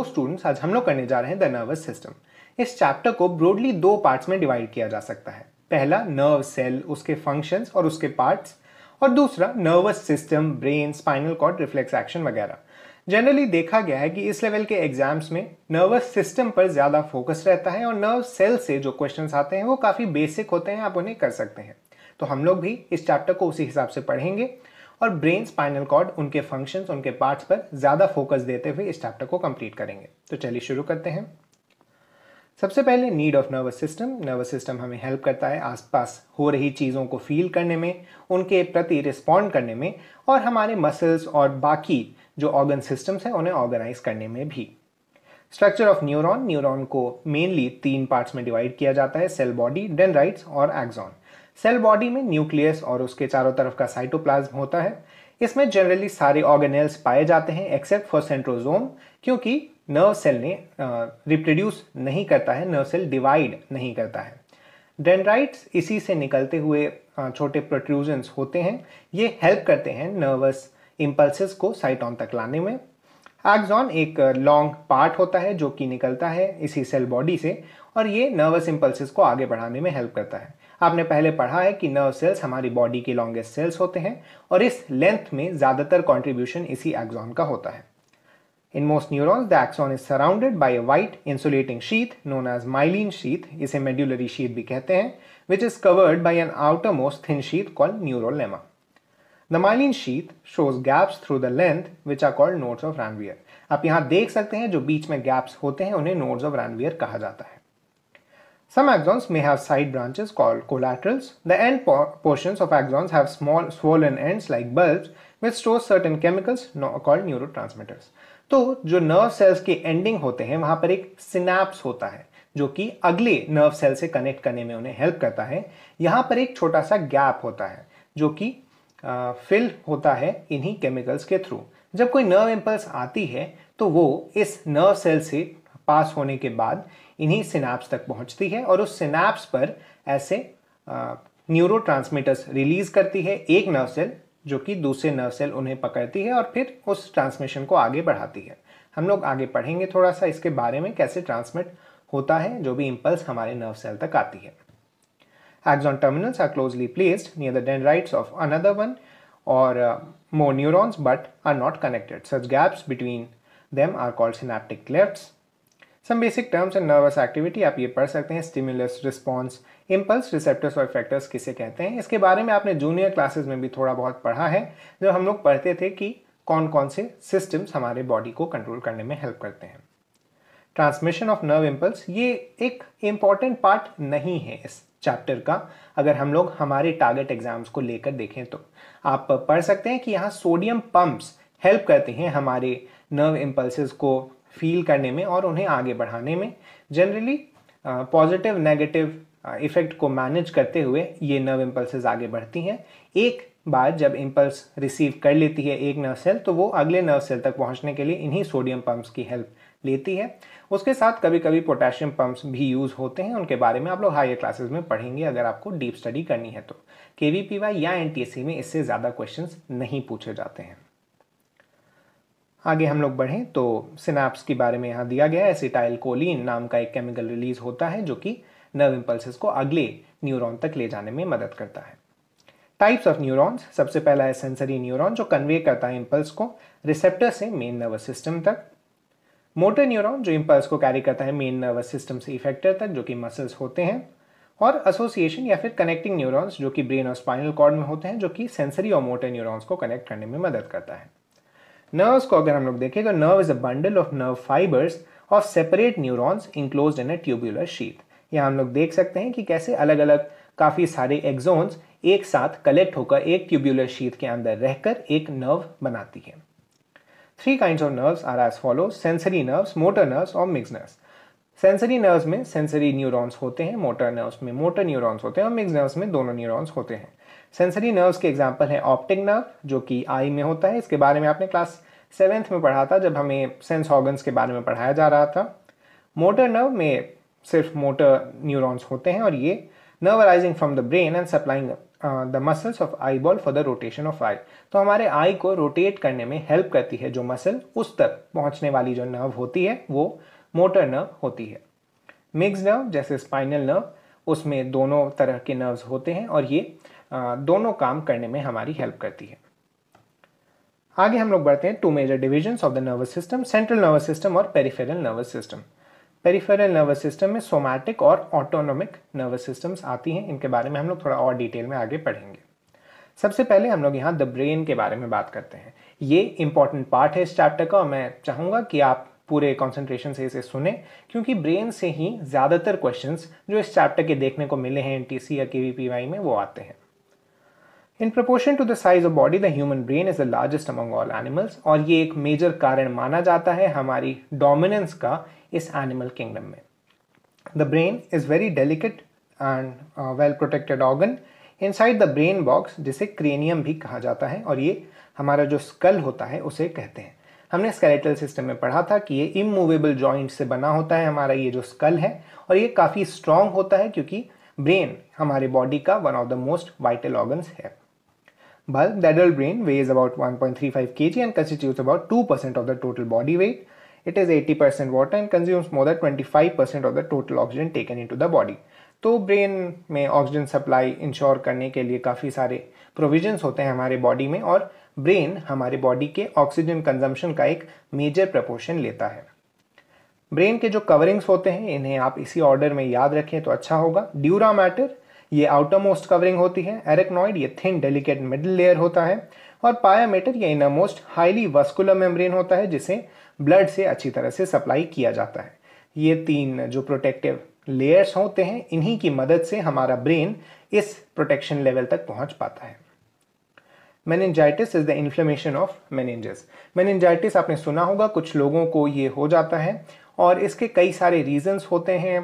तो स्टूडेंट्स आज हम लोग करने जा रहे हैं द नर्वस सिस्टम इस चैप्टर को ब्रॉडली दो पार्ट्स में डिवाइड किया जा सकता है पहला नर्व सेल उसके फंक्शंस और उसके पार्ट्स और दूसरा nervous system brain spinal cord reflex action वगैरह जनरली देखा गया है कि इस लेवल के एग्जाम्स में नर्वस सिस्टम पर ज़्यादा फोकस रहता है और नर्व सेल से जो क्वेश्चन आते हैं वो काफ़ी बेसिक होते हैं आप उन्हें कर सकते हैं तो हम लोग भी इस चैप्टर को उसी हिसाब से पढ़ेंगे और ब्रेन स्पाइनल कॉर्ड उनके फंक्शंस उनके पार्ट्स पर ज़्यादा फोकस देते हुए इस चैप्टर को कंप्लीट करेंगे तो चलिए शुरू करते हैं सबसे पहले need of nervous system nervous system हमें हेल्प करता है आसपास हो रही चीज़ों को फील करने में उनके प्रति रिस्पॉन्ड करने में और हमारे मसल्स और बाकी जो ऑर्गन सिस्टम्स हैं उन्हें ऑर्गेनाइज करने में भी स्ट्रक्चर ऑफ न्यूरॉन न्यूरॉन को मेनली तीन पार्ट्स में डिवाइड किया जाता है सेल बॉडी डेंड्राइट्स और एग्जॉन सेल बॉडी में न्यूक्लियस और उसके चारों तरफ का साइटोप्लाज्म होता है इसमें जनरली सारे ऑर्गेनेल्स पाए जाते हैं एक्सेप्ट फॉर सेंट्रोजोम क्योंकि नर्व सेल ने रिप्रोड्यूस नहीं करता है नर्व सेल डिवाइड नहीं करता है डेंड्राइट्स इसी से निकलते हुए छोटे प्रोट्रूजन्स होते हैं ये हेल्प करते हैं नर्वस इम्पल्सिस को साइटॉन तक लाने में एक्जॉन एक लॉन्ग पार्ट होता है जो कि निकलता है इसी सेल बॉडी से और ये नर्वस इम्पल्सिस को आगे बढ़ाने में हेल्प करता है आपने पहले पढ़ा है कि नर्व सेल्स हमारी बॉडी के लॉन्गेस्ट सेल्स होते हैं और इस लेंथ में ज्यादातर कॉन्ट्रीब्यूशन इसी एक्सॉन का होता है in most neurons the axon is surrounded by a white insulating sheath known as myelin sheath इसे मेड्यूलरी शीत भी कहते हैं which is covered by an outermost thin sheath called neurolemma the myelin sheath shows gaps through the length which are called nodes of Ranvier आप यहां देख सकते हैं जो बीच में गैप्स होते हैं उन्हें नोट्स ऑफ रैनवियर कहा जाता है Some axons may have side branches called collaterals. The end po portions of axons have small swollen ends like bulbs which store certain chemicals called neurotransmitters. तो जो नर्व सेल्स के ending होते हैं वहां पर एक सिनेप्स होता है जो कि अगले नर्व सेल से कनेक्ट करने में उन्हें हेल्प करता है यहाँ पर एक छोटा सा गैप होता है जो कि फिल होता है इन्हीं केमिकल्स के थ्रू जब कोई नर्व इम्पल्स आती है तो वो इस नर्व सेल से पास होने के बाद इन्हीं सिनाप्स तक पहुंचती है और उस सिनाप्स पर ऐसे न्यूरो रिलीज करती है एक नर्व सेल जो कि दूसरे नर्व सेल उन्हें पकड़ती है और फिर उस ट्रांसमिशन को आगे बढ़ाती है हम लोग आगे पढ़ेंगे थोड़ा सा इसके बारे में कैसे ट्रांसमिट होता है जो भी इम्पल्स हमारे नर्व सेल तक आती है axon terminals are closely placed near the dendrites of another one और more neurons but are not connected such gaps between them are called synaptic clefts some basic terms and nervous activity आप ये पढ़ सकते हैं stimulus response impulse receptors और factors किसे कहते हैं इसके बारे में आपने जूनियर क्लासेस में भी थोड़ा बहुत पढ़ा है जो हम लोग पढ़ते थे कि कौन कौन से सिस्टम्स हमारे बॉडी को कंट्रोल करने में हेल्प करते हैं ट्रांसमिशन ऑफ नर्व इम्पल्स ये एक इम्पॉर्टेंट पार्ट नहीं है इस चैप्टर का अगर हम लोग हमारे टारगेट एग्जाम्स को लेकर देखें तो आप पढ़ सकते हैं कि यहाँ सोडियम पम्प्स हेल्प करते हैं हमारे नर्व इम्पल्स को फील करने में और उन्हें आगे बढ़ाने में जनरली पॉजिटिव नेगेटिव इफ़ेक्ट को मैनेज करते हुए ये नर्व इम्पल्सेज आगे बढ़ती हैं एक बार जब इम्पल्स रिसीव कर लेती है एक नर्व सेल तो वो अगले नर्व सेल तक पहुंचने के लिए इन्हीं सोडियम पम्प्स की हेल्प लेती है उसके साथ कभी कभी पोटेशियम पम्प्स भी यूज़ होते हैं उनके बारे में आप लोग हायर क्लासेस में पढ़ेंगे अगर आपको डीप स्टडी करनी है तो के या एन में इससे ज़्यादा क्वेश्चन नहीं पूछे जाते हैं आगे हम लोग बढ़ें तो सिनाप्स के बारे में यहाँ दिया गया है एसिटाइल कोलिन नाम का एक केमिकल रिलीज होता है जो कि नर्व इम्पल्सिस को अगले न्यूरॉन तक ले जाने में मदद करता है टाइप्स ऑफ न्यूरॉन्स सबसे पहला है सेंसरी न्यूरॉन जो कन्वे करता है इम्पल्स को रिसेप्टर से मेन नर्वस सिस्टम तक मोटर न्यूरॉन जो इम्पल्स को कैरी करता है मेन नर्वस सिस्टम से इफेक्टर तक जो कि मसल्स होते हैं और एसोसिएशन या फिर कनेक्टिंग न्यूरॉन्स जो कि ब्रेन और स्पाइनल कॉर्ड में होते हैं जो कि सेंसरी और मोटर न्यूरॉन्स को कनेक्ट करने में मदद करता है नर्व्स को अगर हम लोग देखें तो nerve is a bundle of nerve fibres of separate neurons enclose in a tubular sheath यहाँ हम लोग देख सकते हैं कि कैसे अलग अलग काफ़ी सारे एक्जोन्स एक साथ कलेक्ट होकर एक ट्यूब्यूलर शीत के अंदर रहकर एक नर्व बनाती है three kind of nerve are as follow sensory nerve motor nerve और मिक्स नर्व सेंसरी नर्व में सेंसरी न्यूरॉन्स होते हैं मोटर नर्व्स में मोटर न्यूरॉन्स होते हैं और मिक्स नर्व्स में दोनों न्यूरॉन्स होते हैं सेंसरी नर्व्स के एग्जाम्पल हैं ऑप्टिक नर्व जो कि आई में होता है इसके बारे में आपने क्लास सेवेंथ में पढ़ा था जब हमें सेंस ऑर्गन्स के बारे में पढ़ाया जा रहा था मोटर नर्व में सिर्फ मोटर न्यूरॉन्स होते हैं और ये nerve arising from the brain and supplying the muscles of eyeball for the rotation of eye तो हमारे आई को रोटेट करने में हेल्प करती है जो मसल उस तक पहुंचने वाली जो नर्व होती है वो मोटर नर्व होती है मिक्स नर्व जैसे स्पाइनल नर्व उसमें दोनों तरह के नर्व्स होते हैं और ये दोनों काम करने में हमारी हेल्प करती है आगे हम लोग बढ़ते हैं two major divisions of the nervous system central nervous system और peripheral nervous system peripheral nervous system में सोमैटिक और ऑटोनोमिक नर्वस सिस्टम्स आती हैं इनके बारे में हम लोग थोड़ा और डिटेल में आगे पढ़ेंगे सबसे पहले हम लोग यहाँ द ब्रेन के बारे में बात करते हैं ये इंपॉर्टेंट पार्ट है इस चैप्टर का और मैं चाहूंगा कि आप पूरे कॉन्सेंट्रेशन से इसे सुने क्योंकि ब्रेन से ही ज़्यादातर क्वेश्चन जो इस चैप्टर के देखने को मिले हैं एन टी सी या के वी पी वाई में वो आते हैं in proportion to the size of body the human brain is the largest among all animals और ये एक मेजर कारण माना जाता है हमारी डोमिनेंस का इस एनिमल किंगडम में the brain is very delicate and well protected organ inside the brain box जिसे क्रेनियम भी कहा जाता है और ये हमारा जो स्कल होता है उसे कहते हैं हमने स्केलेटल सिस्टम में पढ़ा था कि ये इमूवेबल जॉइंट से बना होता है हमारा ये जो स्कल है और ये काफ़ी स्ट्रॉन्ग होता है क्योंकि ब्रेन हमारे बॉडी का one of the most vital organs है Bulk the adult brain weighs about 1.35 kg and constitutes about 2% of the total body weight. It is 80% water and consumes more than 25% of the total oxygen taken into the body. तो brain में oxygen supply ensure करने के लिए काफ़ी सारे provisions होते हैं हमारे बॉडी में और ब्रेन हमारे बॉडी के ऑक्सीजन कंजम्पशन का एक मेजर प्रपोर्शन लेता है ब्रेन के जो कवरिंग्स होते हैं इन्हें आप इसी ऑर्डर में याद रखें तो अच्छा होगा ड्यूरा मैटर ये आउटर मोस्ट कवरिंग होती है एरेक्नॉइड ये थिन डेलिकेट मिडिल लेयर होता है और पायामेटर ये innermost highly vascular membrane होता है जिसे ब्लड से अच्छी तरह से सप्लाई किया जाता है ये तीन जो प्रोटेक्टिव लेयर्स होते हैं इन्हीं की मदद से हमारा ब्रेन इस प्रोटेक्शन लेवल तक पहुंच पाता है meningitis is the inflammation of meninges meningitis आपने सुना होगा कुछ लोगों को ये हो जाता है और इसके कई सारे रीज़न्स होते हैं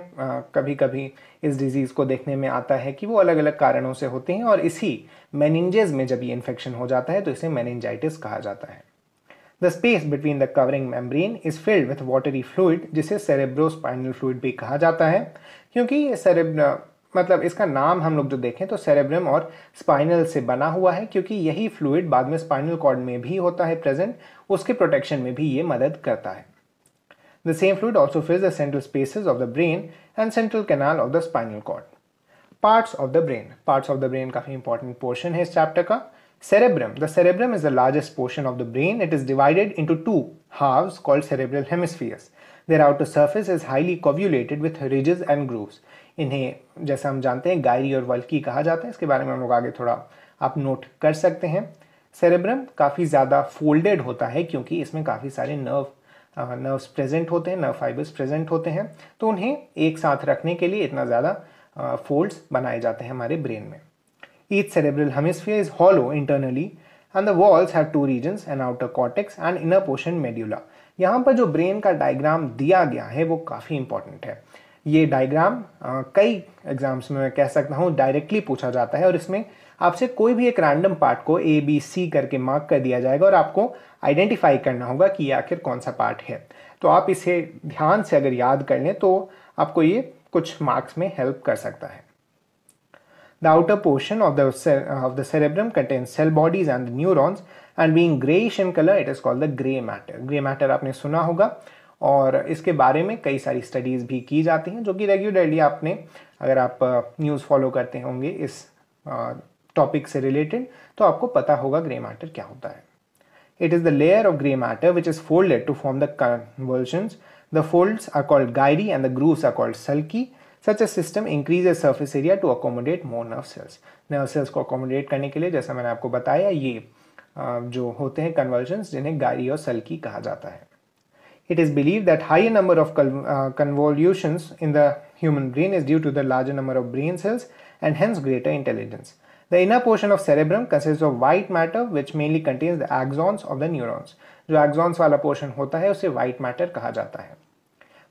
कभी कभी इस डिज़ीज़ को देखने में आता है कि वो अलग अलग कारणों से होते हैं और इसी मैनिंजेज में जब ये इन्फेक्शन हो जाता है तो इसे मैनिंजाइटिस कहा जाता है the space between the covering membrane is filled with watery fluid जिसे सेरेब्रोस्पाइनल फ्लूड भी कहा जाता है क्योंकि सेरेब मतलब इसका नाम हम लोग जो देखें तो सेरेब्रम और स्पाइनल से बना हुआ है क्योंकि यही फ्लूड बाद में स्पाइनल कॉर्ड में भी होता है प्रेजेंट उसके प्रोटेक्शन में भी ये मदद करता है The same fluid also fills the central spaces of the brain and central canal of the spinal cord. Parts of the brain. Parts of the brain काफी important portion है इस chapter का. Cerebrum. The cerebrum is the largest portion of the brain. It is divided into two halves called cerebral hemispheres. Their outer surface is highly covulated with ridges and grooves. इन्हें जैसा हम जानते हैं गायरी और वल्की कहा जाता है इसके बारे में हम लोग आगे थोड़ा आप नोट कर सकते हैं सेरेब्रम काफ़ी ज़्यादा फोल्डेड होता है क्योंकि इसमें काफ़ी सारे नर्व नर्व्स प्रेजेंट होते हैं नर्व फाइबर्स प्रेजेंट होते हैं तो उन्हें एक साथ रखने के लिए इतना ज़्यादा फोल्ड्स बनाए जाते हैं हमारे ब्रेन में each cerebral hemisphere is hollow internally and the walls have two regions and outer cortex and inner portion medulla यहाँ पर जो ब्रेन का डायग्राम दिया गया है वो काफ़ी इंपॉर्टेंट है ये डायग्राम कई एग्जाम्स में मैं कह सकता हूँ डायरेक्टली पूछा जाता है और इसमें आपसे कोई भी एक रैंडम पार्ट को ए बी सी करके मार्क कर दिया जाएगा और आपको आइडेंटिफाई करना होगा कि ये आखिर कौन सा पार्ट है तो आप इसे ध्यान से अगर याद कर लें तो आपको ये कुछ मार्क्स में हेल्प कर सकता है the outer portion of the of the cerebrum contains cell bodies and and neurons and being grayish in color it is called the gray matter. आपने सुना होगा और इसके बारे में कई सारी स्टडीज़ भी की जाती हैं जो कि रेगुलरली आपने अगर आप न्यूज़ फॉलो करते होंगे इस टॉपिक से रिलेटेड तो आपको पता होगा ग्रे मैटर क्या होता है it is the layer of grey matter which is folded to form the convolution the folds are called gyri and the grooves are called sulci such a system increase the surface area to accommodate more nerve cells nerve cells को accommodate करने के लिए जैसा मैंने आपको बताया ये जो होते हैं कन्वर्जन जिन्हें गायरी और सल्की कहा जाता है it is believe that high number of convolution in the human brain is due to the larger number of brain cells and hence greater intelligence The inner portion of cerebrum consists of white matter which mainly contains the axons of the neurons. जो axons वाला portion होता है उसे white matter कहा जाता है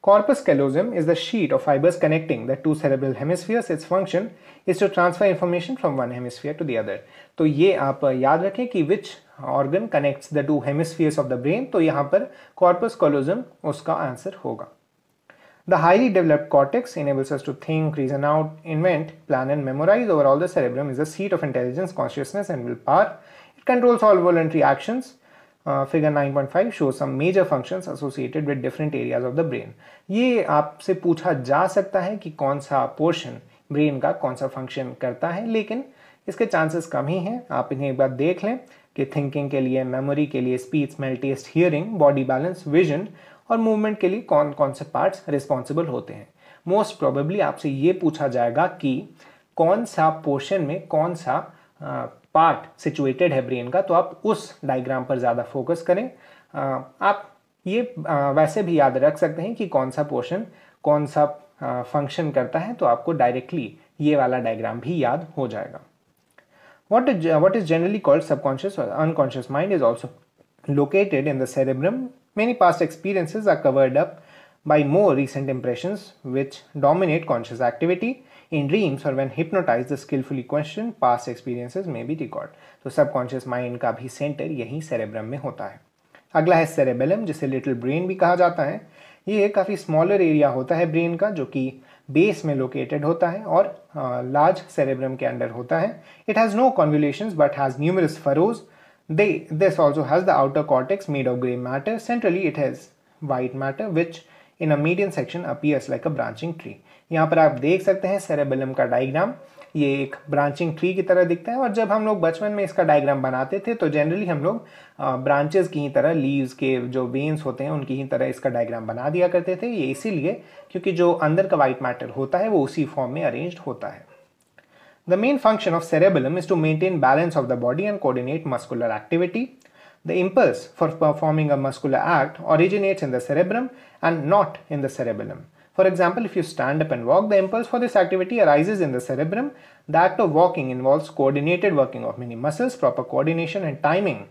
Corpus callosum is the sheet of fibers connecting the two cerebral hemispheres. Its function is to transfer information from one hemisphere to the other. तो ये आप याद रखें कि which organ connects the two hemispheres of the brain. तो यहाँ पर corpus callosum उसका answer होगा The highly developed cortex enables us to think, reason out, invent, plan, and memorize. Overall, the cerebrum is a seat of intelligence, consciousness, and willpower. It controls all voluntary actions. Uh, figure 9.5 shows some major functions associated with different areas of the brain. ये आपसे पूछा जा सकता है कि कौन सा portion brain का कौन सा function करता है लेकिन इसके chances कम ही हैं आप इन्हें एक बार देख लें कि thinking के लिए memory के लिए speech, smell, taste, hearing, body balance, vision और मूवमेंट के लिए कौन कौन से पार्ट्स रिस्पॉन्सिबल होते हैं मोस्ट प्रोबेबली आपसे ये पूछा जाएगा कि कौन सा पोर्शन में कौन सा पार्ट सिचुएटेड है ब्रेन का तो आप उस डायग्राम पर ज़्यादा फोकस करें आप ये वैसे भी याद रख सकते हैं कि कौन सा पोर्शन कौन सा फंक्शन करता है तो आपको डायरेक्टली ये वाला डायग्राम भी याद हो जाएगा what is what is generally called subconscious और unconscious mind is also located in the Many past experiences are covered up by more recent impressions which dominate conscious activity. In dreams or when hypnotized, the skillfully questioned past experiences may be recalled. तो subconscious mind का भी centre यही cerebrum में होता है अगला है cerebellum जिसे लिटिल ब्रेन भी कहा जाता है ये काफ़ी स्मॉलर एरिया होता है ब्रेन का जो कि बेस में लोकेटेड होता है और लार्ज सेरेब्रम के अंडर होता है it has no convolution but has numerous furrows They, this also has the outer cortex made of gray matter. Centrally it has white matter which in a median section appears like a branching tree यहाँ पर आप देख सकते हैं cerebellum का diagram ये एक branching tree की तरह दिखता है और जब हम लोग बचपन में इसका डायग्राम बनाते थे तो जनरली हम लोग ब्रांचेस की ही तरह लीव्स के जो वेन्स होते हैं उनकी ही तरह इसका डायग्राम बना दिया करते थे ये इसीलिए क्योंकि जो अंदर का वाइट मैटर होता है वो उसी फॉर्म में अरेंज्ड होता है The main function of cerebellum is to maintain balance of the body and coordinate muscular activity. The impulse for performing a muscular act originates in the cerebrum and not in the cerebellum. For example, if you stand up and walk, the impulse for this activity arises in the cerebrum. The act of walking involves coordinated working of many muscles, proper coordination and timing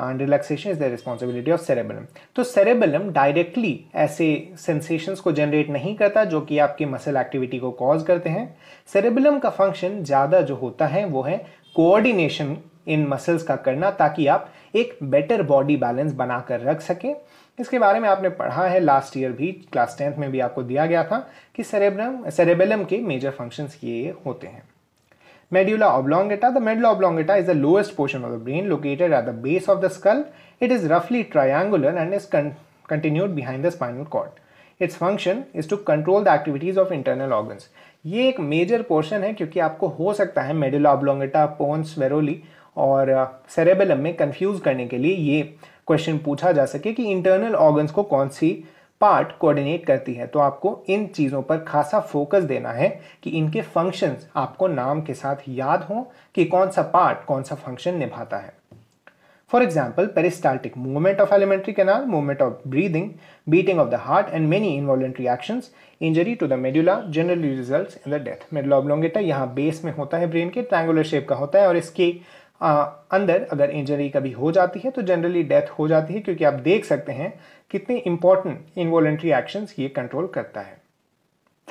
and relaxation is the responsibility of cerebellum तो cerebellum directly ऐसे sensation को generate नहीं करता जो कि आपके muscle activity को cause करते हैं सेरेबलम का फंक्शन ज़्यादा जो होता है वो है कोऑर्डिनेशन इन मसल्स का करना ताकि आप एक बेटर बॉडी बैलेंस बना कर रख सकें इसके बारे में आपने पढ़ा है लास्ट ईयर भी क्लास टेंथ में भी आपको दिया गया था कि सेरेबलम सेरेबलम के मेजर फंक्शंस ये होते हैं Medulla oblongata. The medulla oblongata is the lowest portion of the brain located at the base of the skull. It is roughly triangular and is con continued behind the spinal cord. its function is to control the activities of internal organs ye ek major portion hai kyunki aapko ho sakta hai medulla oblongata pons veroli और cerebellum में confuse करने के लिए ये question पूछा जा सके कि इंटरनल ऑर्गन्स को कौन सी पार्ट कोऑर्डिनेट करती है तो आपको इन चीज़ों पर खासा फोकस देना है कि इनके फंक्शंस आपको नाम के साथ याद हों कि कौन सा पार्ट कौन सा फंक्शन निभाता है for example peristaltic movement of alimentary canal movement of breathing beating of the heart and many involuntary action injury to the medulla generally result in the death medulla यहाँ बेस में होता है brain के triangular shape का होता है और इसके आ, अंदर अगर इंजरी कभी हो जाती है तो जनरली डेथ हो जाती है क्योंकि आप देख सकते हैं कितने इंपॉर्टेंट इन्वॉलेंट्री एक्शन ये कंट्रोल करता है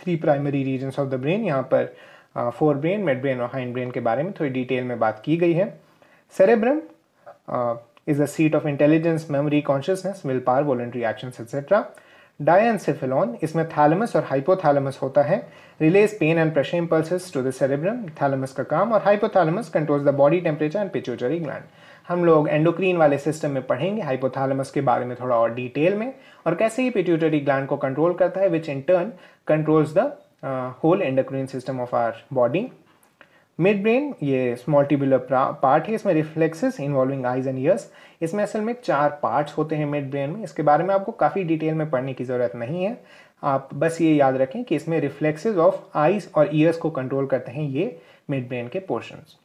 three primary region of the brain यहाँ पर फोर ब्रेन मेड ब्रेन और हाइंड ब्रेन के बारे में थोड़ी डिटेल में बात की गई है cerebrum is a seat of intelligence memory consciousness will power voluntary action etcetera diencephalon इसमें थैलमस और हाइपोथैलमस होता है relays pain and pressure impulses to the cerebrum, thalamus का काम और hypothalamus controls the body temperature and pituitary gland. हम लोग endocrine वाले सिस्टम में पढ़ेंगे हाइपोथैलेमस के बारे में थोड़ा और डिटेल में और कैसे ये पिट्यूटरी ग्लैंड को कंट्रोल करता है which in turn controls the whole endocrine system of our body midbrain ये स्मॉल ट्यूबुलर पार्ट है इसमें reflexes involving eyes and ears इसमें असल में चार पार्ट्स होते हैं मिड ब्रेन में इसके बारे में आपको काफ़ी डिटेल में पढ़ने की ज़रूरत नहीं है आप बस ये याद रखें कि इसमें रिफ्लेक्सेज ऑफ आइज और ईयर्स को कंट्रोल करते हैं ये मिड ब्रेन के पोर्शंस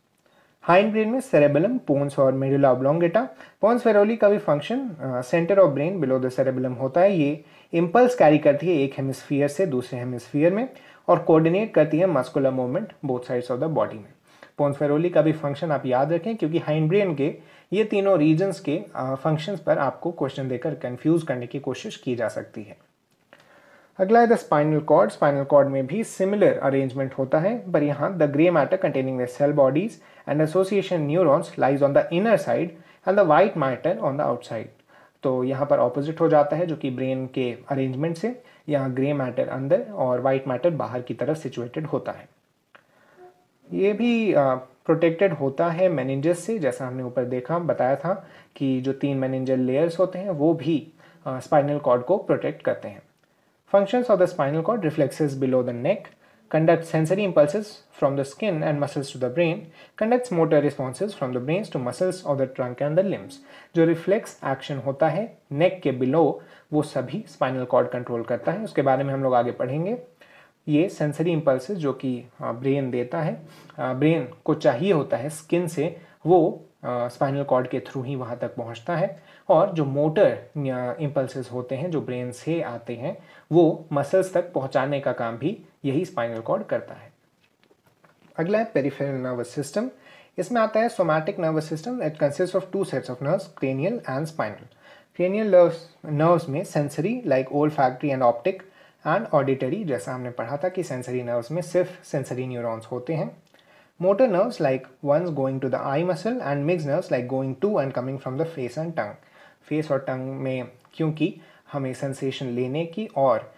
हाइंड ब्रेन में सेरेबलम पोन्स और मेडुला ऑब्लोंगेटा पोन्स फेरोली का भी function centre of brain below the cerebellum होता है ये इम्पल्स कैरी करती है एक हेमिस्फीयर से दूसरे हेमिस्फीयर में और कोऑर्डिनेट करती है muscular movement both sides of the body में पोन्स फेरोली का भी फंक्शन आप याद रखें क्योंकि हाइंड ब्रेन के ये तीनों रीजन्स के फंक्शंस uh, पर आपको क्वेश्चन देकर कंफ्यूज करने की कोशिश की जा सकती है अगला है the spinal cord spinal cord में भी सिमिलर अरेंजमेंट होता है पर यहाँ the grey matter containing the cell bodies and association neurons lies on the inner side and the white matter on the outside तो यहाँ पर ऑपोजिट हो जाता है जो कि ब्रेन के अरेंजमेंट से यहाँ ग्रे मैटर अंदर और वाइट मैटर बाहर की तरफ सिचुएटेड होता है ये भी प्रोटेक्टेड होता है मैनेंजर्स से जैसा हमने ऊपर देखा बताया था कि जो तीन मैनेजर लेयर्स होते हैं वो भी स्पाइनल कॉर्ड को प्रोटेक्ट करते हैं Functions of the spinal cord reflexes below the neck, conducts sensory impulses from the skin and muscles to the brain, conducts motor responses from the brains to muscles of the trunk and the limbs. जो reflex action होता है neck के below वो सभी spinal cord control करता है उसके बारे में हम लोग आगे पढ़ेंगे ये सेंसरी इम्पल्स जो कि ब्रेन देता है ब्रेन को चाहिए होता है स्किन से वो स्पाइनल कॉर्ड के थ्रू ही वहाँ तक पहुँचता है और जो मोटर इम्पल्स होते हैं जो ब्रेन से आते हैं वो मसल्स तक पहुंचाने का काम भी यही स्पाइनल कॉर्ड करता है अगला है पेरिफेरल नर्वस सिस्टम इसमें आता है somatic nervous system it consist of two sets of nerves cranial and spinal cranial nerves में sensory like olfactory and optic and auditory जैसा हमने पढ़ा था कि सेंसरी नर्व्स में सिर्फ सेंसरी न्यूरॉन्स होते हैं motor nerves like ones going to the eye muscle and mix nerves like going to and coming from the face and tongue face और टंग में क्योंकि हमें सेंसेशन लेने की और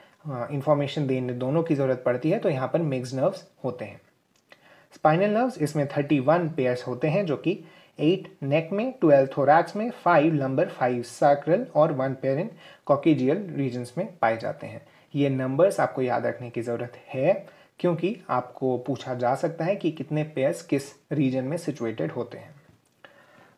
इंफॉर्मेशन देने दोनों की ज़रूरत पड़ती है तो यहाँ पर मिक्स नर्व्स होते हैं स्पाइनल नर्व्स इसमें 31 पेयर्स होते हैं जो कि 8 नेक में 12 थोराक्स में 5 लंबर 5 सैक्रल और 1 पेयर इन कॉकीजियल रीजन्स में पाए जाते हैं ये नंबर्स आपको याद रखने की ज़रूरत है क्योंकि आपको पूछा जा सकता है कि कितने पेयर्स किस रीजन में सिचुएटेड होते हैं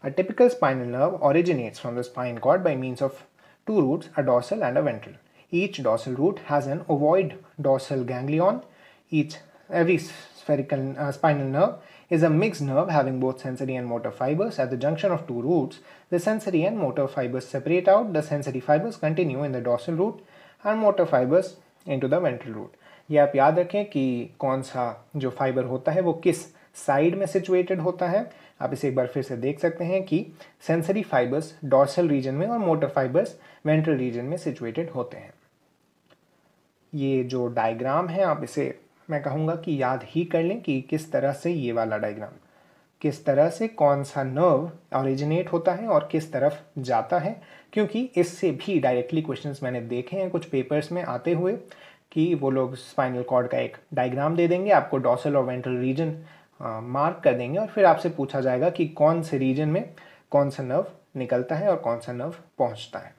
a typical spinal nerve originates from the spine cord by means of two roots, a dorsal and a ventral. Each dorsal root has an ovoid dorsal ganglion. Each every spherical uh, spinal nerve is a mixed nerve having both sensory and motor fibers. At the junction of two roots, the sensory and motor fibers separate out. The sensory fibers continue in the dorsal root and motor fibers into the ventral root. ये आप याद रखें कि कौन सा जो fibre होता है वो किस साइड में सिचुएटेड होता है आप इसे एक बार फिर से देख सकते हैं कि सेंसरी फाइबर्स डॉर्सल रीजन में और मोटर फाइबर्स वेंट्रल रीजन में सिचुएटेड होते हैं ये जो डायग्राम है आप इसे मैं कहूँगा कि याद ही कर लें कि किस तरह से ये वाला डायग्राम किस तरह से कौन सा नर्व ऑरिजिनेट होता है और किस तरफ जाता है क्योंकि इससे भी डायरेक्टली क्वेश्चंस मैंने देखे हैं कुछ पेपर्स में आते हुए कि वो लोग स्पाइनल कॉर्ड का एक डायग्राम दे देंगे आपको डॉसल और वेंट्रल रीजन मार्क कर देंगे और फिर आपसे पूछा जाएगा कि कौन से रीजन में कौन सा नर्व निकलता है और कौन सा नर्व पहुँचता है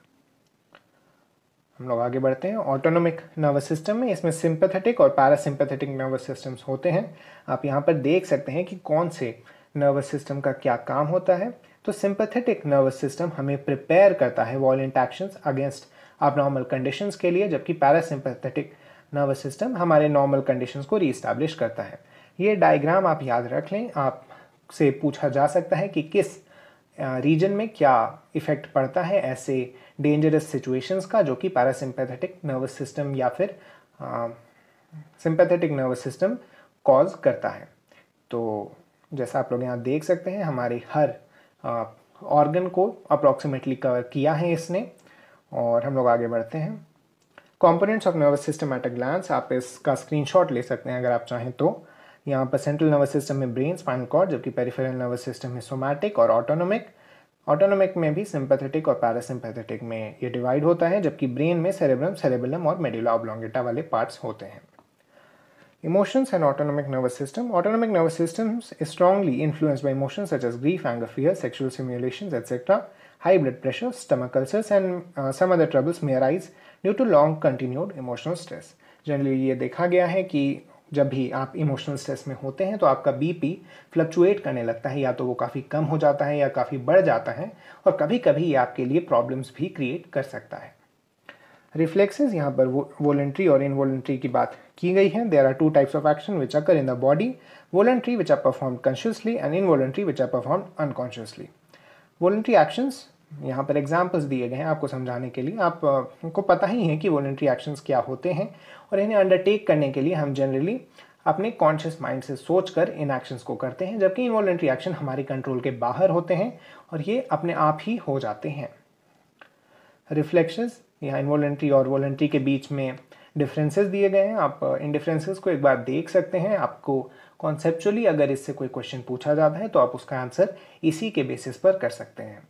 हम लोग आगे बढ़ते हैं ऑटोनोमिक नर्वस सिस्टम में इसमें सिंपैथेटिक और पैरासिम्पैथेटिक नर्वस सिस्टम्स होते हैं आप यहाँ पर देख सकते हैं कि कौन से नर्वस सिस्टम का क्या काम होता है तो सिंपैथेटिक नर्वस सिस्टम हमें प्रिपेयर करता है वॉलेंट एक्शन अगेंस्ट आप नॉर्मल कंडीशन के लिए जबकि पैरासिम्पैथेटिक नर्वस सिस्टम हमारे नॉर्मल कंडीशन को रीस्टैब्लिश करता है ये डायग्राम आप याद रख लें आप से पूछा जा सकता है कि किस रीजन में क्या इफेक्ट पड़ता है ऐसे डेंजरस सिचुएशंस का जो कि पैरासिम्पैथेटिक नर्वस सिस्टम या फिर सिंपैथेटिक नर्वस सिस्टम कॉज करता है तो जैसा आप लोग यहाँ देख सकते हैं हमारे हर ऑर्गन को अप्रॉक्सीमेटली कवर किया है इसने और हम लोग आगे बढ़ते हैं components of nervous system at a glance आप इसका स्क्रीनशॉट ले सकते हैं अगर आप चाहें तो यहाँ पर सेंट्रल नर्वस सिस्टम में ब्रेन स्पाइनल कॉर्ड जबकि पेरिफेरल नर्वस सिस्टम में सोमैटिक और ऑटोनोमिक ऑटोनोमिक में भी सिंपैथेटिक और पैरासिम्पैथेटिक में ये डिवाइड होता है जबकि ब्रेन में सेरेब्रम सेरेबलम और मेडुला ऑब्लोंगेटा वाले पार्ट्स होते हैं emotions and autonomic nervous system autonomic nervous system is influence by emotion such as grief anger fear sexual simulation etcetera high blood pressure stomach ulcers, and some other troubles may arise due to long continued emotional stress generally ये देखा गया है कि जब भी आप emotional stress में होते हैं तो आपका बीपी फ्लक्चुएट करने लगता है या तो वो काफ़ी कम हो जाता है या काफ़ी बढ़ जाता है और कभी कभी ये आपके लिए प्रॉब्लम्स भी क्रिएट कर सकता है रिफ्लेक्सेस यहाँ पर वॉलेंट्री और इनवॉलेंट्री की बात की गई है there are two types of action which occur in the body voluntary which are perform consciously and involuntary which are perform unconsciously voluntary actions यहाँ पर एग्जाम्पल्स दिए गए हैं आपको समझाने के लिए आप उनको पता ही है कि वॉलेंट्री एक्शंस क्या होते हैं और इन्हें अंडरटेक करने के लिए हम जनरली अपने कॉन्शियस माइंड से सोच कर इन एक्शंस को करते हैं जबकि इनवॉलेंट्री एक्शन हमारे कंट्रोल के बाहर होते हैं और ये अपने आप ही हो जाते हैं रिफ्लेक्शंस यहाँ इनवॉलेंट्री और वॉलेंट्री के बीच में डिफरेंसेस दिए गए हैं आप इन डिफरेंसेस को एक बार देख सकते हैं आपको कॉन्सेप्चुअली अगर इससे कोई क्वेश्चन पूछा जाता है तो आप उसका आंसर इसी के बेसिस पर कर सकते हैं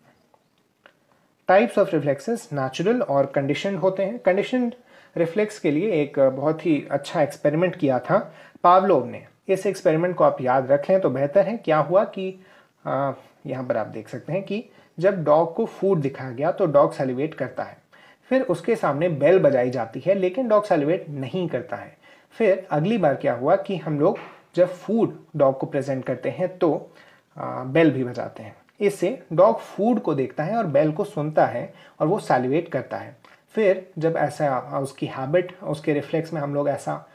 टाइप्स ऑफ रिफ्लेक्सेस नेचुरल और कंडीशन होते हैं कंडीशन रिफ्लेक्स के लिए एक बहुत ही अच्छा एक्सपेरिमेंट किया था पावलोव ने इस एक्सपेरिमेंट को आप याद रख लें तो बेहतर है क्या हुआ कि यहाँ पर आप देख सकते हैं कि जब डॉग को फूड दिखाया गया तो डॉग सेलिवेट करता है फिर उसके सामने बेल बजाई जाती है लेकिन डॉग सेलिवेट नहीं करता है फिर अगली बार क्या हुआ कि हम लोग जब फूड डॉग को प्रेजेंट करते हैं तो आ, बेल भी बजाते हैं इससे डॉग फूड को देखता है और बैल को सुनता है और वो सैल्यूएट करता है फिर जब ऐसा उसकी हैबिट उसके रिफ्लेक्स में हम लोग ऐसा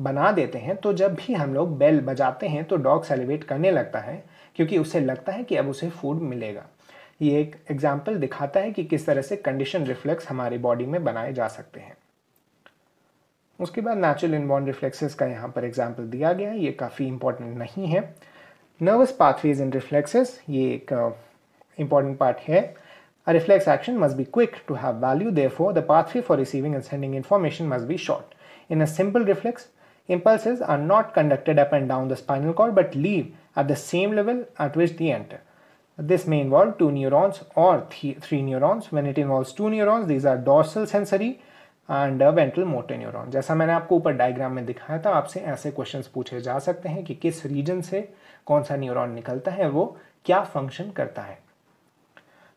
बना देते हैं तो जब भी हम लोग बेल बजाते हैं तो डॉग सेलिब्रेट करने लगता है क्योंकि उसे लगता है कि अब उसे फूड मिलेगा ये एक एग्जाम्पल दिखाता है कि किस तरह से कंडीशन रिफ्लेक्स हमारे बॉडी में बनाए जा सकते हैं उसके बाद नेचुरल इनबॉर्न रिफ्लेक्सेस का यहाँ पर एग्जाम्पल दिया गया है ये काफ़ी इंपॉर्टेंट नहीं है नर्वस पाथवेज इन रिफ्लेक्सेस ये एक इंपॉर्टेंट uh, पार्ट है a reflex action must be quick to have value therefore the pathway for receiving and sending information must be short in a simple reflex impulse are not conducted up and down the spinal cord but leave at the same level at which they enter this may involve two neurons और three neurons when it involve two neurons these are dorsal sensory and ventral motor neuron जैसा मैंने आपको ऊपर diagram में दिखाया था आपसे ऐसे क्वेश्चन पूछे जा सकते हैं कि किस रीजन से uh, कौन neuron न्यूरॉन निकलता है वो क्या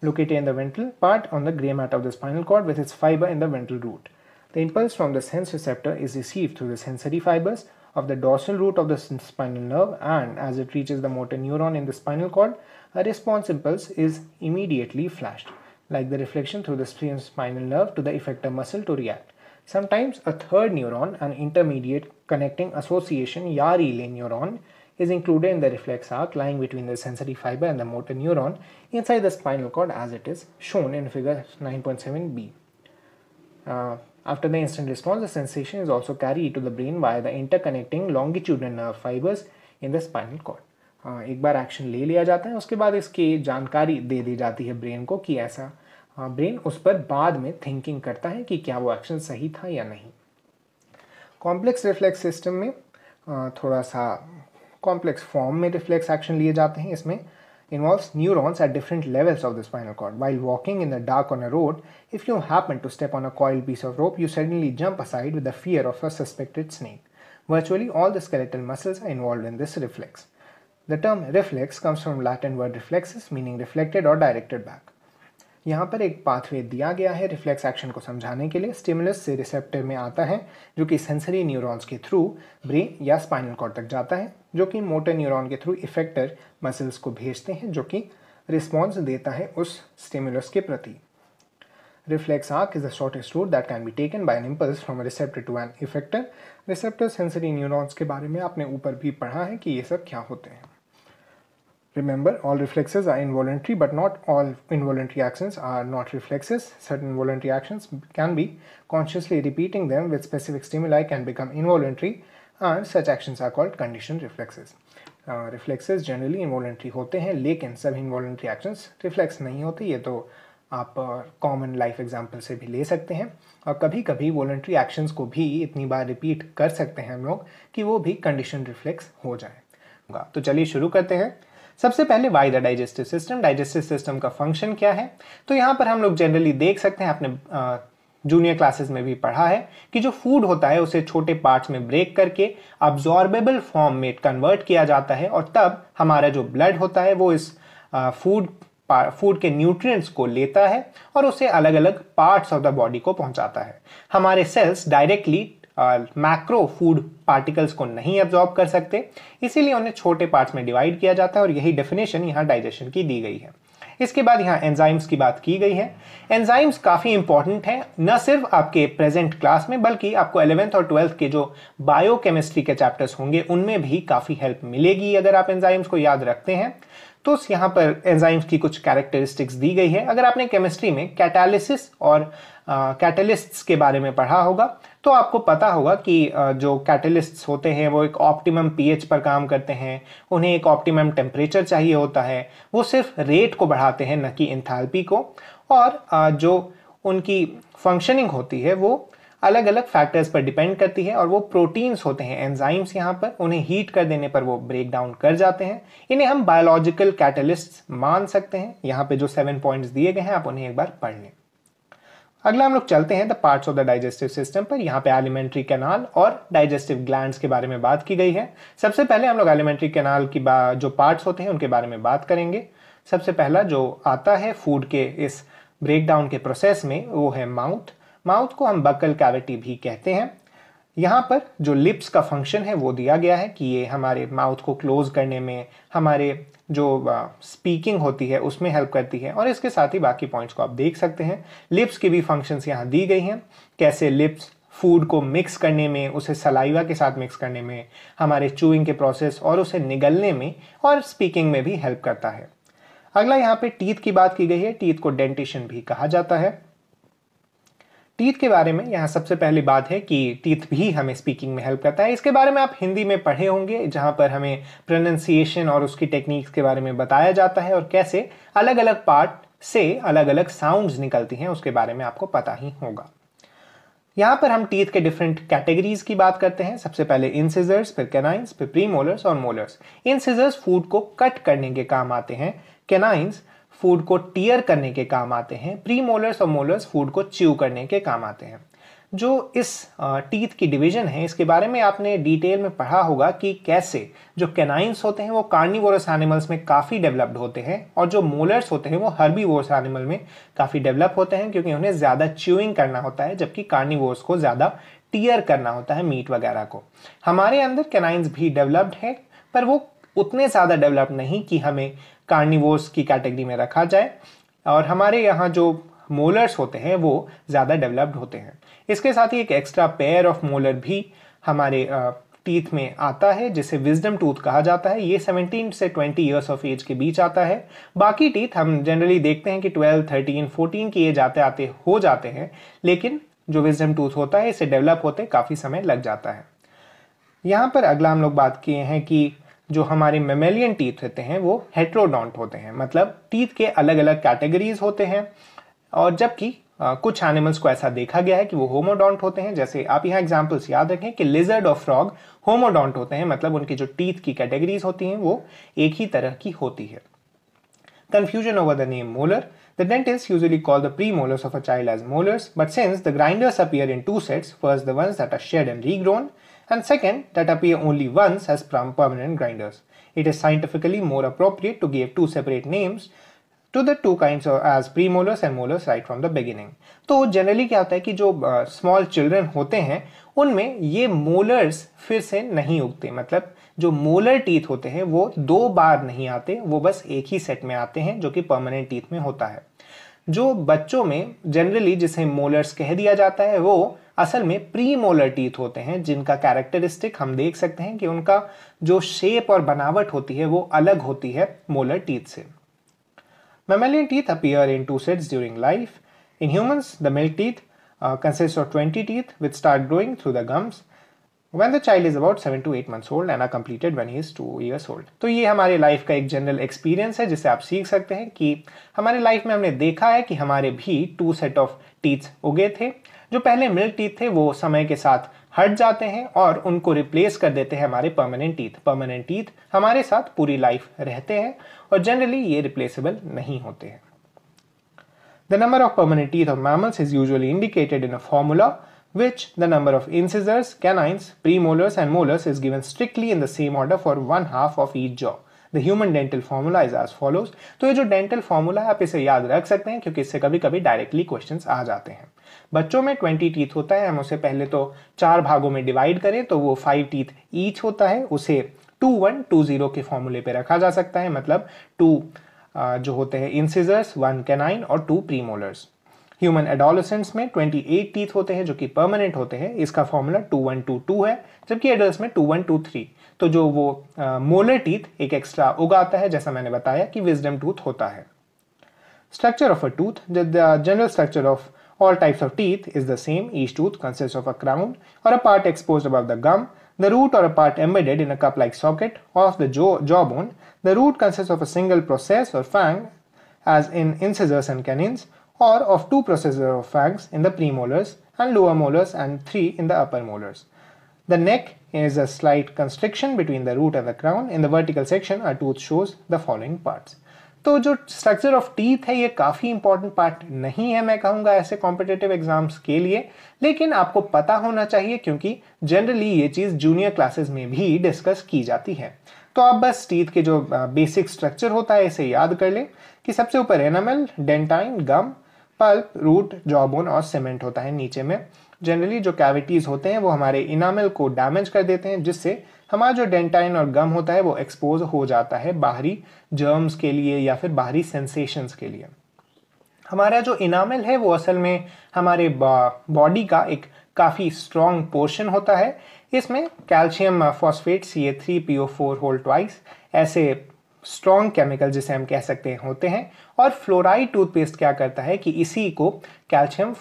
located in the ventral part on the gray matter of the spinal cord with its fiber in the ventral root. The impulse from the sense receptor is received through the sensory fibers of the dorsal root of the spinal nerve and as it reaches the motor neuron in the spinal cord, a response impulse is immediately flashed, like the reflection through the spinal nerve to the effector muscle to react. Sometimes a third neuron, an intermediate connecting association ya relay neuron, is included in the reflex arc lying between the sensory fiber and the motor neuron inside the spinal cord as it is shown in figure 9.7b. Uh, after the instant response, the sensation is also carried to the brain via the interconnecting longitudinal nerve fibers in the spinal cord. Uh, एक बार action ले लिया जाता है उसके बाद इसकी जानकारी दे दी जाती है ब्रेन को कि ऐसा ब्रेन उस पर बाद में थिंकिंग करता है कि क्या वो एक्शन सही था या नहीं कॉम्प्लेक्स रिफ्लेक्स सिस्टम में थोड़ा सा कॉम्प्लेक्स फॉर्म में रिफ्लेक्स एक्शन लिए जाते हैं इसमें involve neurons at different levels of the spinal cord while walking in the dark on a road if you happen to step on a coil piece of rope you suddenly jump aside with the fear of a suspected snake virtually all the skeletal muscles are involve in this reflex the term reflex comes from Latin word reflex meaning reflected और directed back यहाँ पर एक pathway दिया गया है reflex action को समझाने के लिए स्टिमुलस से रिसेप्टर में आता है जो कि सेंसरी न्यूरॉन्स के थ्रू ब्रेन या स्पाइनल कॉर्ड तक जाता है जो कि मोटर न्यूरॉन के थ्रू इफेक्टर मसल्स को भेजते हैं जो कि रिस्पॉन्स देता है उस स्टिमुलस के प्रति reflex arc is the shortest route that can be taken by an impulse from a receptor to an receptor sensory neurons के बारे में आपने ऊपर भी पढ़ा है कि ये सब क्या होते हैं Remember, all reflexes are involuntary, but not all involuntary actions are not reflexes. Certain voluntary actions can be consciously repeating them with specific stimuli can become involuntary, and such actions are called conditioned reflexes. Uh, reflexes generally involuntary होते हैं लेकिन सभी involuntary actions reflex नहीं होते ये तो आप common life example से भी ले सकते हैं और कभी कभी वॉलेंट्री एक्शंस को भी इतनी बार रिपीट कर सकते हैं हम लोग कि वो भी कंडीशन रिफ्लेक्स हो जाए तो चलिए शुरू करते हैं सबसे पहले why the digestive system digestive system का फंक्शन क्या है तो यहाँ पर हम लोग जनरली देख सकते हैं आपने जूनियर क्लासेस में भी पढ़ा है कि जो फूड होता है उसे छोटे पार्ट्स में ब्रेक करके अब्जॉर्बेबल फॉर्म में कन्वर्ट किया जाता है और तब हमारा जो ब्लड होता है वो इस फूड फूड के न्यूट्रिएंट्स को लेता है और उसे अलग अलग पार्ट्स ऑफ द बॉडी को पहुंचाता है हमारे cells directly macro food particles को नहीं एब्जॉर्ब कर सकते इसीलिए उन्हें छोटे पार्ट्स में डिवाइड किया जाता है और यही डेफिनेशन यहाँ डाइजेशन की दी गई है इसके बाद यहाँ एंजाइम्स की बात की गई है एंजाइम्स काफ़ी इंपॉर्टेंट हैं न सिर्फ आपके प्रेजेंट क्लास में बल्कि आपको एलेवेंथ और ट्वेल्थ के जो बायोकेमिस्ट्री के चैप्टर्स होंगे उनमें भी काफ़ी हेल्प मिलेगी अगर आप एंजाइम्स को याद रखते हैं तो यहाँ पर एंजाइम्स की कुछ कैरेक्टरिस्टिक्स दी गई है अगर आपने केमिस्ट्री में कैटालिसिस और कैटलिस्ट्स के बारे में पढ़ा होगा तो आपको पता होगा कि जो कैटलिस्ट्स होते हैं वो एक ऑप्टिमम पीएच पर काम करते हैं उन्हें एक ऑप्टिमम टेम्परेचर चाहिए होता है वो सिर्फ रेट को बढ़ाते हैं न कि इंथाल्पी को और जो उनकी फंक्शनिंग होती है वो अलग अलग फैक्टर्स पर डिपेंड करती है और वो प्रोटीन्स होते हैं एंजाइम्स यहाँ पर उन्हें हीट कर देने पर वो ब्रेक डाउन कर जाते हैं इन्हें हम बायोलॉजिकल कैटलिस्ट मान सकते हैं यहाँ पे जो सेवन पॉइंट्स दिए गए हैं आप उन्हें एक बार पढ़ लें अगला हम लोग चलते हैं the parts of the digestive system पर यहाँ पे एलिमेंट्री कैनाल और डाइजेस्टिव ग्लैंड्स के बारे में बात की गई है सबसे पहले हम लोग एलिमेंट्री कैनाल की जो पार्ट्स होते हैं उनके बारे में बात करेंगे सबसे पहला जो आता है फूड के इस ब्रेकडाउन के प्रोसेस में वो है माउथ माउथ को हम बकल कैविटी भी कहते हैं यहाँ पर जो लिप्स का फंक्शन है वो दिया गया है कि ये हमारे माउथ को क्लोज करने में हमारे जो स्पीकिंग uh, होती है उसमें हेल्प करती है और इसके साथ ही बाकी पॉइंट्स को आप देख सकते हैं लिप्स की भी फंक्शंस यहाँ दी गई हैं कैसे लिप्स फूड को मिक्स करने में उसे सलाइवा के साथ मिक्स करने में हमारे चूइंग के प्रोसेस और उसे निगलने में और स्पीकिंग में भी हेल्प करता है अगला यहाँ पे टीथ की बात की गई है टीथ को डेंटिशन भी कहा जाता है टीथ के बारे में यहाँ सबसे पहली बात है कि टीथ भी हमें स्पीकिंग में हेल्प करता है इसके बारे में आप हिंदी में पढ़े होंगे जहाँ पर हमें प्रोनंसिएशन और उसकी टेक्निक्स के बारे में बताया जाता है और कैसे अलग अलग पार्ट से अलग अलग साउंड्स निकलती हैं उसके बारे में आपको पता ही होगा यहाँ पर हम टीथ के डिफरेंट कैटेगरीज की बात करते हैं सबसे पहले इंसिजर्स फिर केनाइंस फिर प्री मोलर्स और मोलर्स इंसिजर्स फूड को कट करने के काम आते हैं केनाइंस फूड को टीयर करने के काम आते हैं प्री मोलर्स और मोलर्स फूड को च्यू करने के काम आते हैं जो इस टीथ की डिवीजन है इसके बारे में आपने डिटेल में पढ़ा होगा कि कैसे जो कैनाइंस होते हैं वो कार्निवोरस एनिमल्स में काफ़ी डेवलप्ड होते हैं और जो मोलर्स होते हैं वो हर्बीवोरस एनिमल में काफ़ी डेवलप होते हैं क्योंकि उन्हें ज़्यादा च्यूइंग करना होता है जबकि कार्निवोर्स को ज़्यादा टीयर करना होता है मीट वगैरह को हमारे अंदर कैनाइंस भी डेवलप्ड है पर वो उतने ज़्यादा डेवलप नहीं कि हमें कार्निवोस की कैटेगरी में रखा जाए और हमारे यहाँ जो मोलर्स होते हैं वो ज़्यादा डेवलप्ड होते हैं इसके साथ ही एक एक्स्ट्रा पेयर ऑफ मोलर भी हमारे टीथ में आता है जिसे विजडम टूथ कहा जाता है ये 17 से 20 इयर्स ऑफ एज के बीच आता है बाकी टीथ हम जनरली देखते हैं कि 12, 13, 14 की एज आते आते हो जाते हैं लेकिन जो विजडम टूथ होता है इसे डेवलप होते काफ़ी समय लग जाता है यहाँ पर अगला हम लोग बात किए हैं कि जो हमारे मेमेलियन टीथ होते हैं वो हेट्रोडोंट होते हैं मतलब टीथ के अलग अलग कैटेगरीज होते हैं और जबकि कुछ एनिमल्स को ऐसा देखा गया है कि वो होमोडोंट होते हैं जैसे आप यहाँ एग्जाम्पल्स याद रखें कि लिजर्ड और फ्रॉग होमोडोंट होते हैं मतलब उनकी जो टीथ की कैटेगरीज होती हैं वो एक ही तरह की होती है confusion over the name molar the is usually call the premolars of a child as molars but since the grinders appear in two sets first the shed and regrown and second that appear only once as permanent grinders. It is scientifically more appropriate to give two separate names to the two kinds of as premolars and molars right from the beginning. तो generally क्या होता है कि जो small uh, children होते हैं उनमें ये molars फिर से नहीं उगते मतलब जो molar teeth होते हैं वो दो बार नहीं आते वो बस एक ही set में आते हैं जो कि permanent teeth में होता है जो बच्चों में generally जिसे molars कह दिया जाता है वो असल में प्री मोलर टीथ होते हैं जिनका कैरेक्टरिस्टिक हम देख सकते हैं कि उनका जो शेप और बनावट होती है वो अलग होती है मोलर टीथ से mammalian teeth appear in two sets during life in humans the milk teeth consist of twenty teeth which start growing through the gums when the child is about seven to eight months old and are completed when is two years old तो ये हमारे life का एक general experience है जिसे आप सीख सकते हैं कि हमारे लाइफ में हमने देखा है कि हमारे भी टू सेट ऑफ टीथ उगे थे जो पहले मिल्क टीथ थे वो समय के साथ हट जाते हैं और उनको रिप्लेस कर देते हैं हमारे परमानेंट टीथ परमानेंट टीथ हमारे साथ पूरी लाइफ रहते हैं और जनरली ये रिप्लेसेबल नहीं होते हैं the number of permanent teeth of mammals is usually indicated in a formula which the number of incisors canines premolars and molars is given strictly in the same order for one half of each jaw the human dental formula is as follows तो ये जो dental formula है आप इसे याद रख सकते हैं क्योंकि इससे कभी कभी डायरेक्टली क्वेश्चन आ जाते हैं बच्चों में ट्वेंटी टीथ होता है हम उसे पहले तो चार भागों में डिवाइड करें तो वो फाइव टीथ ईच होता है उसे टू वन टू जीरो के फॉर्मूले पे रखा जा सकता है मतलब टू जो होते हैं इंसिजर्स वन कैनाइन और टू प्रीमोलर्स ह्यूमन एडोलसेंट्स में 28 टीथ होते हैं जो कि परमानेंट होते हैं इसका फॉर्मूला 2122 है जबकि एडल्ट में 2123 तो जो वो मोलर टीथ एक एक्स्ट्रा उगाता है जैसा मैंने बताया कि विजडम टूथ होता है structure of a tooth the general structure of all types of teeth is the same. Each tooth consists of a crown or a part exposed above the gum, the root or a part embedded in a cup-like socket of the jaw jawbone. The root consists of a single process or fang, as in incisors and canines, or of two processes or fangs in the premolars and lower molars and three in the upper molars. The neck is a slight constriction between the root and the crown. In the vertical section, a tooth shows the following parts. तो जो structure of teeth है ये काफ़ी important part नहीं है मैं कहूँगा ऐसे कॉम्पिटेटिव एग्जाम्स के लिए लेकिन आपको पता होना चाहिए क्योंकि जनरली ये चीज़ जूनियर क्लासेस में भी डिस्कस की जाती है तो आप बस टीथ के जो बेसिक स्ट्रक्चर होता है इसे याद कर लें कि सबसे ऊपर enamel dentine gum pulp root jawbone और सीमेंट होता है नीचे में जनरली जो कैविटीज़ होते हैं वो हमारे इनामिल को डैमेज कर देते हैं जिससे हमारा जो डेंटाइन और गम होता है वो एक्सपोज हो जाता है बाहरी जर्म्स के लिए या फिर बाहरी सेंसेशंस के लिए हमारा जो इनामिल है वो असल में हमारे बॉडी का एक काफ़ी स्ट्रॉन्ग पोर्शन होता है इसमें calcium phosphate C A three P O four whole twice ऐसे स्ट्रॉन्ग केमिकल जिसे हम कह सकते हैं होते हैं और फ्लोराइड टूथपेस्ट क्या करता है कि इसी को कैल्शियम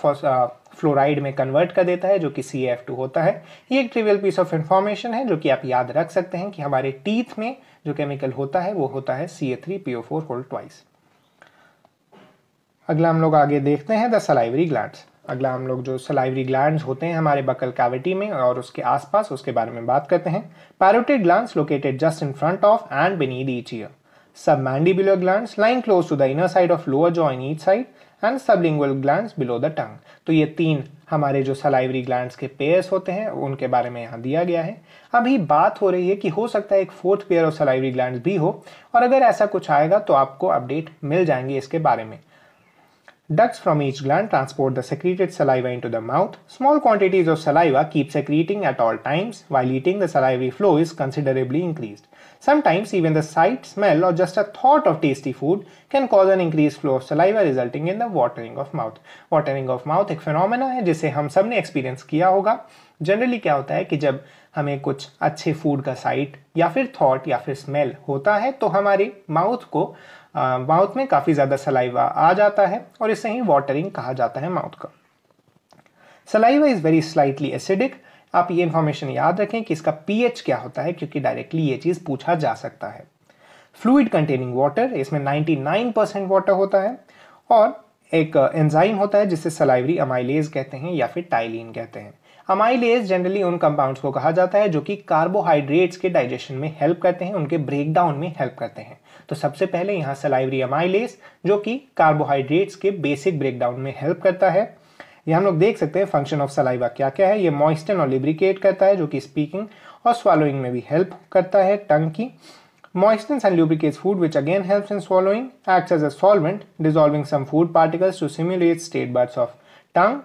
फ्लोराइड में कन्वर्ट कर देता है जो कि सी एफ टू होता है ये एक ट्रिवियल पीस ऑफ इन्फॉर्मेशन है जो कि आप याद रख सकते हैं कि हमारे टीथ में जो केमिकल होता है वो होता है C A three P O four whole twice अगला हम लोग आगे देखते हैं द सलाइवरी ग्लैंड्स अगला हम लोग जो सलाइवरी ग्लैंड होते हैं हमारे बकल कैविटी में और उसके आसपास उसके बारे में बात करते हैं parotid glands located just in front of and beneath each ear submandibular glands line close to the inner side of lower jaw in each side and sublingual gland below the tongue तो ये तीन हमारे जो salivary gland के pairs होते हैं उनके बारे में यहाँ दिया गया है अभी बात हो रही है कि हो सकता है एक fourth pair of salivary gland भी हो और अगर ऐसा कुछ आएगा तो आपको अपडेट मिल जाएंगे इसके बारे में ducts from each gland transport the secreted saliva into the mouth small quantities of saliva keep secreting at all times while eating the salivary flow is considerably increased Sometimes even the sight, smell or just a thought of tasty food can cause an increased flow of saliva resulting in the watering of mouth. Watering of mouth एक phenomena है जिसे हम सब ने experience किया होगा generally क्या होता है कि जब हमें कुछ अच्छे फूड का साइट या फिर थॉट या फिर स्मेल होता है तो हमारे माउथ को माउथ में काफ़ी ज़्यादा सलाइवा आ जाता है और इसे ही वाटरिंग कहा जाता है माउथ का saliva is very slightly acidic आप ये इन्फॉर्मेशन याद रखें कि इसका पी क्या होता है क्योंकि डायरेक्टली ये चीज़ पूछा जा सकता है फ्लूड कंटेनिंग वाटर इसमें 99 परसेंट वाटर होता है और एक एंजाइम uh, होता है जिसे सलाइवरी अमाइलेज कहते हैं या फिर टाइलिन कहते हैं अमाइलेज जनरली उन कंपाउंड्स को कहा जाता है जो कि कार्बोहाइड्रेट्स के डाइजेशन में हेल्प करते हैं उनके ब्रेकडाउन में हेल्प करते हैं तो सबसे पहले यहाँ सलाइवरी अमाइलेज जो कि कार्बोहाइड्रेट्स के बेसिक ब्रेकडाउन में हेल्प करता है ये हम लोग देख सकते हैं फंक्शन ऑफ सलाइवा क्या क्या है ये मॉइस्टन और लिब्रिकेट करता है जो कि स्पीकिंग और स्वालोइंग में भी हेल्प करता है टंग की moisten and lubricate food which again help in swallowing act as a solvent dissolving some food particles to simulate taste buds of tongue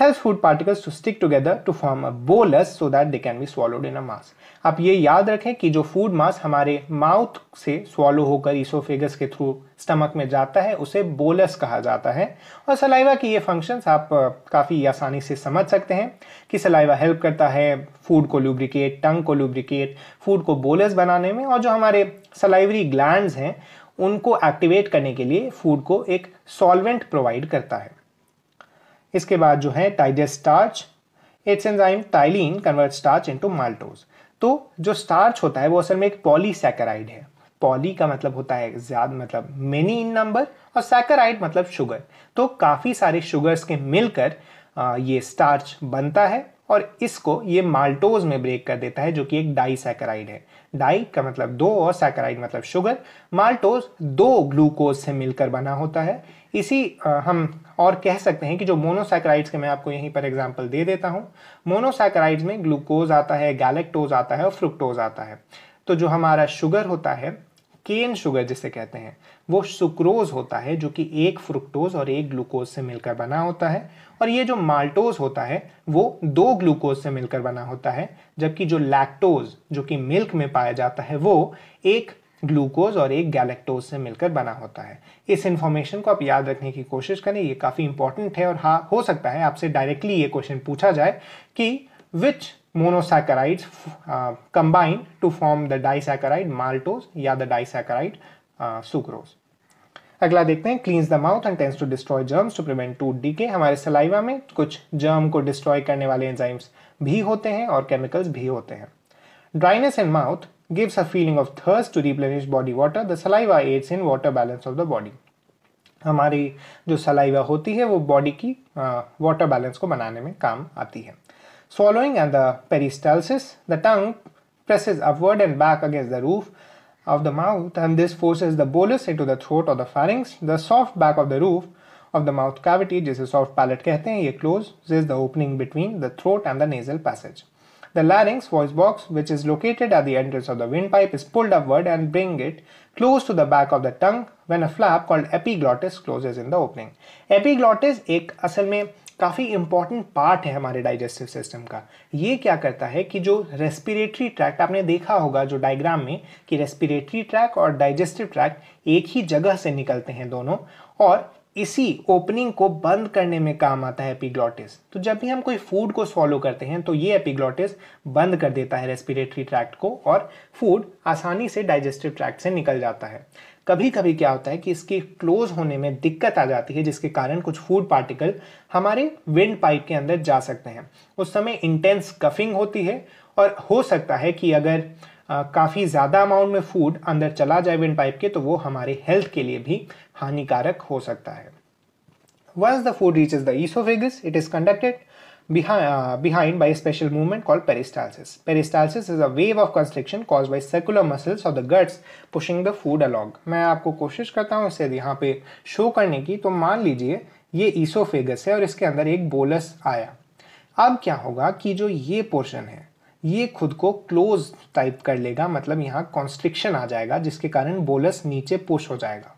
help food particles to stick together to form a bolus so that they can be swallowed in a mass आप ये याद रखें कि जो food मास हमारे mouth से swallow होकर oesophagus के थ्रू स्टमक में जाता है उसे बोलस कहा जाता है और सलाइवा की ये फंक्शंस आप काफ़ी आसानी से समझ सकते हैं कि सलाइवा हेल्प करता है फूड को लुब्रिकेट टंग को लुब्रिकेट फूड को बोलस बनाने में और जो हमारे सलाइवरी ग्लैंड हैं उनको एक्टिवेट करने के लिए फूड को एक सॉल्वेंट प्रोवाइड करता है इसके बाद जो है digest starch its enzyme ptyalin convert starch into maltose तो जो स्टार्च होता है वो असल में एक पॉलीसेकेराइड है पॉली का मतलब होता है ज्यादा मतलब मेनी इन नंबर और सैकेराइड मतलब शुगर तो काफ़ी सारे शुगर्स के मिलकर ये स्टार्च बनता है और इसको ये माल्टोज में ब्रेक कर देता है जो कि एक डाई सैकेराइड है डाई का मतलब दो और सैकेराइड मतलब शुगर माल्टोज दो ग्लूकोज से मिलकर बना होता है इसी हम और कह सकते हैं कि जो मोनोसैकराइड्स के मैं आपको यहीं पर एग्जाम्पल दे देता हूँ मोनोसैकराइड्स में ग्लूकोज आता है गैलेक्टोज आता है और फ्रुक्टोज आता है तो जो हमारा शुगर होता है केन शुगर जिसे कहते हैं वो सुक्रोज होता है जो कि एक फ्रुक्टोज और एक ग्लूकोज से मिलकर बना होता है और ये जो माल्टोज होता है वो दो ग्लूकोज से मिलकर बना होता है जबकि जो लैक्टोज जो कि मिल्क में पाया जाता है वो एक ग्लूकोज और एक गैलेक्टोज से मिलकर बना होता है इस इंफॉर्मेशन को आप याद रखने की कोशिश करें ये काफ़ी इंपॉर्टेंट है और हाँ हो सकता है आपसे डायरेक्टली ये क्वेश्चन पूछा जाए कि which monosaccharides combine to form the disaccharide maltose या द डाइसैकराइड सुक्रोज अगला देखते हैं cleanses the mouth and tends to destroy germs to prevent tooth decay हमारे सलाइवा में कुछ जर्म को डिस्ट्रॉय करने वाले एंजाइम्स भी होते हैं और केमिकल्स भी होते हैं dryness in mouth gives a feeling of thirst to replenish body water the saliva aids in water balance of the body हमारी जो सलाइवा होती है वो बॉडी की वाटर बैलेंस को बनाने में काम आती है swallowing and the peristalsis the tongue presses upward and back against the roof of the mouth and this is the bolus into the throat of the pharynx the soft back of the roof of the mouth cavity जिसे soft palate कहते हैं ये closes the opening between the throat and the nasal passage The larynx voice box, which is located at the entrance of the windpipe, is pulled upward and bring it close to the back of the tongue when a flap called epiglottis closes in the opening. Epiglottis एक असल में काफ़ी important part है हमारे digestive system का ये क्या करता है कि जो रेस्पिरेटरी ट्रैक्ट आपने देखा होगा जो डायग्राम में कि रेस्पिरेटरी ट्रैक और डाइजेस्टिव ट्रैक एक ही जगह से निकलते हैं दोनों और इसी ओपनिंग को बंद करने में काम आता है एपिग्लॉटिस तो जब भी हम कोई फूड को सॉलो करते हैं तो ये एपिग्लॉटिस बंद कर देता है रेस्पिरेटरी ट्रैक्ट को और फूड आसानी से डाइजेस्टिव ट्रैक्ट से निकल जाता है कभी कभी क्या होता है कि इसकी क्लोज होने में दिक्कत आ जाती है जिसके कारण कुछ फूड पार्टिकल हमारे विंड पाइप के अंदर जा सकते हैं उस समय इंटेंस कफिंग होती है और हो सकता है कि अगर काफ़ी ज़्यादा अमाउंट में फूड अंदर चला जाए विंड पाइप के तो वो हमारे हेल्थ के लिए भी हानिकारक हो सकता है once the food reaches the oesophagus it is conducted behind by special movement call peristalsis peristalsis is a wave of construction cause by circular muscles of the guts pushing the food along मैं आपको कोशिश करता हूँ इसे यहाँ पे show करने की तो मान लीजिए ये ईसोफेगस है और इसके अंदर एक बोलस आया अब क्या होगा कि जो ये पोर्शन है ये खुद को क्लोज टाइप कर लेगा मतलब यहाँ कॉन्स्ट्रिक्शन आ जाएगा जिसके कारण बोलस नीचे पुश हो जाएगा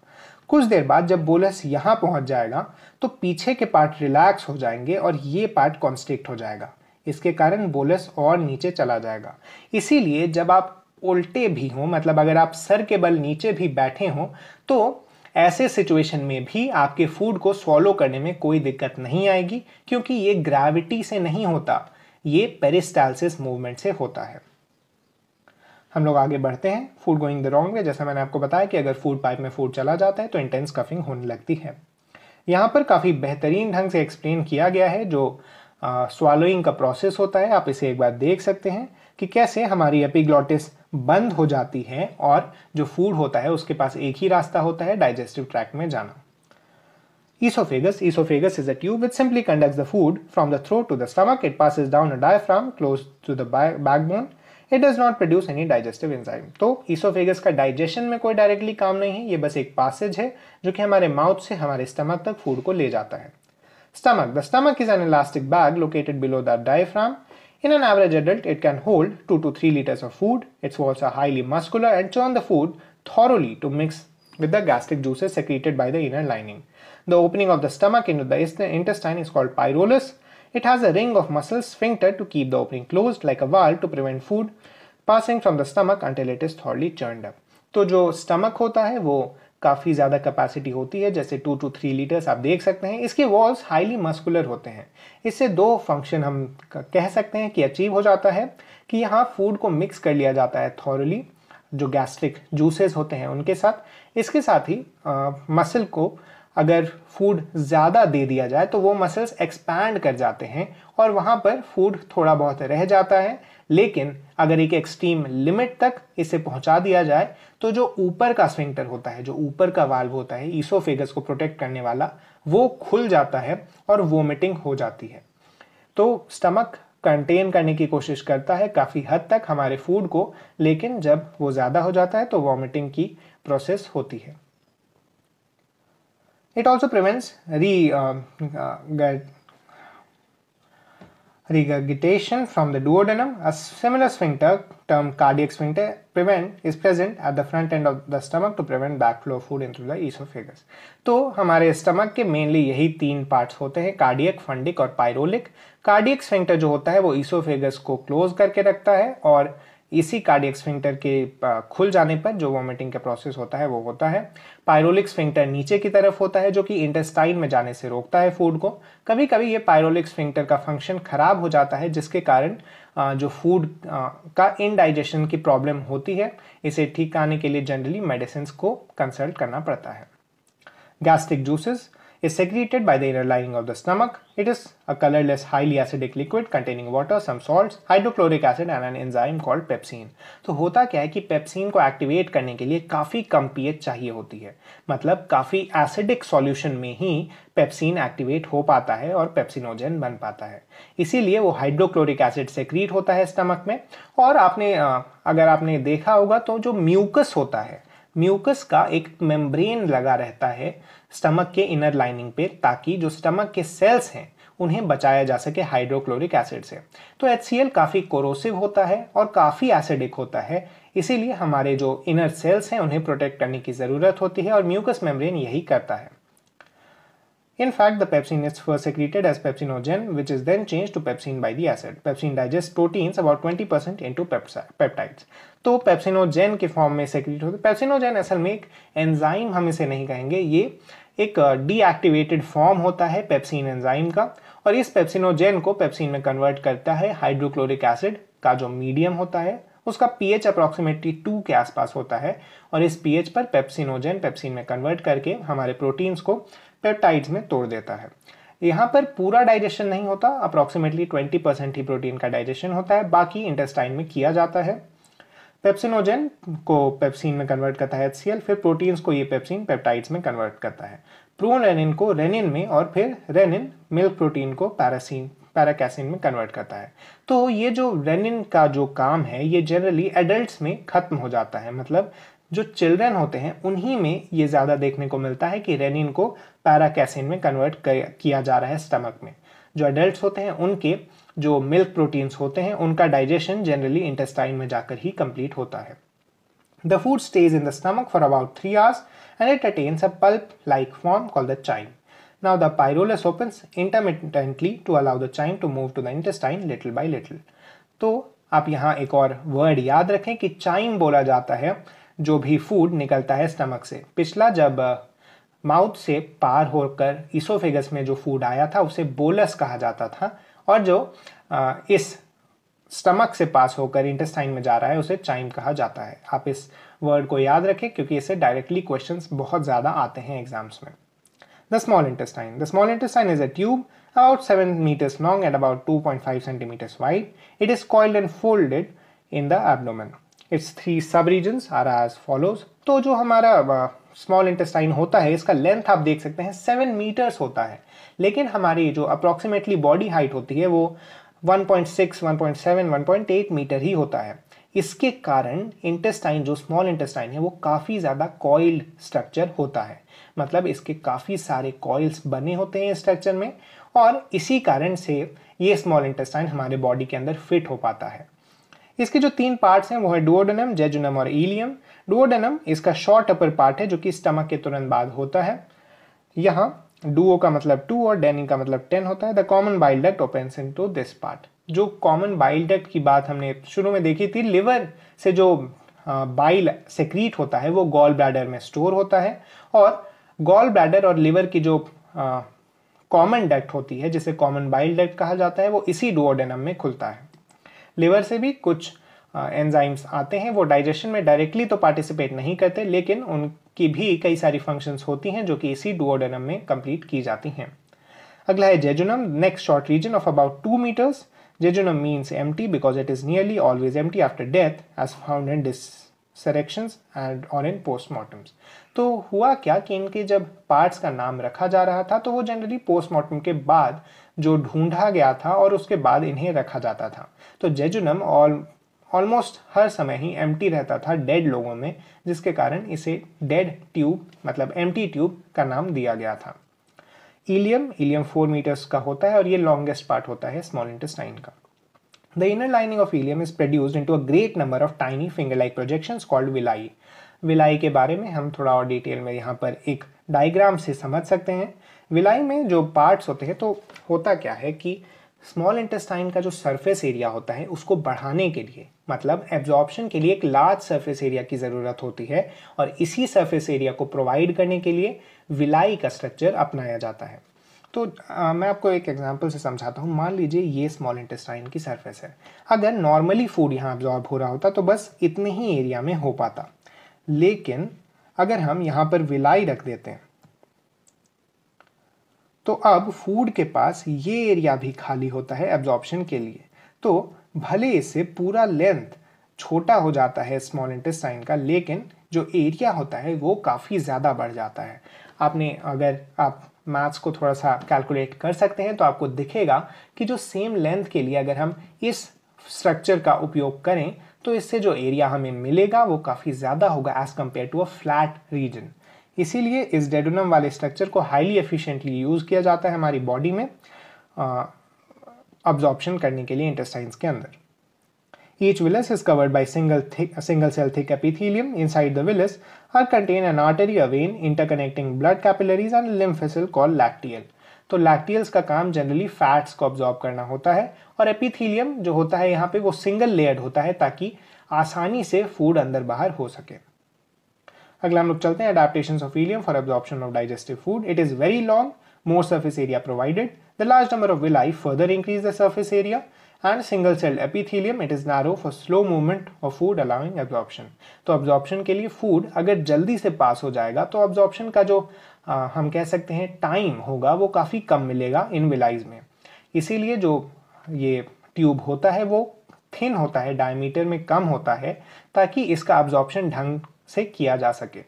कुछ देर बाद जब बोलस यहाँ पहुँच जाएगा तो पीछे के पार्ट रिलैक्स हो जाएंगे और ये पार्ट कॉन्स्ट्रिक्ट हो जाएगा इसके कारण बोलस और नीचे चला जाएगा इसीलिए जब आप उल्टे भी हों मतलब अगर आप सर के बल नीचे भी बैठे हों तो ऐसे सिचुएशन में भी आपके फूड को सॉलो करने में कोई दिक्कत नहीं आएगी क्योंकि ये ग्रेविटी से नहीं होता ये पेरिस्टाइलिस मूवमेंट से होता है हम लोग आगे बढ़ते हैं food going the wrong way जैसा मैंने आपको बताया कि अगर फूड पाइप में फूड चला जाता है तो इंटेंस कफिंग होने लगती है यहाँ पर काफ़ी बेहतरीन ढंग से एक्सप्लेन किया गया है जो स्वालोइंग का प्रोसेस होता है आप इसे एक बार देख सकते हैं कि कैसे हमारी एपिग्लॉटिस बंद हो जाती है और जो फूड होता है उसके पास एक ही रास्ता होता है डाइजेस्टिव ट्रैक में जाना Esophagus. Esophagus is a tube which simply conducts the food from the throat to the stomach. It passes down a diaphragm close to the backbone. It does not produce any digestive enzyme. तो esophagus का digestion में कोई directly काम नहीं है ये बस एक passage है जो कि हमारे mouth से हमारे stomach तक food को ले जाता है Stomach. The stomach is an elastic bag located below the diaphragm. In an average adult, it can hold 2 to 3 liters of food. It's walls are highly muscular and churn the food thoroughly to mix with the gastric juices secreted by the inner lining. The opening of the stomach into the intestine is called pyrolus. It has a ring of muscles sphincter to keep the opening closed like a valve to prevent food passing from the stomach until it is thoroughly churned up. तो जो stomach होता है वो काफ़ी ज़्यादा capacity होती है जैसे टू टू थ्री लीटर्स आप देख सकते हैं इसके वॉल्स हाईली मस्कुलर होते हैं इससे दो फंक्शन हम कह सकते हैं कि अचीव हो जाता है कि यहाँ फूड को मिक्स कर लिया जाता है थॉरली जो गैस्ट्रिक जूसेस होते हैं उनके साथ इसके साथ ही मसल को अगर फूड ज़्यादा दे दिया जाए तो वो मसल्स एक्सपैंड कर जाते हैं और वहाँ पर फूड थोड़ा बहुत रह जाता है लेकिन अगर एक एक्सट्रीम लिमिट तक इसे पहुँचा दिया जाए तो जो ऊपर का स्विंक्टर होता है जो ऊपर का वाल्व होता है ईसोफेगस को प्रोटेक्ट करने वाला वो खुल जाता है और वोमिटिंग हो जाती है तो स्टमक कंटेन करने की कोशिश करता है काफ़ी हद तक हमारे फूड को लेकिन जब वो ज़्यादा हो जाता है तो वॉमिटिंग की प्रोसेस होती है It also prevents re, uh, uh, regurgitation from the duodenum. A similar sphincter termed cardiac sphincter prevent is present at the front end of the stomach to prevent backflow of food into the esophagus. तो हमारे stomach के mainly यही तीन parts होते हैं cardiac, fundic और pyrolic. Cardiac sphincter जो होता है वो esophagus को close करके रखता है और इसी कार्डियक स्फिंक्टर के खुल जाने पर जो वॉमिटिंग का प्रोसेस होता है वो होता है पायरोलिक स्फिंक्टर नीचे की तरफ होता है जो कि इंटेस्टाइन में जाने से रोकता है फूड को कभी कभी ये पायरोलिक स्फिंक्टर का फंक्शन खराब हो जाता है जिसके कारण जो फूड का इनडाइजेशन की प्रॉब्लम होती है इसे ठीक करने के लिए जनरली मेडिसिन को कंसल्ट करना पड़ता है gastric juices is secreted by the inner lining of the stomach. It is a colorless, highly acidic liquid containing water, some salts, hydrochloric acid and an enzyme called pepsin. तो होता क्या है कि pepsin को activate करने के लिए काफ़ी कम पीएच चाहिए होती है मतलब काफ़ी एसिडिक सॉल्यूशन में ही पेप्सिन एक्टिवेट हो पाता है और पेप्सिनोजन बन पाता है इसीलिए वो हाइड्रोक्लोरिक एसिड सेक्रीट होता है स्टमक में और आपने अगर आपने देखा होगा तो जो म्यूकस होता है म्यूकस का एक मेम्ब्रेन लगा रहता है स्टमक के इनर लाइनिंग पे ताकि जो स्टमक के सेल्स हैं उन्हें बचाया जा सके हाइड्रोक्लोरिक एसिड से तो एच काफ़ी कोरोसिव होता है और काफ़ी एसिडिक होता है इसीलिए हमारे जो इनर सेल्स हैं उन्हें प्रोटेक्ट करने की ज़रूरत होती है और म्यूकस मेम्ब्रेन यही करता है in In fact, is first is as pepsinogen which is then change to pepsin by pepsin acid pepsin digest Pepsin about twenty percent in to peptides. तो पेप्सिनोजेन के फॉर्म में सेक्रेट होते pepsinogen असल में एक एंजाइम हम इसे नहीं कहेंगे ये एक डीएक्टिवेटेड फॉर्म होता है पेप्सिन एंजाइम का और इस पेप्सिनोजेन को पेप्सिन में कन्वर्ट करता है हाइड्रोक्लोरिक एसिड का जो मीडियम होता है उसका पीएच अप्रोक्सीमेटली टू के आसपास होता है और इस पीएच पर पेप्सिनोजेन पेप्सिन में कन्वर्ट करके हमारे प्रोटीन्स को पेप्टाइड्स में तोड़ देता है यहाँ पर पूरा डाइजेशन नहीं होता अप्रोक्सीमेटली 20 परसेंट ही प्रोटीन का डाइजेशन होता है बाकी इंटेस्टाइन में किया जाता है पेप्सिनोजेन को पेप्सिन में कन्वर्ट करता है एच फिर प्रोटीन्स को ये पेप्सिन पेप्टाइड्स में कन्वर्ट करता है प्रोरेनिन को रेनिन में और फिर रेनिन मिल्क प्रोटीन को पैरासिन पैराकैसिन में कन्वर्ट करता है तो ये जो रेनिन का जो काम है ये जनरली एडल्ट में ख़त्म हो जाता है मतलब जो चिल्ड्रन होते हैं उन्हीं में ये ज़्यादा देखने को मिलता है कि रेनिन को पैराकैसिन में कन्वर्ट किया जा रहा है स्टमक में जो एडल्ट होते हैं उनके जो मिल्क प्रोटीन्स होते हैं उनका डाइजेशन जनरली इंटेस्टाइन में जाकर ही कंप्लीट होता है the food stays in the stomach for about three hours and it attains a pulp like form call the chyme now the pylorus open intermittently to allow the chyme to move to the intestine little by little तो आप यहाँ एक और word याद रखें कि chyme बोला जाता है जो भी फूड निकलता है स्टमक से पिछला जब माउथ uh, से पार होकर इसोफेगस में जो फूड आया था उसे बोलस कहा जाता था और जो आ, इस स्टमक से पास होकर इंटेस्टाइन में जा रहा है उसे चाइम कहा जाता है आप इस वर्ड को याद रखें क्योंकि इसे डायरेक्टली क्वेश्चंस बहुत ज़्यादा आते हैं एग्जाम्स में the small intestine the small intestine is a tube about seven metres long and about two point five centimetres wide it is coiled and folded in the abdomen its three sub region are as follows तो जो हमारा small intestine होता है इसका length आप देख सकते हैं सेवन मीटर्स होता है लेकिन हमारी जो अप्रॉक्सीमेटली बॉडी हाइट होती है वो 1.6, 1.7, 1.8 मीटर ही होता है इसके कारण इंटेस्टाइन जो स्मॉल इंटेस्टाइन है वो काफ़ी ज़्यादा कॉइल्ड स्ट्रक्चर होता है मतलब इसके काफ़ी सारे कॉइल्स बने होते हैं स्ट्रक्चर में और इसी कारण से ये स्मॉल इंटेस्टाइन हमारे बॉडी के अंदर फिट हो पाता है इसके जो तीन पार्ट्स हैं वो है डुओडेनम जेजुनम और ईलियम डुओडेनम इसका शॉर्ट अपर पार्ट है जो कि स्टमक के तुरंत बाद होता है यहाँ डुओ का मतलब टू और डेनिंग का मतलब टेन होता है the common bile duct open into this part जो कॉमन बाइल डक्ट की बात हमने शुरू में देखी थी लिवर से जो बाइल सेक्रीट होता है वो गॉल ब्लैडर में स्टोर होता है और गॉल ब्लैडर और लिवर की जो कॉमन डक्ट होती है जिसे कॉमन बाइल डक्ट कहा जाता है वो इसी डुओडेनम में खुलता है लिवर से भी कुछ एंजाइम्स आते हैं वो डाइजेशन में डायरेक्टली तो पार्टिसिपेट नहीं करते लेकिन उनकी भी कई सारी फंक्शंस होती हैं जो कि इसी डुओडेनम में कंप्लीट की जाती हैं अगला है jejunum next short reason of about to metres jejunum means M because it is nearly always M after death as found in dish सरेक्शंस and और इन पोस्टमार्टम्स तो हुआ क्या कि इनके जब पार्ट्स का नाम रखा जा रहा था तो वो जनरली पोस्टमार्टम के बाद जो ढूंढा गया था और उसके बाद इन्हें रखा जाता था तो जेजुनम और ऑलमोस्ट हर समय ही एम रहता था डेड लोगों में जिसके कारण इसे डेड ट्यूब मतलब एम ट्यूब का नाम दिया गया था इलियम इलियम फोर मीटर्स का होता है और ये लॉन्गेस्ट पार्ट होता है स्मॉल इंटेस्टाइन का the inner lining of ileum is produced into a great number of tiny finger like projections called villi villi के बारे में हम थोड़ा और डिटेल में यहाँ पर एक डायग्राम से समझ सकते हैं विलाई में जो पार्ट्स होते हैं तो होता क्या है कि स्मॉल इंटेस्टाइन का जो सरफेस एरिया होता है उसको बढ़ाने के लिए मतलब एब्जॉर्प्शन के लिए एक लार्ज सरफेस एरिया की ज़रूरत होती है और इसी सरफेस एरिया को प्रोवाइड करने के लिए विलाई का स्ट्रक्चर अपनाया जाता है तो आ, मैं आपको एक एग्जांपल से समझाता हूँ मान लीजिए ये स्मॉल इंटेस्टाइन की सरफेस है अगर नॉर्मली फूड यहाँ एब्जॉर्ब हो रहा होता तो बस इतने ही एरिया में हो पाता लेकिन अगर हम यहाँ पर विलाई रख देते हैं तो अब फूड के पास ये एरिया भी खाली होता है एब्जॉर्प्शन के लिए तो भले इसे पूरा लेंथ छोटा हो जाता है स्मॉल इंटेस्टाइन का लेकिन जो एरिया होता है वो काफ़ी ज़्यादा बढ़ जाता है आपने अगर आप मैथ्स को थोड़ा सा कैलकुलेट कर सकते हैं तो आपको दिखेगा कि जो सेम लेंथ के लिए अगर हम इस स्ट्रक्चर का उपयोग करें तो इससे जो एरिया हमें मिलेगा वो काफ़ी ज़्यादा होगा as compare to a flat region इसीलिए इस डेडोनम वाले स्ट्रक्चर को हाईली एफिशिएंटली यूज़ किया जाता है हमारी बॉडी में अब्जॉर्प्शन करने के लिए इंटेस्टाइंस के अंदर each villus is covered by single single cell thick epithelium inside the villus are contain an artery a vein interconnecting blood capillaries and lymph vessel call lacteal तो लैक्टियल्स का काम जनरली फैट्स को absorb करना होता है और एपिथीलियम जो होता है यहाँ पे वो सिंगल लेयर्ड होता है ताकि आसानी से फूड अंदर बाहर हो सके अगला हम लोग चलते हैं adaptation of ileum for absorption of digestive food it is very long more surface area provided The large number of villi further increase the surface area and single-celled epithelium it is narrow for slow movement of food allowing absorption. तो absorption के लिए food अगर जल्दी से pass हो जाएगा तो absorption का जो आ, हम कह सकते हैं टाइम होगा वो काफ़ी कम मिलेगा इन विलाइज में इसीलिए जो ये ट्यूब होता है वो थिन होता है डायमीटर में कम होता है ताकि इसका एब्जॉर्प्शन ढंग से किया जा सके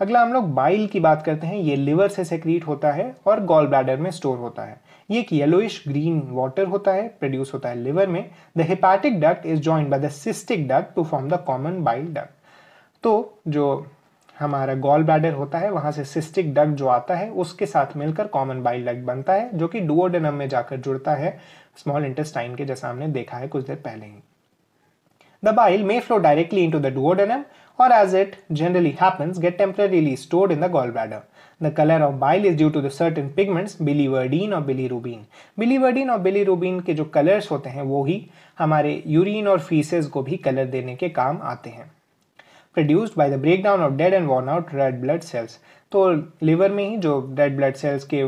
अगला हम लोग बाइल की बात करते हैं ये लिवर से सेक्रीट होता है और गॉल ब्लैडर में स्टोर होता है ये एक येलोइश ग्रीन वाटर होता है प्रोड्यूस होता है लिवर में the hepatic duct is join by the cystic duct to form the common bile duct तो जो हमारा गॉल ब्लैडर होता है वहां से सिस्टिक डक्ट जो आता है उसके साथ मिलकर कॉमन बाइल डक्ट बनता है जो कि डुओडेनम में जाकर जुड़ता है स्मॉल इंटेस्टाइन के जैसा हमने देखा है कुछ देर पहले ही the bile may flow directly into the duodenum और as it generally happens get get stored in the gall bladder The color of bile is due to the certain pigments biliverdin or bilirubin. Biliverdin or bilirubin के जो colors होते हैं वो ही हमारे urine और feces को भी color देने के काम आते हैं Produced by the breakdown of dead and worn out red blood cells. तो liver में ही जो रेड blood cells के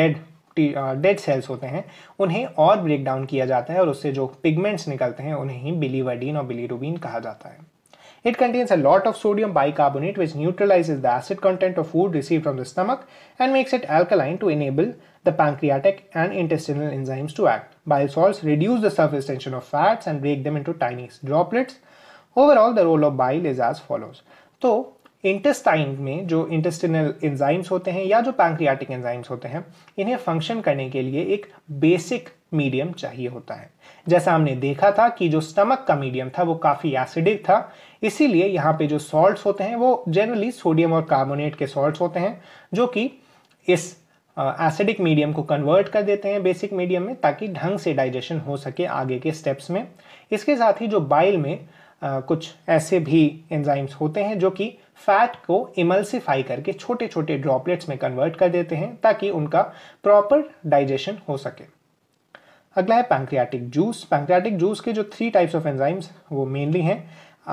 dead डेड सेल्स होते हैं उन्हें और ब्रेक डाउन किया जाता है और उससे जो पिगमेंट्स निकलते हैं उन्हें ही बिलीवर्डीन और बिलीरुबिन कहा जाता है It contains a lot of sodium bicarbonate which neutralizes the acid content of food received from the stomach and makes it alkaline to enable the pancreatic and intestinal enzymes to act. Bile salts reduce the surface tension of fats and break them into tiny droplets. Overall, the role of bile is as follows. So, intestine में जो intestinal enzymes होते हैं या जो pancreatic enzymes होते हैं इन्हें function करने के लिए एक बेसिक मीडियम चाहिए होता है जैसा हमने देखा था कि जो स्टमक का मीडियम था वो काफ़ी एसिडिक था इसीलिए यहाँ पे जो सॉल्ट्स होते हैं वो जनरली सोडियम और कार्बोनेट के सॉल्ट्स होते हैं जो कि इस एसिडिक मीडियम को कन्वर्ट कर देते हैं बेसिक मीडियम में ताकि ढंग से डाइजेशन हो सके आगे के स्टेप्स में इसके साथ ही जो बाइल में आ, कुछ ऐसे भी एंजाइम्स होते हैं जो कि फैट को इमल्सिफाई करके छोटे छोटे ड्रॉपलेट्स में कन्वर्ट कर देते हैं ताकि उनका प्रॉपर डाइजेशन हो सके अगला है पैंक्रियाटिक जूस पैंक्रियाटिक जूस के जो थ्री टाइप्स ऑफ एंजाइम्स वो मेनली हैं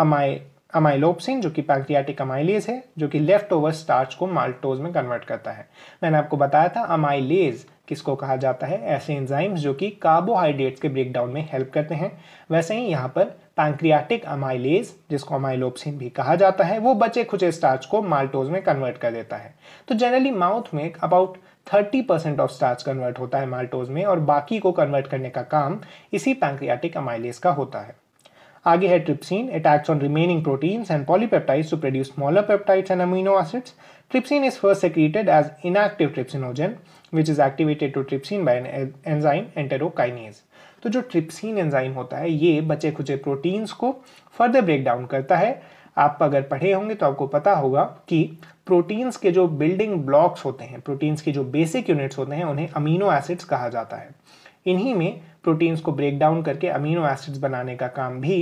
अमाइ अमाइलोपसिन जो कि पैक्रियाटिक अमाइलेज है जो कि लेफ्ट ओवर स्टार्च को माल्टोज में कन्वर्ट करता है मैंने आपको बताया था अमाइलेज किसको कहा जाता है ऐसे एंजाइम्स जो कि कार्बोहाइड्रेट्स के ब्रेकडाउन में हेल्प करते हैं वैसे ही यहाँ पर पैंक्रियाटिक अमाइलेज जिसको अमाइलोपसिन भी कहा जाता है वो बचे खुचे स्टार्च को माल्टोज में कन्वर्ट कर देता है तो जनरली माउथ में about 30 percent of starch convert होता है माल्टोज में और बाकी को कन्वर्ट करने का काम इसी पैंक्रियाटिक अमाइलेज का होता है आगे है trypsin attacks on remaining proteins and polypeptides to produce smaller peptides and amino acids trypsin is first secreted as inactive trypsinogen which is activated to trypsin by an enzyme enterokinase. तो जो trypsin enzyme होता है ये बचे खुचे proteins को further break down करता है आप अगर पढ़े होंगे तो आपको पता होगा कि प्रोटीन्स के जो बिल्डिंग ब्लॉक्स होते हैं प्रोटीन्स के जो बेसिक यूनिट्स होते हैं उन्हें अमीनो एसिड्स कहा जाता है इन्हीं में प्रोटीन्स को ब्रेक डाउन करके अमीनो एसिड्स बनाने का काम भी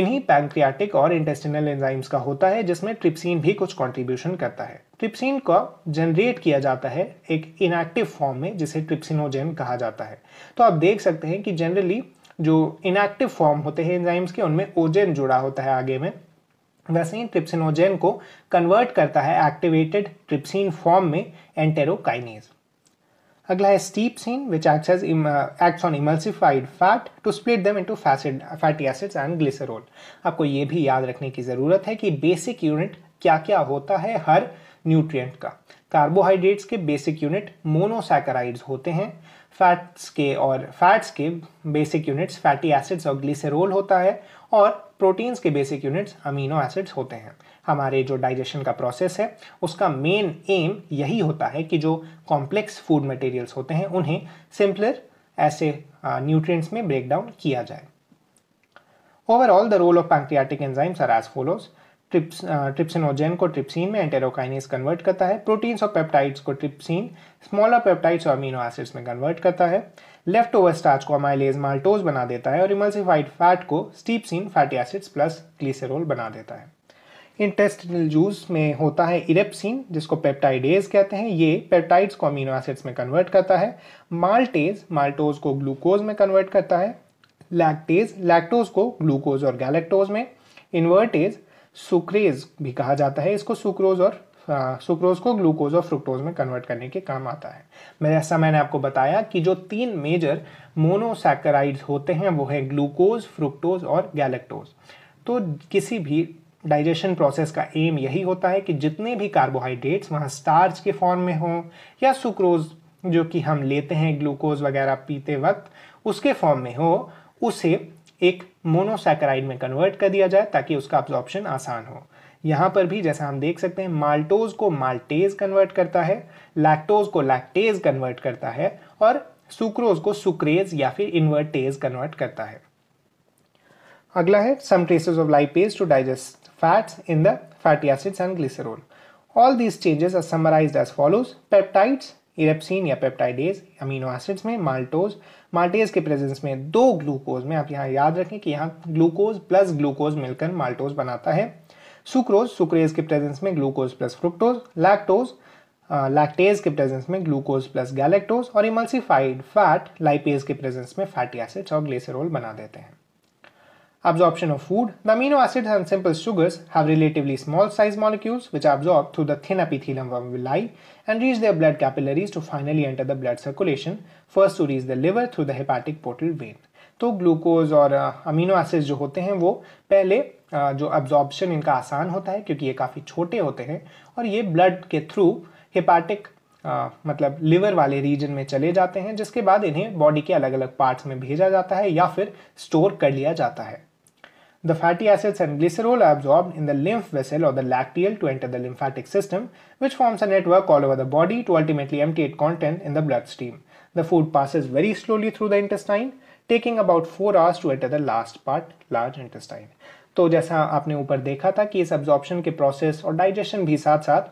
इन्हीं पैंक्रियाटिक और इंटेस्टिनल एंजाइम्स का होता है जिसमें ट्रिप्सिन भी कुछ कंट्रीब्यूशन करता है ट्रिप्सिन को जनरेट किया जाता है एक इनएक्टिव फॉर्म में जिसे ट्रिप्सिनोजेन कहा जाता है तो आप देख सकते हैं कि जनरली जो इनएक्टिव फॉर्म होते हैं एंजाइम्स के उनमें ओजेन जुड़ा होता है आगे में वैसे ही ट्रिप्सिनोजेन को कन्वर्ट करता है एक्टिवेटेड ट्रिप्सिन फॉर्म में एंटेरोकाइनेज अगला है steapsin which act as acts on emulsified fat to split them into फैसिड फैटी एसिड्स एंड ग्लिसरोल आपको ये भी याद रखने की ज़रूरत है कि बेसिक यूनिट क्या क्या होता है हर न्यूट्रिएंट का कार्बोहाइड्रेट्स के बेसिक यूनिट मोनोसैकराइड्स होते हैं फैट्स के और फैट्स के बेसिक यूनिट्स फैटी एसिड्स और ग्लिसरोल होता है और प्रोटीन्स के बेसिक यूनिट्स अमीनो एसिड्स होते हैं हमारे जो डाइजेशन का प्रोसेस है उसका मेन एम यही होता है कि जो कॉम्प्लेक्स फूड मटेरियल्स होते हैं उन्हें सिंपलर ऐसे न्यूट्रिएंट्स में ब्रेक डाउन किया जाए overall the role of pancreatic enzymes are as follows ट्रिप्स ट्रिप्सिनोजेन को ट्रिप्सिन में एंटेरोकाइनेस कन्वर्ट करता है प्रोटीन्स और पेप्टाइड्स को ट्रिप्सिन स्मॉलर पेप्टाइड्स और अमीनो एसिड्स में कन्वर्ट करता है लेफ्ट ओवर स्टार्च को अमाइलेज माल्टोज बना देता है और इमल्सिफाइड फैट को steapsin fatty acids plus glycerol बना देता है इंटेस्टिनल जूस में होता है इरेप्सिन जिसको पेप्टाइडेज कहते हैं ये पेप्टाइड्स को अमीनो एसिड्स में कन्वर्ट करता है माल्टेज माल्टोज को ग्लूकोज में कन्वर्ट करता है लैक्टेज लैक्टोज को ग्लूकोज और गैलेक्टोज में इन्वर्टेज सुक्रेज भी कहा जाता है इसको सुक्रोज और सुक्रोज को ग्लूकोज और फ्रुक्टोज में कन्वर्ट करने के काम आता है मैं ऐसा मैंने आपको बताया कि जो तीन मेजर मोनोसैकराइड्स होते हैं वो है ग्लूकोज फ्रुक्टोज और गैलेक्टोज तो किसी भी डाइजेशन प्रोसेस का एम यही होता है कि जितने भी कार्बोहाइड्रेट्स वहाँ स्टार्च के फॉर्म में हों या सुक्रोज जो कि हम लेते हैं ग्लूकोज वगैरह पीते वक्त उसके फॉर्म में हो उसे एक मोनोसैकराइड में कन्वर्ट कर दिया जाए ताकि उसका ऑब्जॉर्प्शन आसान हो यहाँ पर भी जैसा हम देख सकते हैं माल्टोज को माल्टेज कन्वर्ट करता है लैक्टोज को लैक्टेज कन्वर्ट करता है और सुक्रोज को सुक्रेज या फिर इन्वर्टेज कन्वर्ट करता है अगला है some traces of lipase to digest fats in the fatty acids and glycerol. All these changes are summarized as follows. Peptides, erepsin या पेप्टाइडेज अमीनो एसिड्स में माल्टोज माल्टेज के प्रेजेंस में दो ग्लूकोज में आप यहाँ याद रखें कि यहाँ ग्लूकोज प्लस ग्लूकोज मिलकर माल्टोज बनाता है सुक्रोज सुक्रेज के प्रेजेंस में glucose plus fructose lactose lactase के प्रेजेंस में ग्लूकोज प्लस गैलेक्टोज और इमल्सिफाइड फैट लाइपेज के प्रेजेंस में फैटी एसिड्स और ग्लेसरॉल बना देते हैं Absorption of food. The amino acids and simple sugars have relatively small size molecules which are absorbed through the thin epithelium of valvi and reach their blood capillaries to finally enter the blood circulation, first to reach the liver through the hepatic portal vein. तो glucose और amino acids जो होते हैं वो पहले जो absorption इनका आसान होता है क्योंकि ये काफ़ी छोटे होते हैं और ये ब्लड के थ्रू हेपाटिक आ, मतलब लिवर वाले रीजन में चले जाते हैं जिसके बाद इन्हें बॉडी के अलग अलग पार्ट्स में भेजा जाता है या फिर स्टोर कर लिया जाता है The fatty acids and glycerol are absorbed in the lymph vessel or the lacteal to enter the lymphatic system, which forms a network all over the body to ultimately empty its content in the bloodstream. The food passes very slowly through the intestine, taking about 4 hours to enter the last part, large intestine. तो जैसा आपने ऊपर देखा था कि इस absorption के process और डाइजेशन भी साथ साथ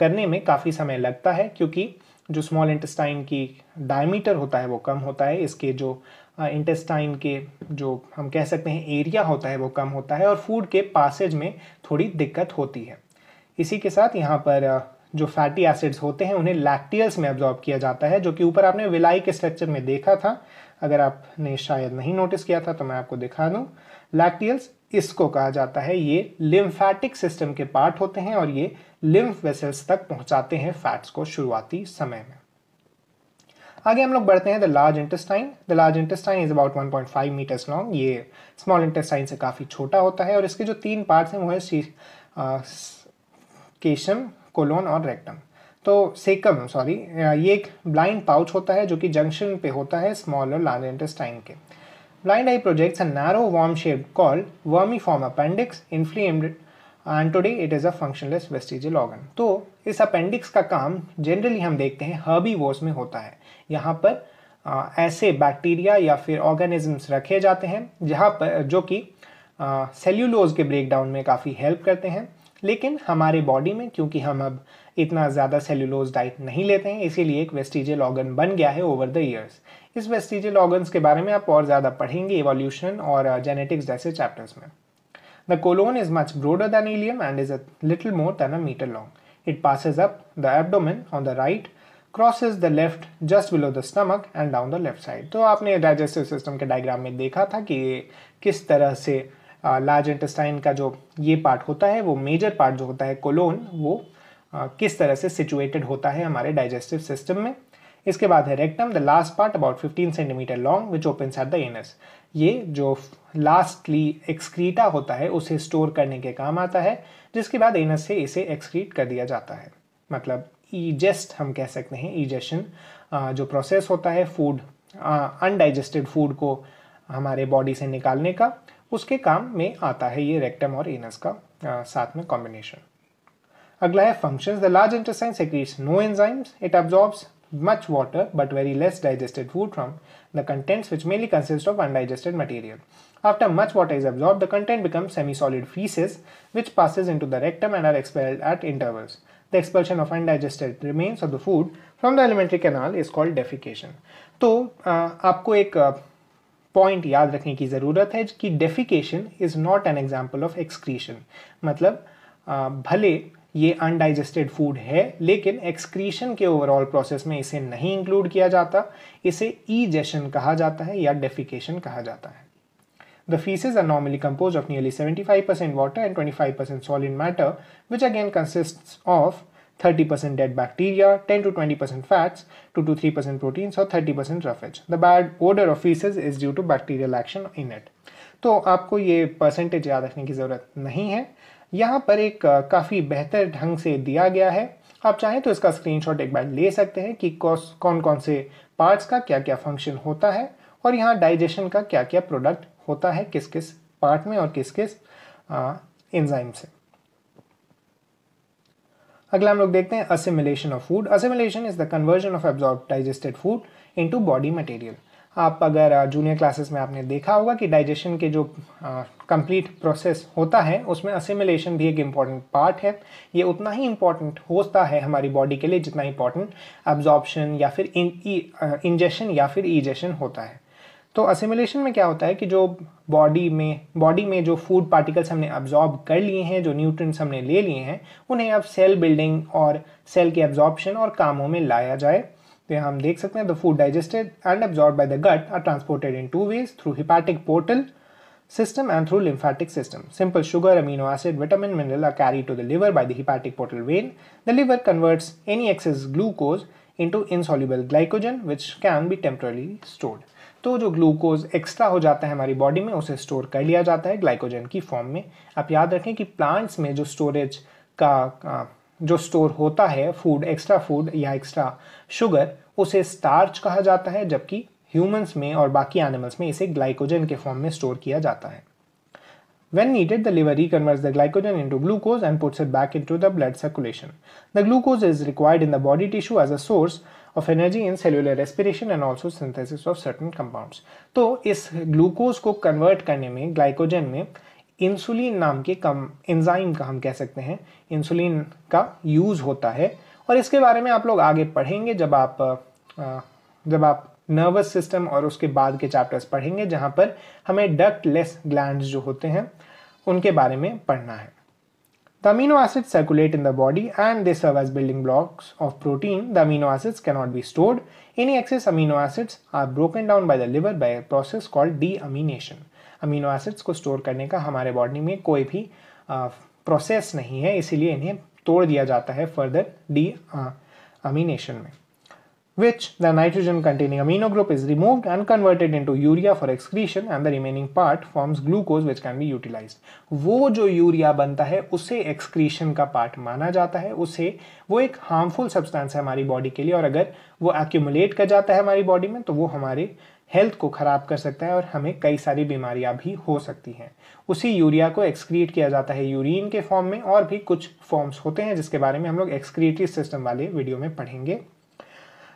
करने में काफ़ी समय लगता है क्योंकि जो स्मॉल इंटेस्टाइन की डायमीटर होता है वो कम होता है इसके जो इंटेस्टाइन के जो हम कह सकते हैं एरिया होता है वो कम होता है और फूड के पासेज में थोड़ी दिक्कत होती है इसी के साथ यहाँ पर जो फैटी एसिड्स होते हैं उन्हें लैक्टियल्स में अब्जॉर्ब किया जाता है जो कि ऊपर आपने विलाई के स्ट्रक्चर में देखा था अगर आपने शायद नहीं नोटिस किया था तो मैं आपको दिखा दूँ लैक्टियल्स इसको कहा जाता है ये लिम्फैटिक सिस्टम के पार्ट होते हैं और ये लिम्फ वेसल्स तक पहुंचाते हैं फैट्स को शुरुआती समय में आगे हम लोग बढ़ते हैं the large intestine the large intestine is about 1.5 metres long ये स्मॉल इंटेस्टाइन से काफ़ी छोटा होता है और इसके जो तीन पार्ट्स हैं वो है केशम कोलोन और रेक्टम तो सेकम सॉरी ये एक ब्लाइंड पाउच होता है जो कि जंक्शन पे होता है स्मॉल और लार्ज इंटेस्टाइन के blind eye projects a narrow worm shape called form appendix inflamed and today it is a functionless vestigial organ तो इस अपेंडिक्स का काम जनरली हम देखते हैं हर्बी में होता है यहाँ पर आ, ऐसे बैक्टीरिया या फिर ऑर्गेनिजम्स रखे जाते हैं जहाँ पर जो कि सेल्यूलोज के ब्रेकडाउन में काफ़ी हेल्प करते हैं लेकिन हमारे बॉडी में क्योंकि हम अब इतना ज़्यादा सेल्यूलोज डाइट नहीं लेते हैं इसीलिए एक वेस्टिजियल ऑर्गन बन गया है ओवर द ईयर्स इस वेस्टिजियल ऑर्गन्स के बारे में आप और ज़्यादा पढ़ेंगे एवोल्यूशन और जेनेटिक्स जैसे चैप्टर्स में the colon is much broader than ileum and is a little more than a metre long it passes up the abdomen on the right crosses the left just below the stomach and down the left side तो आपने digestive system के diagram में देखा था कि किस तरह से लार्ज इंटेस्टाइन का जो ये पार्ट होता है वो मेजर पार्ट जो होता है कोलोन वो uh, किस तरह से सिचुएटेड होता है हमारे डाइजेस्टिव सिस्टम में इसके बाद है rectum the last part about 15 centimetre long which open at the anus ये जो लास्टली एक्सक्रीटा होता है उसे स्टोर करने के काम आता है जिसके बाद एनस से इसे एक्सक्रीट कर दिया जाता है मतलब ईजेस्ट हम कह सकते हैं ईजेशन जो प्रोसेस होता है फूड अनडाइजेस्टेड फूड को हमारे बॉडी से निकालने का उसके काम में आता है ये रेक्टम और एनस का आ, साथ में कॉम्बिनेशन अगला है function the large intestine secretes no enzymes it absorbs much water but very less digested food from the contents which mainly consist of undigested material after much water is absorb the content become semi solid faeces which passes into the rectum and are expelled at intervals the expulsion of undigested remains of the food from the alimentary canal is called defecation. तो आपको एक point याद रखने की ज़रूरत है कि defecation is not an example of excretion मतलब भले ये अनडाइजेस्टेड फूड है लेकिन एक्सक्रीशन के ओवरऑल प्रोसेस में इसे नहीं इंक्लूड किया जाता इसे ईजेशन कहा जाता है या डेफिकेशन कहा जाता है The feces are normally composed of nearly 75% water and 25% solid matter, which again consists of 30% dead bacteria, 10 to 20% fats, 2 to 3% proteins, or 30% roughage. The bad odor of feces is due to bacterial action in it. तो आपको ये percentage याद रखने की ज़रूरत नहीं है यहाँ पर एक काफ़ी बेहतर ढंग से दिया गया है आप चाहें तो इसका स्क्रीनशॉट एक बार ले सकते हैं कि कौन कौन से पार्ट्स का क्या क्या फंक्शन होता है और यहाँ डाइजेशन का क्या क्या प्रोडक्ट होता है किस किस पार्ट में और किस किस एंजाइम से अगला हम लोग देखते हैं assimilation of food assimilation is the conversion of absorb digested food into body material आप अगर जूनियर क्लासेस में आपने देखा होगा कि डाइजेशन के जो कंप्लीट प्रोसेस होता है उसमें असिमिलेशन भी एक इम्पॉर्टेंट पार्ट है ये उतना ही इम्पॉर्टेंट होता है हमारी बॉडी के लिए जितना इम्पॉर्टेंट एब्जॉर्प्शन या फिर इंजेशन e, या फिर ईजेशन होता है तो असिमिलेशन में क्या होता है कि जो बॉडी में बॉडी में जो फूड पार्टिकल्स हमने अब्जॉर्ब कर लिए हैं जो न्यूट्रिएंट्स हमने ले लिए हैं उन्हें अब सेल बिल्डिंग और सेल के एब्जॉर्बशन और कामों में लाया जाए तो हम देख सकते हैं the food digested and absorb by the gut are transported in two ways through hepatic portal system and through lymphatic system simple sugar amino acid vitamin mineral are carry to the liver by the hepatic portal vein the liver converts any excess glucose into to glycogen which can be temporarily stored तो जो glucose extra हो जाता है हमारी body में उसे store कर लिया जाता है ग्लाइकोजन की फॉर्म में आप याद रखें कि प्लांट्स में जो स्टोरेज का जो स्टोर होता है फूड एक्स्ट्रा फूड या एक्स्ट्रा शुगर उसे स्टार्च कहा जाता है जबकि ह्यूमंस में और बाकी एनिमल्स में इसे ग्लाइकोजन के फॉर्म में स्टोर किया जाता है When needed, the liver reconverts the glycogen into glucose and puts it back into the blood circulation. The glucose is required in the body tissue as a source of energy in cellular respiration and also synthesis of certain compounds. तो इस glucose को convert करने में glycogen में insulin नाम के कम enzyme का हम कह सकते हैं इंसुलिन का यूज़ होता है और इसके बारे में आप लोग आगे पढ़ेंगे जब आप जब आप नर्वस सिस्टम और उसके बाद के चैप्टर्स पढ़ेंगे जहाँ पर हमें लेस ग्लैंड जो होते हैं उनके बारे में पढ़ना है The amino acids circulate in the body and they serve as building blocks of protein. The amino acids cannot be stored. Any excess amino acids are broken down by the liver by a process called deamination. Amino acids को store करने का हमारे body में कोई भी process नहीं है इसीलिए इन्हें तोड़ दिया जाता है फर्दर डी अमीनेशन में which the nitrogen containing amino group is removed and converted into urea for excretion and the remaining part forms glucose which can be utilized. wo jo urea banta hai use excretion ka part mana jata hai use wo ek harmful substance hai hamari body ke liye aur agar wo accumulate kar jata hai hamari body mein to wo hamare health को ख़राब कर सकता है और हमें कई सारी बीमारियां भी हो सकती हैं उसी यूरिया को एक्सक्रीट किया जाता है यूरिन के फॉर्म में और भी कुछ फॉर्म्स होते हैं जिसके बारे में हम लोग एक्सक्रीटरी सिस्टम वाले वीडियो में पढ़ेंगे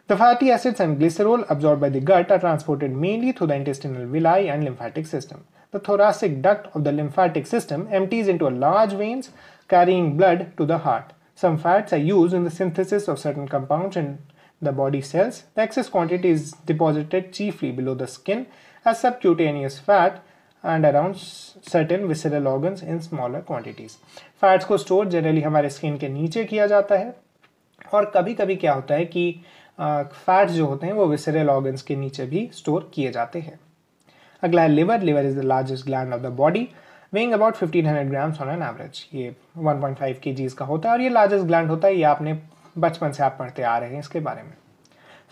The fatty acids and glycerol absorbed by the gut are transported mainly through the intestinal villi and lymphatic system. The thoracic duct of the lymphatic system empties into large veins carrying blood to the heart. Some fats are used in the synthesis of certain compounds in the body cells. The excess quantity is deposited chiefly below the skin as subcutaneous fat and around certain visceral organs in smaller quantities. Fats are store generally हमारे skin के नीचे किया जाता है और कभी fat जो होते हैं वो विसरेल ऑर्गन्स के नीचे भी स्टोर किए जाते हैं अगला है liver liver is the largest gland of the body weighing about 1500 grams on an average ये 1.5 पॉइंट का होता है और ये लार्जेस्ट ग्लैंड होता है ये आपने बचपन से आप पढ़ते आ रहे हैं इसके बारे में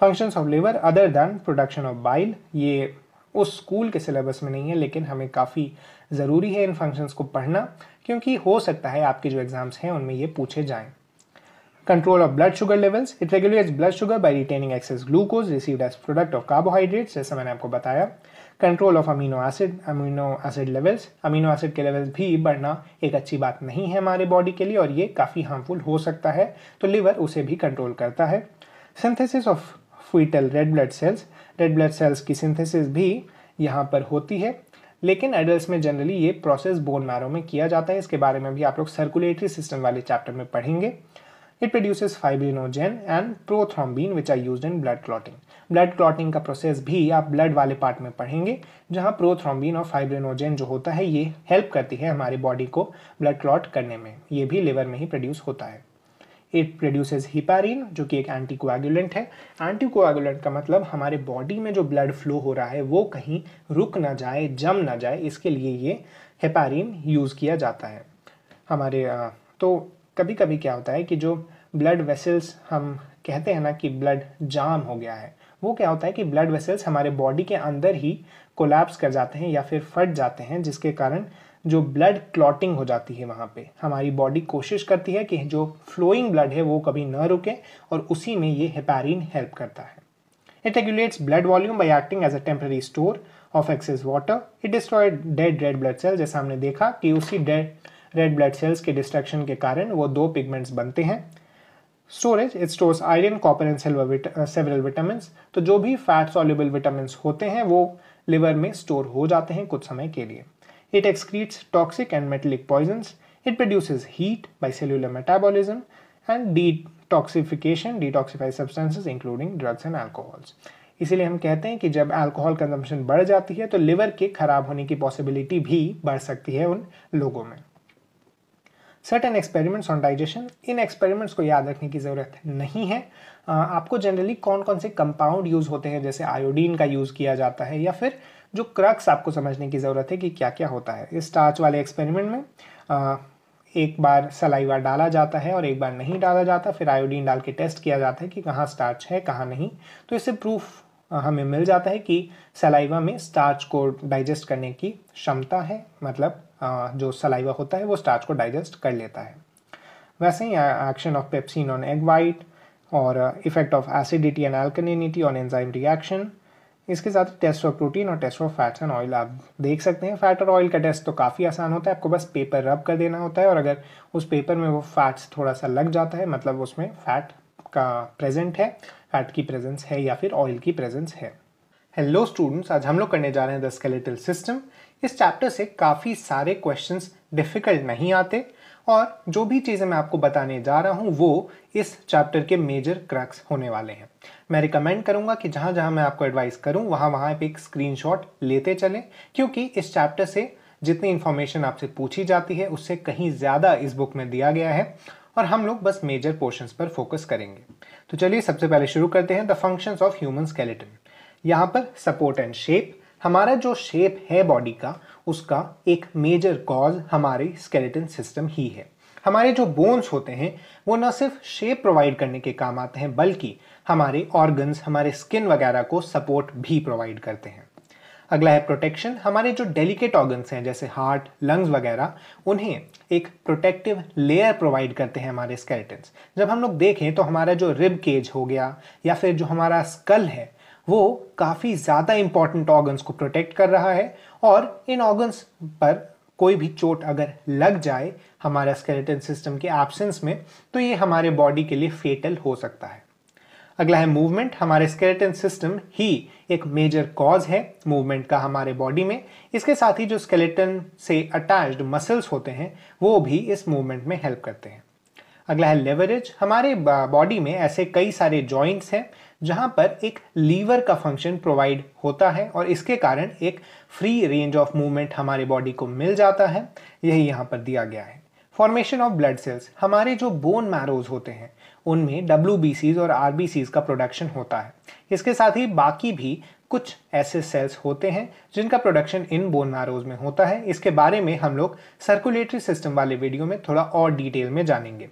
functions of liver other than production of bile ये उस स्कूल के सिलेबस में नहीं है लेकिन हमें काफ़ी ज़रूरी है इन फंक्शंस को पढ़ना क्योंकि हो सकता है आपके जो एग्ज़ाम्स हैं उनमें ये पूछे जाएँ Control of blood sugar levels. It regulates blood sugar by retaining excess glucose received as product of carbohydrates जैसा मैंने आपको बताया control of amino acid amino acid levels amino acid के लेवल्स भी बढ़ना एक अच्छी बात नहीं है हमारे बॉडी के लिए और ये काफ़ी हार्मफुल हो सकता है तो लिवर उसे भी कंट्रोल करता है synthesis of foetal red blood cells red blood cells की सिंथेसिस भी यहाँ पर होती है लेकिन एडल्ट में जनरली ये प्रोसेस बोन मैरो में किया जाता है इसके बारे में भी आप लोग सर्कुलेटरी सिस्टम वाले चैप्टर में पढ़ेंगे It produces fibrinogen and prothrombin which are used in blood clotting. Blood clotting का प्रोसेस भी आप ब्लड वाले पार्ट में पढ़ेंगे जहाँ प्रोथ्रोम्बिन और फाइब्रिनोजेन जो होता है ये हेल्प करती है हमारे बॉडी को ब्लड क्लॉट करने में ये भी लिवर में ही प्रोड्यूस होता है इट प्रोड्यूसेस हिपारिन जो कि एक एंटीकोआगुलेंट है एंटीकोआगुलेंट का मतलब हमारे बॉडी में जो ब्लड फ्लो हो रहा है वो कहीं रुक ना जाए जम ना जाए इसके लिए ये हिपारिन यूज़ किया जाता है हमारे तो कभी कभी क्या होता है कि जो ब्लड वेसल्स हम कहते हैं ना कि ब्लड जाम हो गया है वो क्या होता है कि ब्लड वेसल्स हमारे बॉडी के अंदर ही कोलैप्स कर जाते हैं या फिर फट जाते हैं जिसके कारण जो ब्लड क्लॉटिंग हो जाती है वहाँ पे हमारी बॉडी कोशिश करती है कि जो फ्लोइंग ब्लड है वो कभी ना रुके और उसी में ये हेपारिन हेल्प करता है it regulates blood volume by acting as a temporary store of excess water it destroy dead red blood cell जैसा हमने देखा कि उसी डेड रेड ब्लड सेल्स के डिस्ट्रक्शन के कारण वो दो पिगमेंट्स बनते हैं storage it stores iron copper and silver several vitamin तो जो भी फैट सॉल्युबल विटामिन होते हैं वो लिवर में स्टोर हो जाते हैं कुछ समय के लिए it toxic and metallic poison it produce heat by heat metabolism and de and de detoxify substances including drugs and alcohols इसीलिए हम कहते हैं कि जब अल्कोहल कंजम्पशन बढ़ जाती है तो लिवर के खराब होने की पॉसिबिलिटी भी बढ़ सकती है उन लोगों में सर्टन एक्सपेरिमेंट्स ऑन डाइजेशन इन एक्सपेरिमेंट्स को याद रखने की ज़रूरत नहीं है आपको जनरली कौन कौन से कंपाउंड यूज़ होते हैं जैसे आयोडीन का यूज़ किया जाता है या फिर जो क्रक्स आपको समझने की ज़रूरत है कि क्या क्या होता है इस स्टार्च वाले एक्सपेरिमेंट में आ, एक बार सलाइवा डाला जाता है और एक बार नहीं डाला जाता फिर आयोडीन डाल के टेस्ट किया जाता है कि कहाँ स्टार्च है कहाँ नहीं तो इससे प्रूफ हमें मिल जाता है कि सलाइवा में स्टार्च को डाइजेस्ट करने की क्षमता है मतलब जो सलाइवा होता है वो स्टार्च को डाइजेस्ट कर लेता है वैसे ही action of pepsin on egg white और effect of acidity and alkalinity on enzyme reaction इसके साथ टेस्ट ऑफ प्रोटीन और test of fats and oil आप देख सकते हैं फैट और ऑयल का टेस्ट तो काफ़ी आसान होता है आपको बस पेपर रब कर देना होता है और अगर उस पेपर में वो फैट्स थोड़ा सा लग जाता है मतलब उसमें फैट का प्रेजेंट है फैट की प्रेजेंस है या फिर ऑयल की प्रेजेंस है हेलो स्टूडेंट्स आज हम लोग करने जा रहे हैं द स्केलेटल सिस्टम इस चैप्टर से काफ़ी सारे क्वेश्चंस डिफ़िकल्ट नहीं आते और जो भी चीज़ें मैं आपको बताने जा रहा हूँ वो इस चैप्टर के मेजर क्रक्स होने वाले हैं मैं रिकमेंड करूँगा कि जहाँ जहाँ मैं आपको एडवाइस करूँ वहाँ वहाँ पे एक स्क्रीनशॉट लेते चलें क्योंकि इस चैप्टर से जितनी इन्फॉर्मेशन आपसे पूछी जाती है उससे कहीं ज़्यादा इस बुक में दिया गया है और हम लोग बस मेजर पोर्शंस पर फोकस करेंगे तो चलिए सबसे पहले शुरू करते हैं the functions of human skeleton यहाँ पर सपोर्ट एंड शेप हमारा जो शेप है बॉडी का उसका एक मेजर कॉज हमारे स्केलेटन सिस्टम ही है हमारे जो बोन्स होते हैं वो न सिर्फ शेप प्रोवाइड करने के काम आते हैं बल्कि हमारे ऑर्गन्स हमारे स्किन वगैरह को सपोर्ट भी प्रोवाइड करते हैं अगला है प्रोटेक्शन हमारे जो डेलिकेट ऑर्गन्स हैं जैसे हार्ट लंग्स वगैरह उन्हें एक प्रोटेक्टिव लेयर प्रोवाइड करते हैं हमारे स्केलेटन्स जब हम लोग देखें तो हमारा जो रिब केज हो गया या फिर जो हमारा स्कल है वो काफ़ी ज़्यादा इम्पॉर्टेंट ऑर्गन्स को प्रोटेक्ट कर रहा है और इन ऑर्गन्स पर कोई भी चोट अगर लग जाए हमारा स्केलेटन सिस्टम के एब्सेंस में तो ये हमारे बॉडी के लिए फेटल हो सकता है अगला है मूवमेंट हमारे स्केलेटन सिस्टम ही एक मेजर कॉज है मूवमेंट का हमारे बॉडी में इसके साथ ही जो स्केलेटन से अटैच्ड मसल्स होते हैं वो भी इस मूवमेंट में हेल्प करते हैं अगला है लेवरेज हमारे बॉडी में ऐसे कई सारे जॉइंट्स हैं जहां पर एक लीवर का फंक्शन प्रोवाइड होता है और इसके कारण एक फ्री रेंज ऑफ मूवमेंट हमारे बॉडी को मिल जाता है यही यहाँ पर दिया गया है फॉर्मेशन ऑफ ब्लड सेल्स हमारे जो बोन मैरोज होते हैं उनमें डब्ल्यू और आर का प्रोडक्शन होता है इसके साथ ही बाकी भी कुछ ऐसे सेल्स होते हैं जिनका प्रोडक्शन इन बोन मैरोज में होता है इसके बारे में हम लोग सर्कुलेटरी सिस्टम वाले वीडियो में थोड़ा और डिटेल में जानेंगे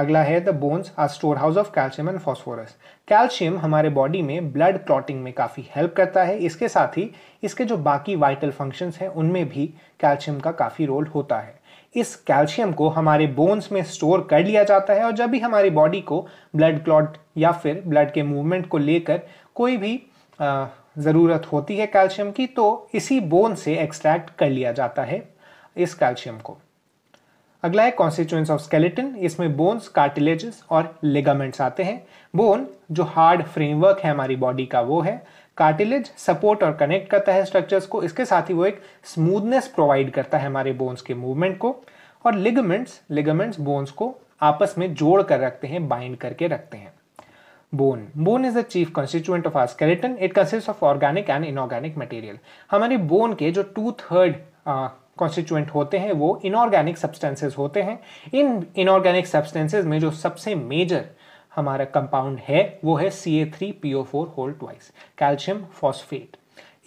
अगला है the bones are store house of calcium and phosphorus calcium हमारे बॉडी में ब्लड क्लॉटिंग में काफ़ी हेल्प करता है इसके साथ ही इसके जो बाकी वाइटल फंक्शंस हैं उनमें भी कैल्शियम का काफ़ी रोल होता है इस कैल्शियम को हमारे बोन्स में स्टोर कर लिया जाता है और जब भी हमारी बॉडी को ब्लड क्लॉट या फिर ब्लड के मूवमेंट को लेकर कोई भी ज़रूरत होती है कैल्शियम की तो इसी बोन से एक्सट्रैक्ट कर लिया जाता है इस कैल्शियम को अगला है कॉन्स्टिट्यूएंस ऑफ स्केलेटन इसमें बोन्स कार्टिलेजेस और लेगामेंट्स आते हैं बोन जो हार्ड फ्रेमवर्क है हमारी बॉडी का वो है कार्टिलेज सपोर्ट और कनेक्ट करता है स्ट्रक्चर्स को इसके साथ ही वो एक स्मूदनेस प्रोवाइड करता है हमारे बोन्स के मूवमेंट को और लिगमेंट्स लिगमेंट्स बोन्स को आपस में जोड़ कर रखते हैं बाइंड करके रखते हैं bone bone is the chief constituent of our skeleton it consist of organic and inorganic material हमारे बोन के जो टू थर्ड कॉन्स्टिट्यूएंट होते हैं वो इनऑर्गेनिक सब्सटेंसेस होते हैं इन इनऑर्गेनिक सब्सटेंसेस में जो सबसे मेजर हमारा कंपाउंड है वो है C A three P O four whole twice calcium phosphate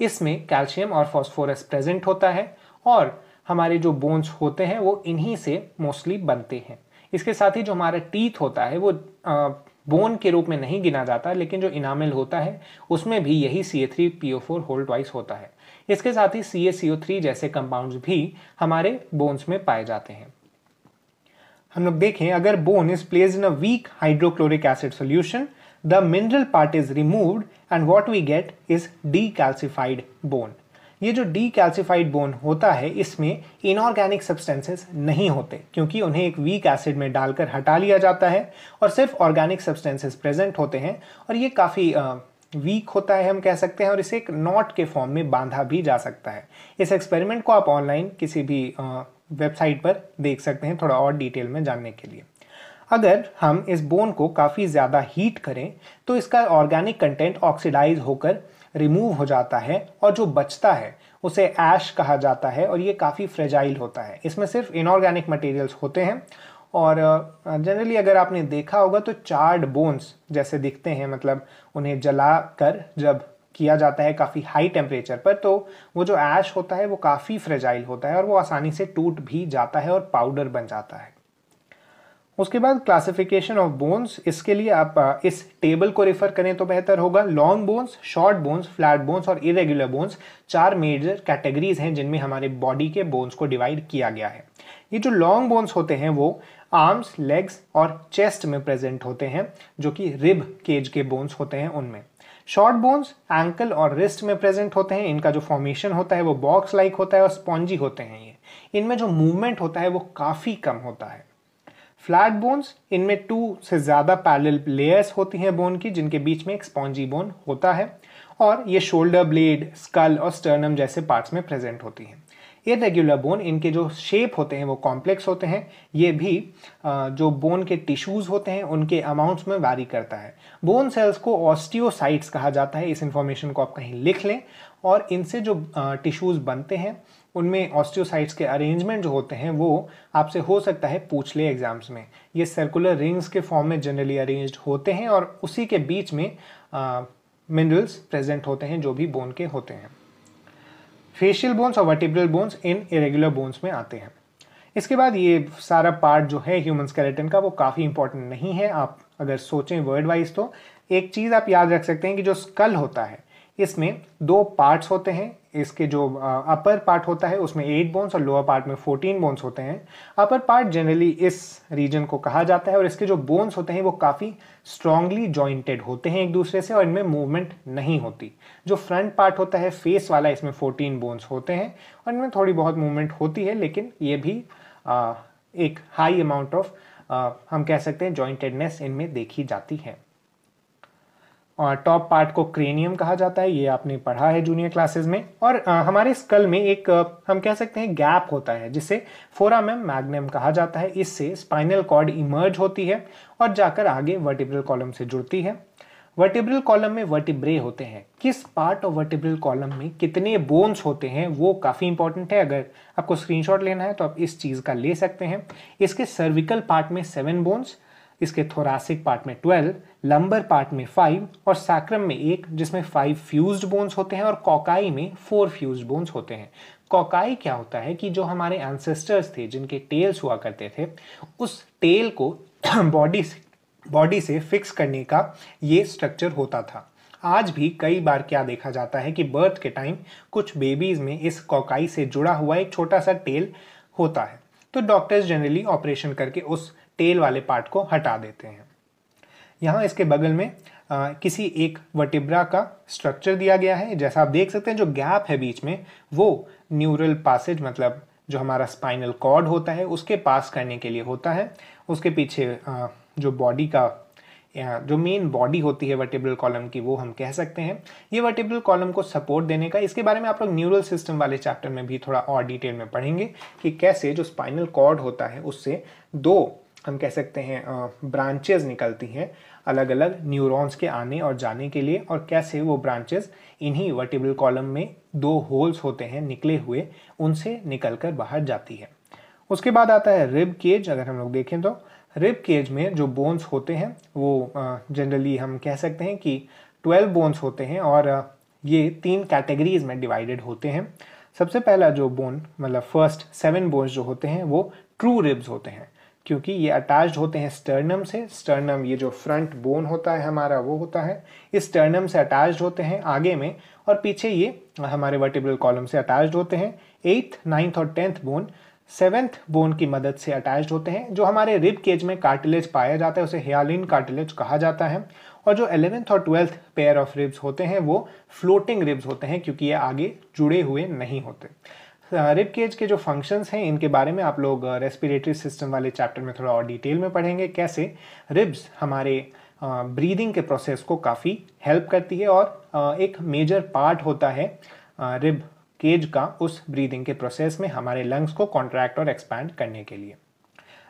इसमें कैल्शियम और फॉस्फोरस प्रेजेंट होता है और हमारे जो बोन्स होते हैं वो इन्हीं से मोस्टली बनते हैं इसके साथ ही जो हमारा टीथ होता है वो आ, बोन के रूप में नहीं गिना जाता लेकिन जो इनामिल होता है उसमें भी यही C A three P O four whole twice होता है इसके साथ ही सी सी ओ थ्री जैसे कंपाउंड्स भी हमारे बोन्स में पाए जाते हैं हम लोग देखें अगर bone is placed in a weak hydrochloric acid solution the mineral part is removed and what we get is decalcified bone ये जो डी कैल्सिफाइड बोन होता है इसमें इनऑर्गेनिक सब्सटेंसेस नहीं होते क्योंकि उन्हें एक वीक एसिड में डालकर हटा लिया जाता है और सिर्फ ऑर्गेनिक सब्सटेंसेस प्रेजेंट होते हैं और ये काफ़ी वीक होता है हम कह सकते हैं और इसे एक नॉट के फॉर्म में बांधा भी जा सकता है इस एक्सपेरिमेंट को आप ऑनलाइन किसी भी वेबसाइट पर देख सकते हैं थोड़ा और डिटेल में जानने के लिए अगर हम इस बोन को काफ़ी ज़्यादा हीट करें तो इसका ऑर्गेनिक कंटेंट ऑक्सीडाइज होकर रिमूव हो जाता है और जो बचता है उसे ऐश कहा जाता है और ये काफ़ी फ्रेजाइल होता है इसमें सिर्फ इनऑर्गेनिक मटेरियल्स होते हैं और जनरली अगर आपने देखा होगा तो चार्ड बोन्स जैसे दिखते हैं मतलब उन्हें जला कर जब किया जाता है काफ़ी हाई टेम्परेचर पर तो वो जो ऐश होता है वो काफ़ी फ्रेजाइल होता है और वो आसानी से टूट भी जाता है और पाउडर बन जाता है उसके बाद क्लासिफिकेशन ऑफ बोन्स इसके लिए आप इस टेबल को रेफर करें तो बेहतर होगा long bones short bones flat bones और इरेगुलर बोन्स चार मेजर कैटेगरीज हैं जिनमें हमारे बॉडी के बोन्स को डिवाइड किया गया है ये जो लॉन्ग बोन्स होते हैं वो आर्म्स लेग्स और चेस्ट में प्रेजेंट होते हैं जो कि रिब केज के बोन्स होते हैं उनमें शॉर्ट बोन्स एंकल और रिस्ट में प्रेजेंट होते हैं इनका जो फॉर्मेशन होता है वो बॉक्स लाइक होता है और स्पॉन्जी होते हैं ये इनमें जो मूवमेंट होता है वो काफ़ी कम होता है फ्लैट बोन्स इनमें टू से ज़्यादा पैरल लेयर्स होती हैं बोन की जिनके बीच में एक स्पॉन्जी बोन होता है और ये शोल्डर ब्लेड स्कल और स्टर्नम जैसे पार्ट्स में प्रेजेंट होती हैं इरेग्युलर बोन इनके जो शेप होते हैं वो कॉम्प्लेक्स होते हैं ये भी जो बोन के टिश्यूज़ होते हैं उनके अमाउंट्स में वारी करता है बोन सेल्स को ऑस्टियोसाइट्स कहा जाता है इस इन्फॉर्मेशन को आप कहीं लिख लें और इनसे जो टिश्यूज़ बनते हैं उनमें ऑस्टियोसाइट्स के अरेंजमेंट जो होते हैं वो आपसे हो सकता है पूछ ले एग्ज़ाम्स में ये सर्कुलर रिंग्स के फॉर्म में जनरली अरेंज होते हैं और उसी के बीच में मिनरल्स प्रेजेंट होते हैं जो भी बोन के होते हैं फेशियल बोन्स और वर्टिब्रल बोन्स इन इरेगुलर बोन्स में आते हैं इसके बाद ये सारा पार्ट जो है ह्यूमन स्केलेटन का वो काफ़ी इंपॉर्टेंट नहीं है आप अगर सोचें वर्ड वाइज तो एक चीज़ आप याद रख सकते हैं कि जो स्कल होता है इसमें दो पार्ट्स होते हैं इसके जो अपर पार्ट होता है उसमें एट बोन्स और लोअर पार्ट में फोर्टीन बोन्स होते हैं अपर पार्ट जनरली इस रीजन को कहा जाता है और इसके जो बोन्स होते हैं वो काफ़ी स्ट्रांगली जॉइंटेड होते हैं एक दूसरे से और इनमें मूवमेंट नहीं होती जो फ्रंट पार्ट होता है फेस वाला इसमें फोर्टीन बोन्स होते हैं और इनमें थोड़ी बहुत मूवमेंट होती है लेकिन ये भी आ, एक हाई अमाउंट ऑफ हम कह सकते हैं जॉइंटेडनेस इनमें देखी जाती है टॉप पार्ट को क्रेनियम कहा जाता है ये आपने पढ़ा है जूनियर क्लासेस में और हमारे स्कल में एक हम कह सकते हैं गैप होता है जिसे फोरामेम मैग्नम कहा जाता है इससे स्पाइनल कॉर्ड इमर्ज होती है और जाकर आगे वर्टिब्रल कॉलम से जुड़ती है वर्टिब्रल कॉलम में वर्टिब्रे होते हैं किस पार्ट ऑफ वर्टिब्रल कॉलम में कितने बोन्स होते हैं वो काफ़ी इंपॉर्टेंट है अगर आपको स्क्रीनशॉट लेना है तो आप इस चीज़ का ले सकते हैं इसके सर्विकल पार्ट में सेवन बोन्स इसके थोरासिक पार्ट में ट्वेल्व लंबर पार्ट में फाइव और सैक्रम में एक जिसमें फाइव फ्यूज बोन्स होते हैं और कॉकाई में फोर फ्यूज बोन्स होते हैं कॉकाई क्या होता है कि जो हमारे एंसेस्टर्स थे जिनके टेल्स हुआ करते थे उस टेल को बॉडी से बॉडी से फिक्स करने का ये स्ट्रक्चर होता था आज भी कई बार क्या देखा जाता है कि बर्थ के टाइम कुछ बेबीज़ में इस कॉकाई से जुड़ा हुआ एक छोटा सा टेल होता है तो डॉक्टर्स जनरली ऑपरेशन करके उस टेल वाले पार्ट को हटा देते हैं यहाँ इसके बगल में आ, किसी एक वटिब्रा का स्ट्रक्चर दिया गया है जैसा आप देख सकते हैं जो गैप है बीच में वो न्यूरल पासेज मतलब जो हमारा स्पाइनल कॉर्ड होता है उसके पास करने के लिए होता है उसके पीछे आ, जो बॉडी का जो मेन बॉडी होती है वर्टिब्रल कॉलम की वो हम कह सकते हैं ये वर्टिब्रल कॉलम को सपोर्ट देने का इसके बारे में आप लोग न्यूरल सिस्टम वाले चैप्टर में भी थोड़ा और डिटेल में पढ़ेंगे कि कैसे जो स्पाइनल कॉर्ड होता है उससे दो हम कह सकते हैं ब्रांचेज निकलती हैं अलग अलग न्यूरॉन्स के आने और जाने के लिए और कैसे वो ब्रांचेज इन्हीं वर्टिब्रल कॉलम में दो होल्स होते हैं निकले हुए उनसे निकलकर बाहर जाती है उसके बाद आता है रिब केज अगर हम लोग देखें तो रिब केज में जो बोन्स होते हैं वो जनरली हम कह सकते हैं कि ट्वेल्व बोन्स होते हैं और ये तीन कैटेगरीज में डिवाइडेड होते हैं सबसे पहला जो बोन मतलब फर्स्ट सेवन बोन्स जो होते हैं वो ट्रू रिब्स होते हैं क्योंकि ये अटैच्ड होते हैं स्टर्नम से स्टर्नम ये जो फ्रंट बोन होता है हमारा वो होता है इस स्टर्नम से अटैच्ड होते हैं आगे में और पीछे ये हमारे वर्टिब्रल कॉलम से अटैच्ड होते हैं एट्थ नाइन्थ और टेंथ बोन सेवेंथ बोन की मदद से अटैच्ड होते हैं जो हमारे रिब केज में कार्टिलेज पाया जाता है उसे हेयालिन कार्टिलेज कहा जाता है और जो एलेवेंथ और ट्वेल्थ पेयर ऑफ रिब्स होते हैं वो फ्लोटिंग रिब्स होते हैं क्योंकि ये आगे जुड़े हुए नहीं होते रिप केज के जो फंक्शंस हैं इनके बारे में आप लोग रेस्पिरेटरी uh, सिस्टम वाले चैप्टर में थोड़ा और डिटेल में पढ़ेंगे कैसे रिब्स हमारे ब्रीदिंग uh, के प्रोसेस को काफ़ी हेल्प करती है और uh, एक मेजर पार्ट होता है रिब केज का उस ब्रीदिंग के प्रोसेस में हमारे लंग्स को कॉन्ट्रैक्ट और एक्सपैंड करने के लिए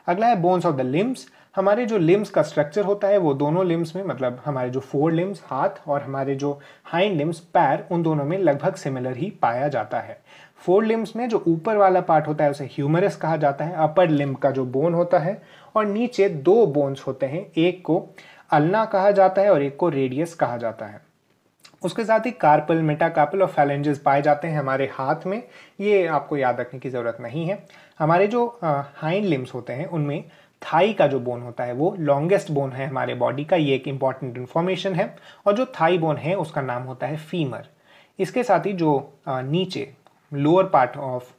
अगला है बोन्स ऑफ द लिम्स हमारे जो लिम्स का स्ट्रक्चर होता है वो दोनों लिम्स में मतलब हमारे जो फोर लिम्स हाथ और हमारे जो हाइंड लिम्स पैर उन दोनों में लगभग सिमिलर ही पाया जाता है फोर लिम्स में जो ऊपर वाला पार्ट होता है उसे ह्यूमरस कहा जाता है अपर लिम्ब का जो बोन होता है और नीचे दो बोन्स होते हैं एक को अल्ना कहा जाता है और एक को रेडियस कहा जाता है उसके साथ ही कार्पल मेटाकार्पल और फैलेंजेस पाए जाते हैं हमारे हाथ में ये आपको याद रखने की ज़रूरत नहीं है हमारे जो हाइंड लिम्स होते हैं उनमें थाई का जो बोन होता है वो लॉन्गेस्ट बोन है हमारे बॉडी का ये एक इंपॉर्टेंट इन्फॉर्मेशन है और जो थाई बोन है उसका नाम होता है फीमर इसके साथ ही जो नीचे lower part of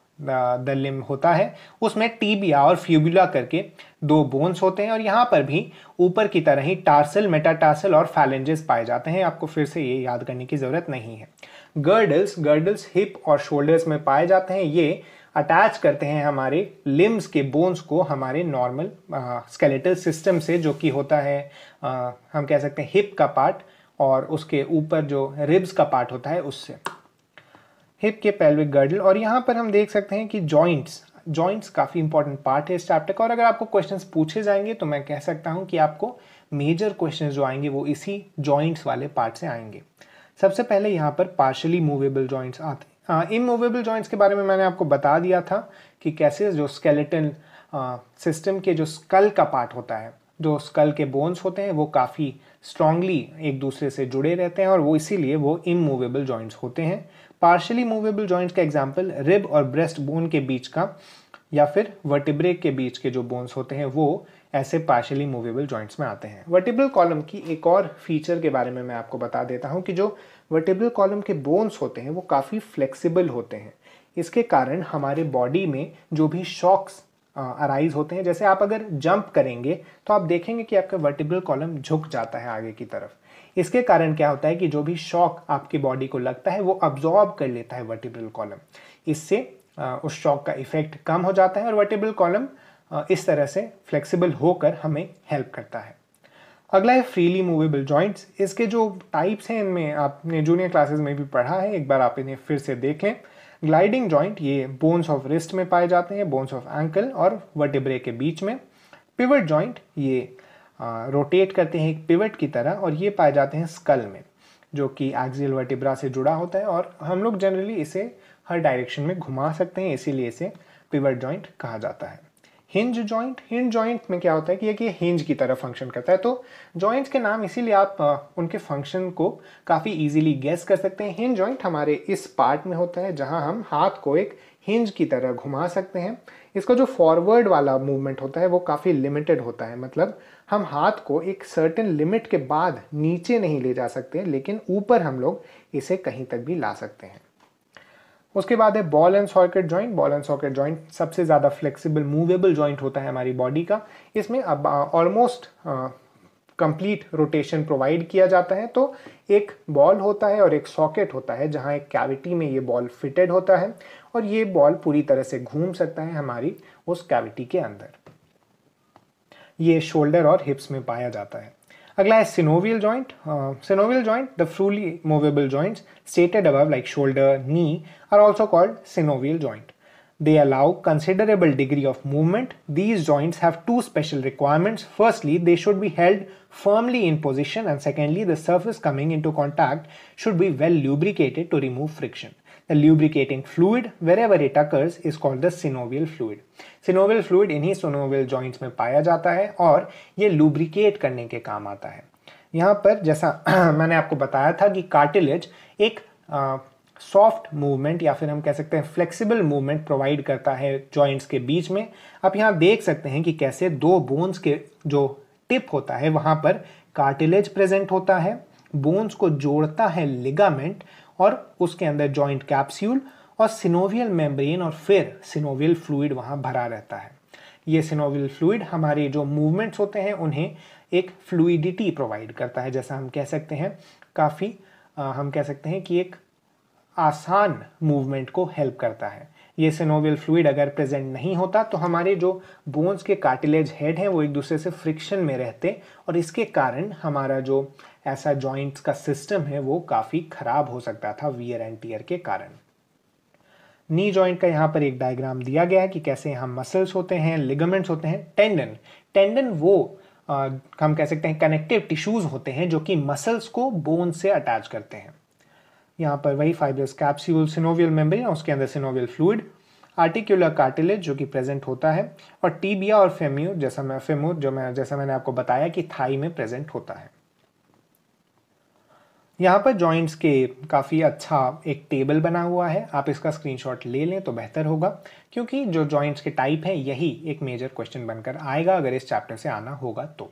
the limb होता है उसमें टीबिया और फ्यूबुला करके दो बोन्स होते हैं और यहाँ पर भी ऊपर की तरह ही टार्सल मेटाटार्सल और फैलेंजेस पाए जाते हैं आपको फिर से ये याद करने की ज़रूरत नहीं है गर्डल्स गर्डल्स हिप और शोल्डर्स में पाए जाते हैं ये अटैच करते हैं हमारे लिम्स के बोन्स को हमारे नॉर्मल स्केलेटल सिस्टम से जो कि होता है आ, हम कह सकते हैं हिप का पार्ट और उसके ऊपर जो रिब्स का पार्ट होता है उससे हिप के पेल्विक गर्डल और यहाँ पर हम देख सकते हैं कि जॉइंट्स जॉइंट्स काफ़ी इंपॉर्टेंट पार्ट है इस चैप्टर का और अगर आपको क्वेश्चंस पूछे जाएंगे तो मैं कह सकता हूँ कि आपको मेजर क्वेश्चंस जो आएंगे वो इसी जॉइंट्स वाले पार्ट से आएंगे सबसे पहले यहाँ पर पार्शली मूवेबल जॉइंट्स आते इमूवेबल जॉइंट्स हाँ, के बारे में मैंने आपको बता दिया था कि कैसे जो स्केलेटन सिस्टम के जो स्कल का पार्ट होता है जो स्कल के बोन्स होते हैं वो काफ़ी स्ट्रांगली एक दूसरे से जुड़े रहते हैं और वो इसीलिए वो इमूवेबल जॉइंट्स होते हैं पार्शली मूवेबल जॉइंट का एग्जाम्पल रिब और ब्रेस्ट बोन के बीच का या फिर वर्टिब्रे के बीच के जो बोन्स होते हैं वो ऐसे पार्शली मूवेबल जॉइंट्स में आते हैं वर्टिब्रल कॉलम की एक और फीचर के बारे में मैं आपको बता देता हूँ कि जो वर्टिब्रल कॉलम के बोन्स होते हैं वो काफ़ी फ्लेक्सिबल होते हैं इसके कारण हमारे बॉडी में जो भी शॉक्स अराइज होते हैं जैसे आप अगर जंप करेंगे तो आप देखेंगे कि आपका वर्टिब्रल कॉलम झुक जाता है आगे की तरफ इसके कारण क्या होता है कि जो भी शॉक आपकी बॉडी को लगता है वो अब्जॉर्ब कर लेता है वर्टिब्रल कॉलम इससे उस शॉक का इफेक्ट कम हो जाता है और वर्टिब्रल कॉलम इस तरह से फ्लेक्सिबल होकर हमें हेल्प करता है अगला है फ्रीली मूवेबल जॉइंट्स इसके जो टाइप्स हैं इनमें आपने जूनियर क्लासेस में भी पढ़ा है एक बार आप इन्हें फिर से देख लें ग्लाइडिंग जॉइंट ये बोन्स ऑफ रिस्ट में पाए जाते हैं बोन्स ऑफ एंकल और वर्टिब्रे के बीच में पिवट जॉइंट ये रोटेट करते हैं एक पिवट की तरह और ये पाए जाते हैं स्कल में जो कि एक्जियल वर्टिब्रा से जुड़ा होता है और हम लोग जनरली इसे हर डायरेक्शन में घुमा सकते हैं इसीलिए इसे पिवट जॉइंट कहा जाता है हिंज जॉइंट हिंज जॉइंट में क्या होता है कि ये हिंज की तरह फंक्शन करता है तो जॉइंट्स के नाम इसीलिए आप उनके फंक्शन को काफ़ी इजीली गैस कर सकते हैं हिंज जॉइंट हमारे इस पार्ट में होता है जहां हम हाथ को एक हिंज की तरह घुमा सकते हैं इसका जो फॉरवर्ड वाला मूवमेंट होता है वो काफ़ी लिमिटेड होता है मतलब हम हाथ को एक सर्टेन लिमिट के बाद नीचे नहीं ले जा सकते लेकिन ऊपर हम लोग इसे कहीं तक भी ला सकते हैं उसके बाद है ball and socket joint ball and socket joint सबसे ज़्यादा फ्लेक्सिबल मूवेबल जॉइंट होता है हमारी बॉडी का इसमें अब ऑलमोस्ट कंप्लीट रोटेशन प्रोवाइड किया जाता है तो एक बॉल होता है और एक सॉकेट होता है जहाँ एक कैविटी में ये बॉल फिटेड होता है और ये बॉल पूरी तरह से घूम सकता है हमारी उस कैविटी के अंदर ये शोल्डर और हिप्स में पाया जाता है अगला है synovial joint synovial joint the freely movable joints stated above like shoulder knee are also called synovial joint they allow considerable degree of movement these joints have two special requirements firstly they should be held firmly in position and secondly the surface coming into contact should be well lubricated to remove friction The lubricating fluid, wherever it occurs, is called the synovial fluid. Synovial fluid इन्हीं synovial joints में पाया जाता है और ये lubricate करने के काम आता है यहाँ पर जैसा मैंने आपको बताया था कि कार्टिलेज एक सॉफ्ट मूवमेंट या फिर हम कह सकते हैं फ्लेक्सिबल मूवमेंट प्रोवाइड करता है जॉइंट्स के बीच में आप यहाँ देख सकते हैं कि कैसे दो बोन्स के जो टिप होता है वहाँ पर कार्टिलेज प्रेजेंट होता है बोन्स को जोड़ता है लिगामेंट और उसके अंदर जॉइंट कैप्स्यूल और सिनोवियल मेम्ब्रेन और फिर सिनोवियल फ्लूड वहाँ भरा रहता है ये सिनोवियल फ्लूड हमारे जो मूवमेंट्स होते हैं उन्हें एक फ्लूडिटी प्रोवाइड करता है जैसा हम कह सकते हैं काफ़ी हम कह सकते हैं कि एक आसान मूवमेंट को हेल्प करता है ये सिनोवियल फ्लूड अगर प्रेजेंट नहीं होता तो हमारे जो बोन्स के कार्टिलेज हेड हैं वो एक दूसरे से फ्रिक्शन में रहते और इसके कारण हमारा जो ऐसा जॉइंट्स का सिस्टम है वो काफ़ी ख़राब हो सकता था वियर एंड टीयर के कारण नी जॉइंट का यहाँ पर एक डायग्राम दिया गया है कि कैसे यहाँ मसल्स होते हैं लिगामेंट्स होते हैं टेंडन टेंडन वो आ, हम कह सकते हैं कनेक्टिव टिश्यूज़ होते हैं जो कि मसल्स को बोन से अटैच करते हैं यहाँ पर वही फाइब्रस कैप्स्यूल सिनोवियल मेम्ब्रेन उसके अंदर सिनोवियल फ्लूड आर्टिकुलर कार्टिलेज जो कि प्रेजेंट होता है और टीबिया और फेम्यू जैसा मैं फेमू जो मैं जैसा मैंने आपको बताया कि थाई में प्रेजेंट होता है यहाँ पर जॉइंट्स के काफ़ी अच्छा एक टेबल बना हुआ है आप इसका स्क्रीनशॉट ले लें तो बेहतर होगा क्योंकि जो जॉइंट्स के टाइप हैं यही एक मेजर क्वेश्चन बनकर आएगा अगर इस चैप्टर से आना होगा तो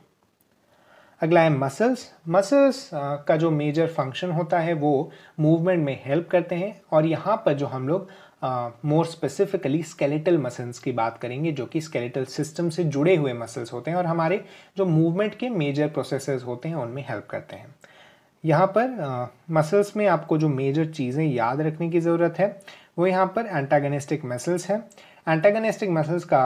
अगला है मसल्स मसल्स का जो मेजर फंक्शन होता है वो मूवमेंट में हेल्प करते हैं और यहाँ पर जो हम लोग मोर स्पेसिफिकली स्केलेटल मसल्स की बात करेंगे जो कि स्केलेटल सिस्टम से जुड़े हुए मसल्स होते हैं और हमारे जो मूवमेंट के मेजर प्रोसेस होते हैं उनमें हेल्प करते हैं यहाँ पर मसल्स में आपको जो मेजर चीज़ें याद रखने की ज़रूरत है वो यहाँ पर एंटागनिस्टिक मसल्स हैं एंटागनिस्टिक मसल्स का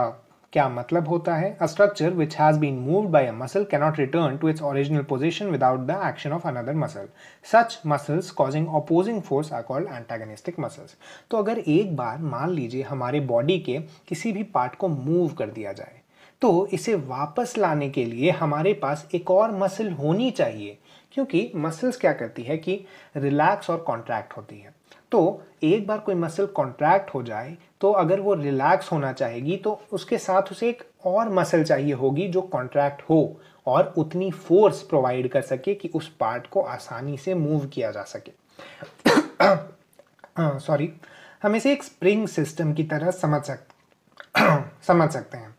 क्या मतलब होता है a structure which has been moved by a muscle cannot return to its original position without the action of another muscle such muscles causing opposing force are called antagonistic muscles तो अगर एक बार मान लीजिए हमारे बॉडी के किसी भी part को मूव कर दिया जाए तो इसे वापस लाने के लिए हमारे पास एक और मसल होनी चाहिए क्योंकि मसल्स क्या करती है कि रिलैक्स और कॉन्ट्रैक्ट होती है तो एक बार कोई मसल कॉन्ट्रैक्ट हो जाए तो अगर वो रिलैक्स होना चाहेगी तो उसके साथ उसे एक और मसल चाहिए होगी जो कॉन्ट्रैक्ट हो और उतनी फोर्स प्रोवाइड कर सके कि उस पार्ट को आसानी से मूव किया जा सके सॉरी हाँ, हम इसे एक स्प्रिंग सिस्टम की तरह समझ सक समझ सकते हैं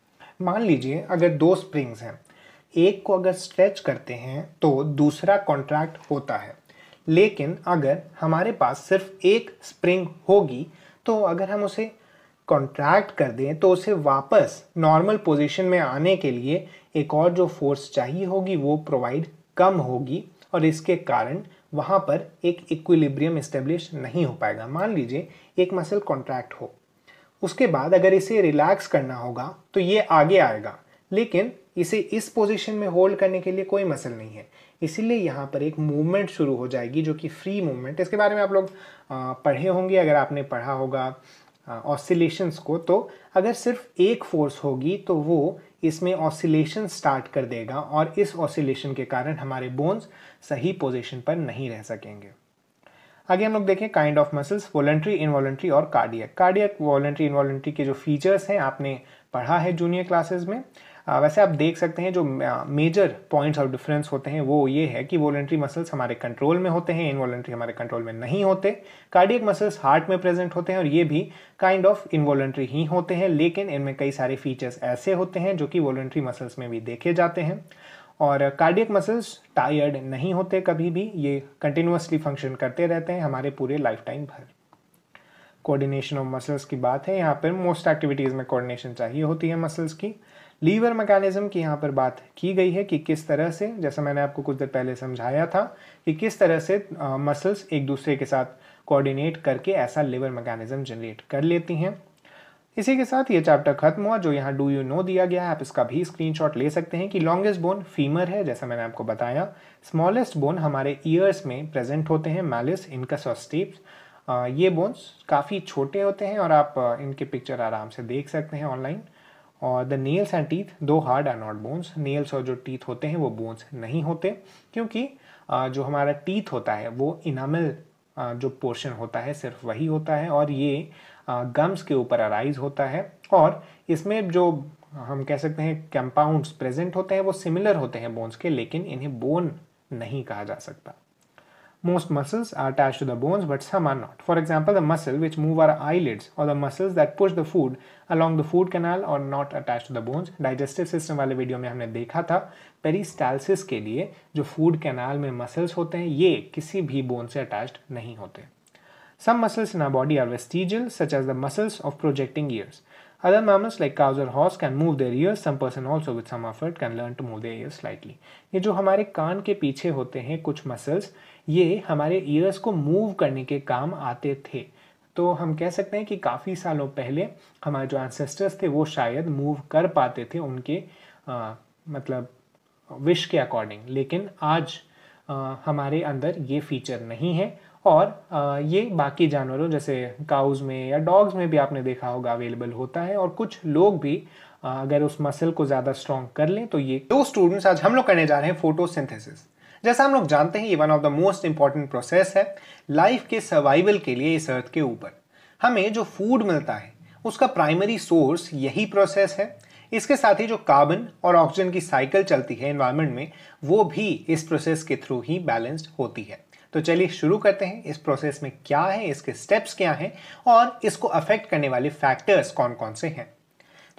मान लीजिए अगर दो स्प्रिंग्स हैं एक को अगर स्ट्रेच करते हैं तो दूसरा कॉन्ट्रैक्ट होता है लेकिन अगर हमारे पास सिर्फ एक स्प्रिंग होगी तो अगर हम उसे कॉन्ट्रैक्ट कर दें तो उसे वापस नॉर्मल पोजीशन में आने के लिए एक और जो फोर्स चाहिए होगी वो प्रोवाइड कम होगी और इसके कारण वहाँ पर एक इक्विलिब्रियम इस्टेब्लिश नहीं हो पाएगा मान लीजिए एक मसल कॉन्ट्रैक्ट हो उसके बाद अगर इसे रिलैक्स करना होगा तो ये आगे आएगा लेकिन इसे इस पोजीशन में होल्ड करने के लिए कोई मसल नहीं है इसीलिए यहाँ पर एक मूवमेंट शुरू हो जाएगी जो कि फ्री मूवमेंट इसके बारे में आप लोग पढ़े होंगे अगर आपने पढ़ा होगा ऑसिलेशंस को तो अगर सिर्फ एक फोर्स होगी तो वो इसमें ऑसिलेशन स्टार्ट कर देगा और इस ऑसिलेशन के कारण हमारे बोन्स सही पोजिशन पर नहीं रह सकेंगे आगे हम लोग देखें kind of muscles voluntary involuntary और कार्डियक कार्डियक वॉलेंट्री इनवॉलेंट्री के जो फीचर्स हैं आपने पढ़ा है जूनियर क्लासेस में वैसे आप देख सकते हैं जो मेजर पॉइंट्स ऑफ डिफरेंस होते हैं वो ये है कि वॉलेंट्री मसल्स हमारे कंट्रोल में होते हैं इनवॉलेंट्री हमारे कंट्रोल में नहीं होते कार्डियक मसल्स हार्ट में प्रेजेंट होते हैं और ये भी काइंड ऑफ इनवॉलेंट्री ही होते हैं लेकिन इनमें कई सारे फीचर्स ऐसे होते हैं जो कि वॉलेंट्री मसल्स में भी देखे जाते हैं और कार्डियक मसल्स टायर्ड नहीं होते कभी भी ये कंटिन्यूसली फंक्शन करते रहते हैं हमारे पूरे लाइफ टाइम भर कोऑर्डिनेशन ऑफ मसल्स की बात है यहाँ पर मोस्ट एक्टिविटीज़ में कोऑर्डिनेशन चाहिए होती है मसल्स की लीवर मैकेनिज्म की यहाँ पर बात की गई है कि किस तरह से जैसा मैंने आपको कुछ देर पहले समझाया था कि किस तरह से मसल्स एक दूसरे के साथ कोऑर्डिनेट करके ऐसा लीवर मैकेनिज्म जनरेट कर लेती हैं इसी के साथ ये चैप्टर खत्म हुआ जो यहाँ डू यू नो दिया गया है आप इसका भी स्क्रीनशॉट ले सकते हैं कि लॉन्गेस्ट बोन फीमर है जैसा मैंने आपको बताया स्मॉलेस्ट बोन हमारे ईयर्स में प्रेजेंट होते हैं मैलिस इनकस और स्टेप्स ये बोन्स काफ़ी छोटे होते हैं और आप इनके पिक्चर आराम से देख सकते हैं ऑनलाइन और the nails and teeth though hard are not bones nails और जो टीथ होते हैं वो बोन्स नहीं होते क्योंकि जो हमारा टीथ होता है वो इनामल जो पोर्शन होता है सिर्फ वही होता है और ये गम्स के ऊपर अराइज होता है और इसमें जो हम कह सकते हैं कंपाउंड्स प्रेजेंट होते हैं वो सिमिलर होते हैं बोन्स के लेकिन इन्हें बोन नहीं कहा जा सकता Most muscles are attached to the bones, but some are not. For example, the muscle which move our eyelids or the muscles that push the food along the food canal are not attached to the bones. Digestive system wale video mein humne dekha tha peristalsis ke liye jo food canal mein muscles hote hain ye kisi bhi bone se attached nahi hote Some muscles in our body are vestigial, such as the muscles of projecting ears. Other mammals like cows or horse can move their ears. Some person also with some effort can learn to move their ears slightly. ye jo hamare kaan ke piche hote hain kuch muscles ये हमारे years को move करने के काम आते थे तो हम कह सकते हैं कि काफ़ी सालों पहले हमारे जो एंसेस्टर्स थे वो शायद मूव कर पाते थे उनके आ, मतलब विश के अकॉर्डिंग लेकिन आज आ, हमारे अंदर ये फीचर नहीं है और आ, ये बाकी जानवरों जैसे काउज़ में या डॉग्स में भी आपने देखा होगा अवेलेबल होता है और कुछ लोग भी आ, अगर उस मसल को ज़्यादा स्ट्रॉन्ग कर लें तो ये दो स्टूडेंट्स आज हम लोग करने जा रहे हैं फोटोसिंथेसिस जैसा हम लोग जानते हैं ये one of the most important process है लाइफ के सर्वाइवल के लिए इस अर्थ के ऊपर हमें जो फूड मिलता है उसका प्राइमरी सोर्स यही प्रोसेस है इसके साथ ही जो कार्बन और ऑक्सीजन की साइकिल चलती है इन्वायरमेंट में वो भी इस प्रोसेस के थ्रू ही बैलेंस्ड होती है तो चलिए शुरू करते हैं इस प्रोसेस में क्या है इसके स्टेप्स क्या हैं और इसको अफेक्ट करने वाले फैक्टर्स कौन कौन से हैं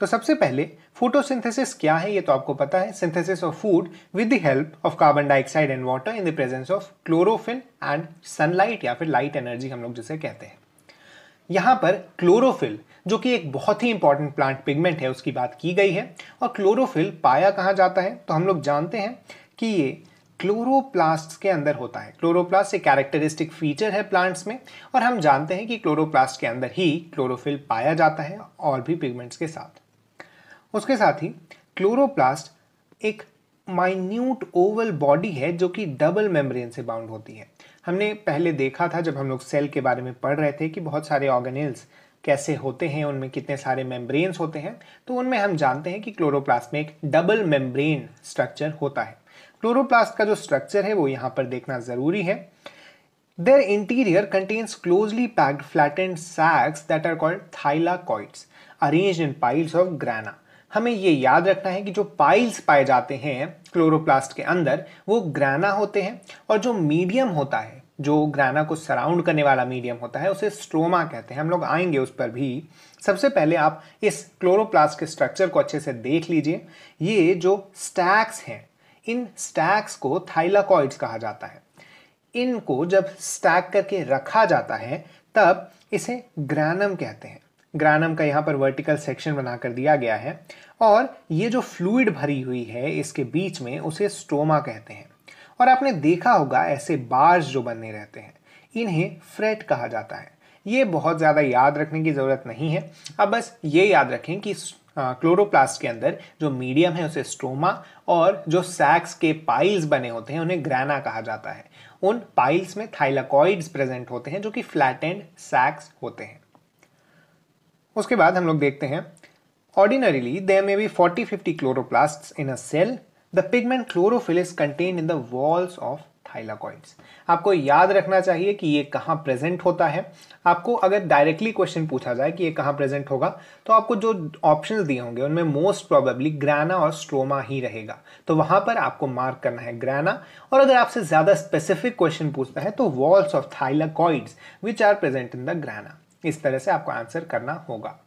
तो सबसे पहले फोटोसिंथेसिस क्या है ये तो आपको पता है synthesis of food with the help of carbon dioxide and water in the presence of chlorophyll and sunlight या फिर लाइट एनर्जी हम लोग जिसे कहते हैं यहाँ पर क्लोरोफिल जो कि एक बहुत ही इंपॉर्टेंट प्लांट पिगमेंट है उसकी बात की गई है और क्लोरोफिल पाया कहाँ जाता है तो हम लोग जानते हैं कि ये क्लोरोप्लास्ट के अंदर होता है क्लोरोप्लास्ट एक कैरेक्टरिस्टिक फीचर है प्लांट्स में और हम जानते हैं कि क्लोरोप्लास्ट के अंदर ही क्लोरोफिल पाया जाता है और भी पिगमेंट्स के साथ उसके साथ ही क्लोरोप्लास्ट एक माइन्यूट ओवल बॉडी है जो कि डबल मेम्ब्रेन से बाउंड होती है हमने पहले देखा था जब हम लोग सेल के बारे में पढ़ रहे थे कि बहुत सारे ऑर्गेनेल्स कैसे होते हैं उनमें कितने सारे मेम्ब्रेन्स होते हैं तो उनमें हम जानते हैं कि क्लोरोप्लास्ट में एक डबल मेम्ब्रेन स्ट्रक्चर होता है क्लोरोप्लास्ट का जो स्ट्रक्चर है वो यहाँ पर देखना ज़रूरी है their interior contains closely packed flattened sacs that are called thylakoids arrange in piles of grana हमें ये याद रखना है कि जो पाइल्स पाए जाते हैं क्लोरोप्लास्ट के अंदर वो ग्राना होते हैं और जो मीडियम होता है जो ग्राना को सराउंड करने वाला मीडियम होता है उसे स्ट्रोमा कहते हैं हम लोग आएंगे उस पर भी सबसे पहले आप इस क्लोरोप्लास्ट के स्ट्रक्चर को अच्छे से देख लीजिए ये जो स्टैक्स हैं इन स्टैक्स को थाइलाकॉइड्स कहा जाता है इनको जब स्टैक करके रखा जाता है तब इसे ग्रैनम कहते हैं ग्रानम का यहाँ पर वर्टिकल सेक्शन बना कर दिया गया है और ये जो फ्लूड भरी हुई है इसके बीच में उसे स्टोमा कहते हैं और आपने देखा होगा ऐसे बार्स जो बनने रहते हैं इन्हें फ्रेट कहा जाता है ये बहुत ज़्यादा याद रखने की ज़रूरत नहीं है अब बस ये याद रखें कि क्लोरोप्लास्ट के अंदर जो मीडियम है उसे स्टोमा और जो सैक्स के पाइल्स बने होते हैं उन्हें ग्रैना कहा जाता है उन पाइल्स में थाइलाकॉइड्स प्रेजेंट होते हैं जो कि फ्लैट एंड सैक्स होते हैं उसके बाद हम लोग देखते हैं ordinarily there may be forty fifty chloroplast in a cell the pigment chlorophyll is contain in the walls of thylakoids आपको याद रखना चाहिए कि ये कहाँ प्रेजेंट होता है आपको अगर डायरेक्टली क्वेश्चन पूछा जाए कि ये कहाँ प्रेजेंट होगा तो आपको जो ऑप्शन दिए होंगे उनमें मोस्ट प्रोबेबली ग्राना और स्ट्रोमा ही रहेगा तो वहाँ पर आपको मार्क करना है ग्राना और अगर आपसे ज़्यादा स्पेसिफिक क्वेश्चन पूछता है तो walls of thylakoids which are present in the grana इस तरह से आपको आंसर करना होगा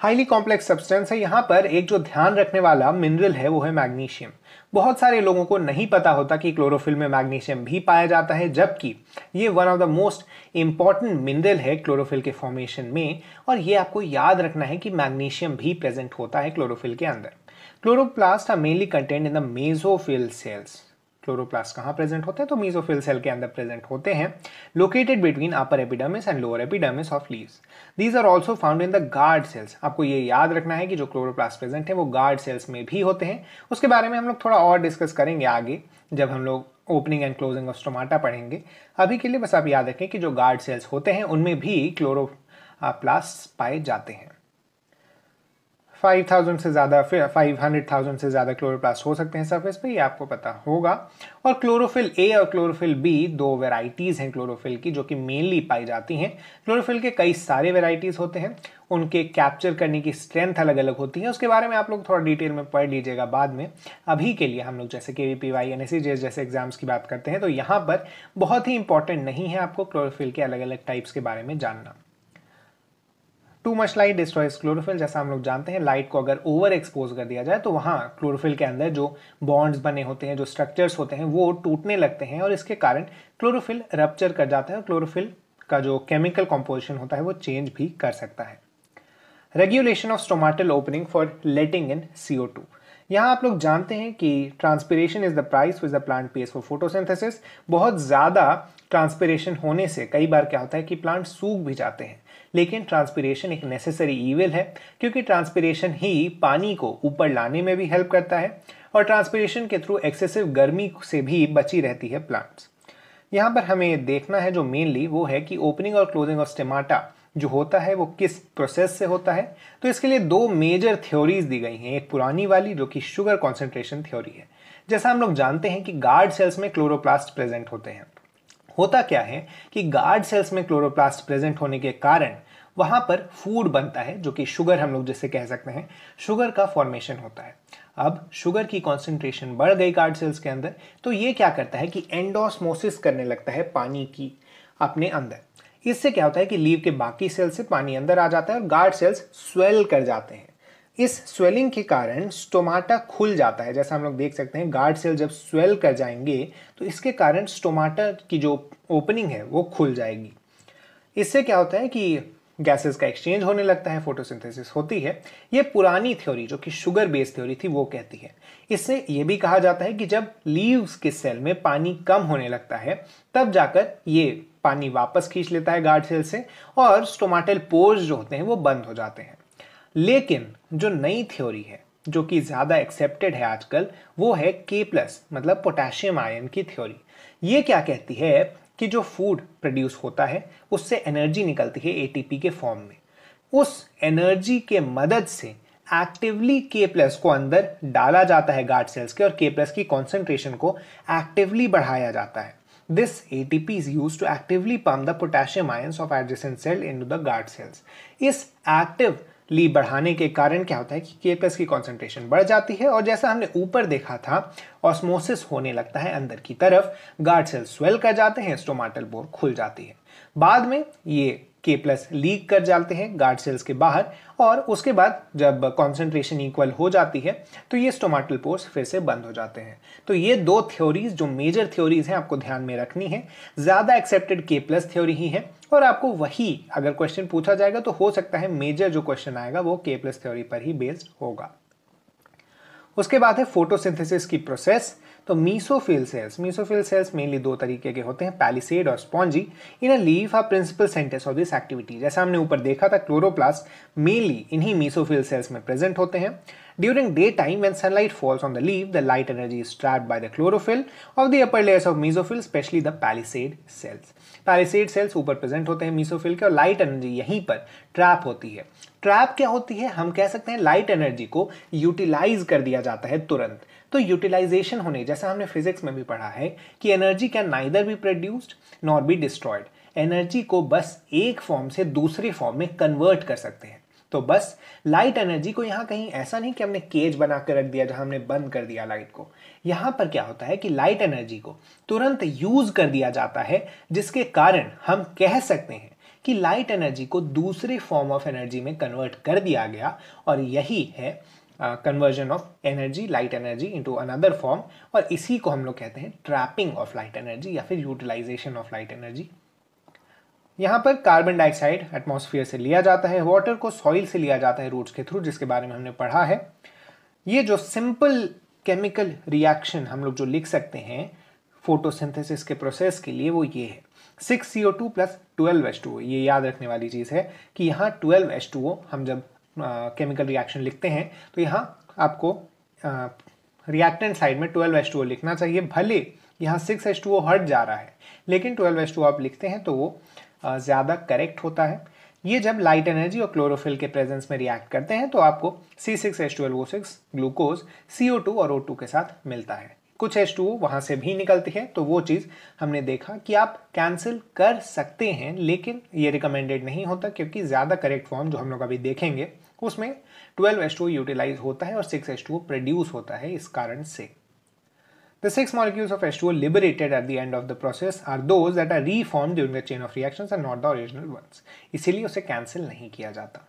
हाईली कॉम्प्लेक्स सब्सटेंस है यहाँ पर एक जो ध्यान रखने वाला मिनरल है वो है मैग्नीशियम बहुत सारे लोगों को नहीं पता होता कि क्लोरोफिल में मैग्नीशियम भी पाया जाता है जबकि ये one of the most important mineral है क्लोरोफिल के फॉर्मेशन में और ये आपको याद रखना है कि मैग्नीशियम भी प्रेजेंट होता है क्लोरोफिल के अंदर chloroplast are mainly content in the mesophyll cells chloroplast कहाँ प्रेजेंट होते हैं तो मीजोफिल सेल के अंदर प्रेजेंट होते हैं located between upper epidermis and lower epidermis of leaves these are also found in the guard cells आपको ये याद रखना है कि जो क्लोरोप्लास्ट प्रेजेंट है वो गार्ड सेल्स में भी होते हैं उसके बारे में हम लोग थोड़ा और डिस्कस करेंगे आगे जब हम लोग opening and closing of stomata पढ़ेंगे अभी के लिए बस आप याद रखें कि जो गार्ड सेल्स होते हैं उनमें भी क्लोरो पाए जाते हैं 5000 से ज़्यादा फिर 500,000 से ज़्यादा क्लोरोप्लास्ट हो सकते हैं सरफेस पे ये आपको पता होगा और क्लोरोफिल ए और क्लोरोफिल बी दो वेराइटीज़ हैं क्लोरोफिल की जो कि मेनली पाई जाती हैं क्लोरोफिल के कई सारे वेराइटीज़ होते हैं उनके कैप्चर करने की स्ट्रेंथ अलग अलग होती है उसके बारे में आप लोग थोड़ा डिटेल में पढ़ लीजिएगा बाद में अभी के लिए हम लोग जैसे K V P Y and जैसे एग्जाम्स की बात करते हैं तो यहाँ पर बहुत ही इंपॉर्टेंट नहीं है आपको क्लोरोफिल के अलग अलग टाइप्स के बारे में जानना too much light destroys chlorophyll जैसा हम लोग जानते हैं लाइट को अगर ओवर एक्सपोज कर दिया जाए तो वहाँ क्लोरोफिल के अंदर जो बॉन्ड्स बने होते हैं जो स्ट्रक्चर्स होते हैं वो टूटने लगते हैं और इसके कारण क्लोरोफिल रप्चर कर जाता है और क्लोरोफिल का जो केमिकल कॉम्पोजिशन होता है वो चेंज भी कर सकता है regulation of stomatal opening for letting in C O two यहाँ आप लोग जानते हैं कि transpiration is the price which the plant pays for photosynthesis बहुत ज़्यादा ट्रांसपीरेशन होने से कई बार क्या होता है कि प्लांट सूख भी जाते हैं लेकिन ट्रांसपीरेशन एक नेसेसरी ईविल है क्योंकि ट्रांसपीरेशन ही पानी को ऊपर लाने में भी हेल्प करता है और ट्रांसपीरेशन के थ्रू एक्सेसिव गर्मी से भी बची रहती है प्लांट्स यहाँ पर हमें देखना है जो मेनली वो है कि ओपनिंग और क्लोजिंग ऑफ स्टेमाटा जो होता है वो किस प्रोसेस से होता है तो इसके लिए दो मेजर थ्योरीज दी गई हैं एक पुरानी वाली जो कि शुगर कॉन्सेंट्रेशन थ्योरी है जैसा हम लोग जानते हैं कि गार्ड सेल्स में क्लोरोप्लास्ट प्रेजेंट होते हैं होता क्या है कि गार्ड सेल्स में क्लोरोप्लास्ट प्रेजेंट होने के कारण वहां पर फूड बनता है जो कि शुगर हम लोग जैसे कह सकते हैं शुगर का फॉर्मेशन होता है अब शुगर की कॉन्सेंट्रेशन बढ़ गई गार्ड सेल्स के अंदर तो ये क्या करता है कि एंडोस्मोसिस करने लगता है पानी की अपने अंदर इससे क्या होता है कि लीव के बाकी सेल्स से पानी अंदर आ जाता है और गार्ड सेल्स स्वेल कर जाते हैं इस स्वेलिंग के कारण स्टोमाटा खुल जाता है जैसा हम लोग देख सकते हैं गार्ड सेल जब स्वेल कर जाएंगे तो इसके कारण स्टोमाटा की जो ओपनिंग है वो खुल जाएगी इससे क्या होता है कि गैसेस का एक्सचेंज होने लगता है फोटोसिंथेसिस होती है ये पुरानी थ्योरी जो कि शुगर बेस्ड थ्योरी थी वो कहती है इससे ये भी कहा जाता है कि जब लीव्स के सेल में पानी कम होने लगता है तब जाकर ये पानी वापस खींच लेता है गार्ड सेल से और स्टोमाटल पोर्स जो होते हैं वो बंद हो जाते हैं लेकिन जो नई थ्योरी है जो कि ज़्यादा एक्सेप्टेड है आजकल वो है के प्लस मतलब पोटेशियम आयन की थ्योरी ये क्या कहती है कि जो फूड प्रोड्यूस होता है उससे एनर्जी निकलती है एटीपी के फॉर्म में उस एनर्जी के मदद से एक्टिवली के प्लस को अंदर डाला जाता है गार्ड सेल्स के और के प्लस की कॉन्सेंट्रेशन को एक्टिवली बढ़ाया जाता है P is use to actively pump the potassium ion of adjacent cell into the guard cells इस एक्टिव ली बढ़ाने के कारण क्या होता है कि के प्लस की कॉन्सेंट्रेशन बढ़ जाती है और जैसा हमने ऊपर देखा था ऑस्मोसिस होने लगता है अंदर की तरफ गार्ड सेल स्वेल कर जाते हैं स्टोमाटल बोर खुल जाती है बाद में ये के प्लस लीक कर जाते हैं गार्ड सेल्स के बाहर और उसके बाद जब कॉन्सेंट्रेशन इक्वल हो जाती है तो ये स्टोमाटल पोर्स फिर से बंद हो जाते हैं तो ये दो थ्योरीज जो मेजर थ्योरीज हैं आपको ध्यान में रखनी है ज़्यादा एक्सेप्टेड के प्लस थ्योरी ही है और आपको वही अगर क्वेश्चन पूछा जाएगा तो हो सकता है मेजर जो क्वेश्चन आएगा वो के प्लस थ्योरी पर ही बेस्ड होगा उसके बाद है फोटोसिंथेसिस की प्रोसेस तो mesophyll cells mesophyll cells mainly दो तरीके के होते हैं पैलिसेड और spongy in a leaf are principal centres of this activity जैसा हमने ऊपर देखा था क्लोरोप्लास्ट मेनली इन्हीं मीसोफिल सेल्स में प्रेजेंट होते हैं during day time when sunlight falls on the leaf the light energy is trapped by the chlorophyll of the upper layers of mesophyll specially the palisade cells palisade cells ऊपर present होते हैं mesophyll के और light energy यहीं पर trap होती है trap क्या होती है हम कह सकते हैं लाइट एनर्जी को यूटिलाइज कर दिया जाता है तुरंत तो यूटिलाइजेशन होने जैसा हमने फिजिक्स में भी पढ़ा है कि energy can neither be produced nor be destroyed energy को बस एक फॉर्म से दूसरे फॉर्म में कन्वर्ट कर सकते हैं तो बस लाइट एनर्जी को यहाँ कहीं ऐसा नहीं कि हमने केज बना कर रख दिया जहाँ हमने बंद कर दिया लाइट को यहाँ पर क्या होता है कि लाइट एनर्जी को तुरंत यूज कर दिया जाता है जिसके कारण हम कह सकते हैं कि लाइट एनर्जी को दूसरे फॉर्म ऑफ एनर्जी में कन्वर्ट कर दिया गया और यही है conversion of energy light energy into another form और इसी को हम लोग कहते हैं ट्रैपिंग ऑफ लाइट एनर्जी या फिर यूटिलाइजेशन ऑफ लाइट एनर्जी यहाँ पर कार्बन डाइऑक्साइड एटमोसफियर से लिया जाता है वाटर को सॉइल से लिया जाता है रूट्स के थ्रू जिसके बारे में हमने पढ़ा है ये जो सिंपल केमिकल रिएक्शन हम लोग जो लिख सकते हैं फोटोसिंथेसिस के प्रोसेस के लिए वो ये है six C O two plus twelve H two O ये याद रखने वाली चीज़ है कि यहाँ ट्वेल्व एच टू ओ हम जब केमिकल रिएक्शन लिखते हैं तो यहाँ आपको रिएक्टेंट साइड में ट्वेल्व एच टू ओ लिखना चाहिए भले यहाँ सिक्स एच टू ओ हट जा रहा है लेकिन ट्वेल्व एच टू आप लिखते हैं तो वो ज़्यादा करेक्ट होता है ये जब लाइट एनर्जी और क्लोरोफिल के प्रेजेंस में रिएक्ट करते हैं तो आपको C six H L O six glucose C O two और ओ टू के साथ मिलता है कुछ एच टू ओ वहाँ से भी निकलती है तो वो चीज़ हमने देखा कि आप कैंसिल कर सकते हैं लेकिन ये रिकमेंडेड नहीं होता क्योंकि ज़्यादा करेक्ट फॉर्म जो हम लोग अभी देखेंगे उसमें 12H2 यूटिलाइज होता है और 6H2 प्रोड्यूस होता है इस कारण से The six molecules of H2O liberated at the end of the process are those that are reformed during the chain of reactions and not the original ones. इसीलिए उसे कैंसिल नहीं किया जाता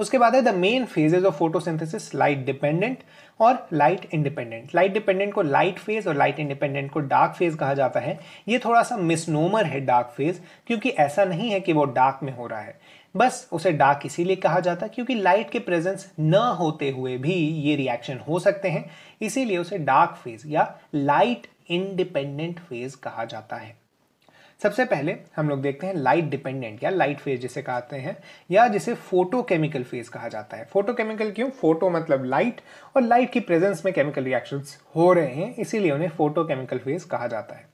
उसके बाद है the main phases of photosynthesis light dependent और light independent light dependent को लाइट फेज और लाइट इंडिपेंडेंट को डार्क फेज कहा जाता है ये थोड़ा सा मिसनोमर है डार्क फेज क्योंकि ऐसा नहीं है कि वो डार्क में हो रहा है बस उसे डार्क इसीलिए कहा जाता है क्योंकि लाइट के प्रेजेंस न होते हुए भी ये रिएक्शन हो सकते हैं इसीलिए उसे डार्क फेज या लाइट इंडिपेंडेंट फेज कहा जाता है सबसे पहले हम लोग देखते हैं लाइट डिपेंडेंट या लाइट फेज जिसे कहते हैं या जिसे फोटोकेमिकल फेज कहा जाता है फोटोकेमिकल क्यों फोटो मतलब लाइट और लाइट की प्रेजेंस में केमिकल रिएक्शंस हो रहे हैं इसीलिए उन्हें फोटोकेमिकल फेज कहा जाता है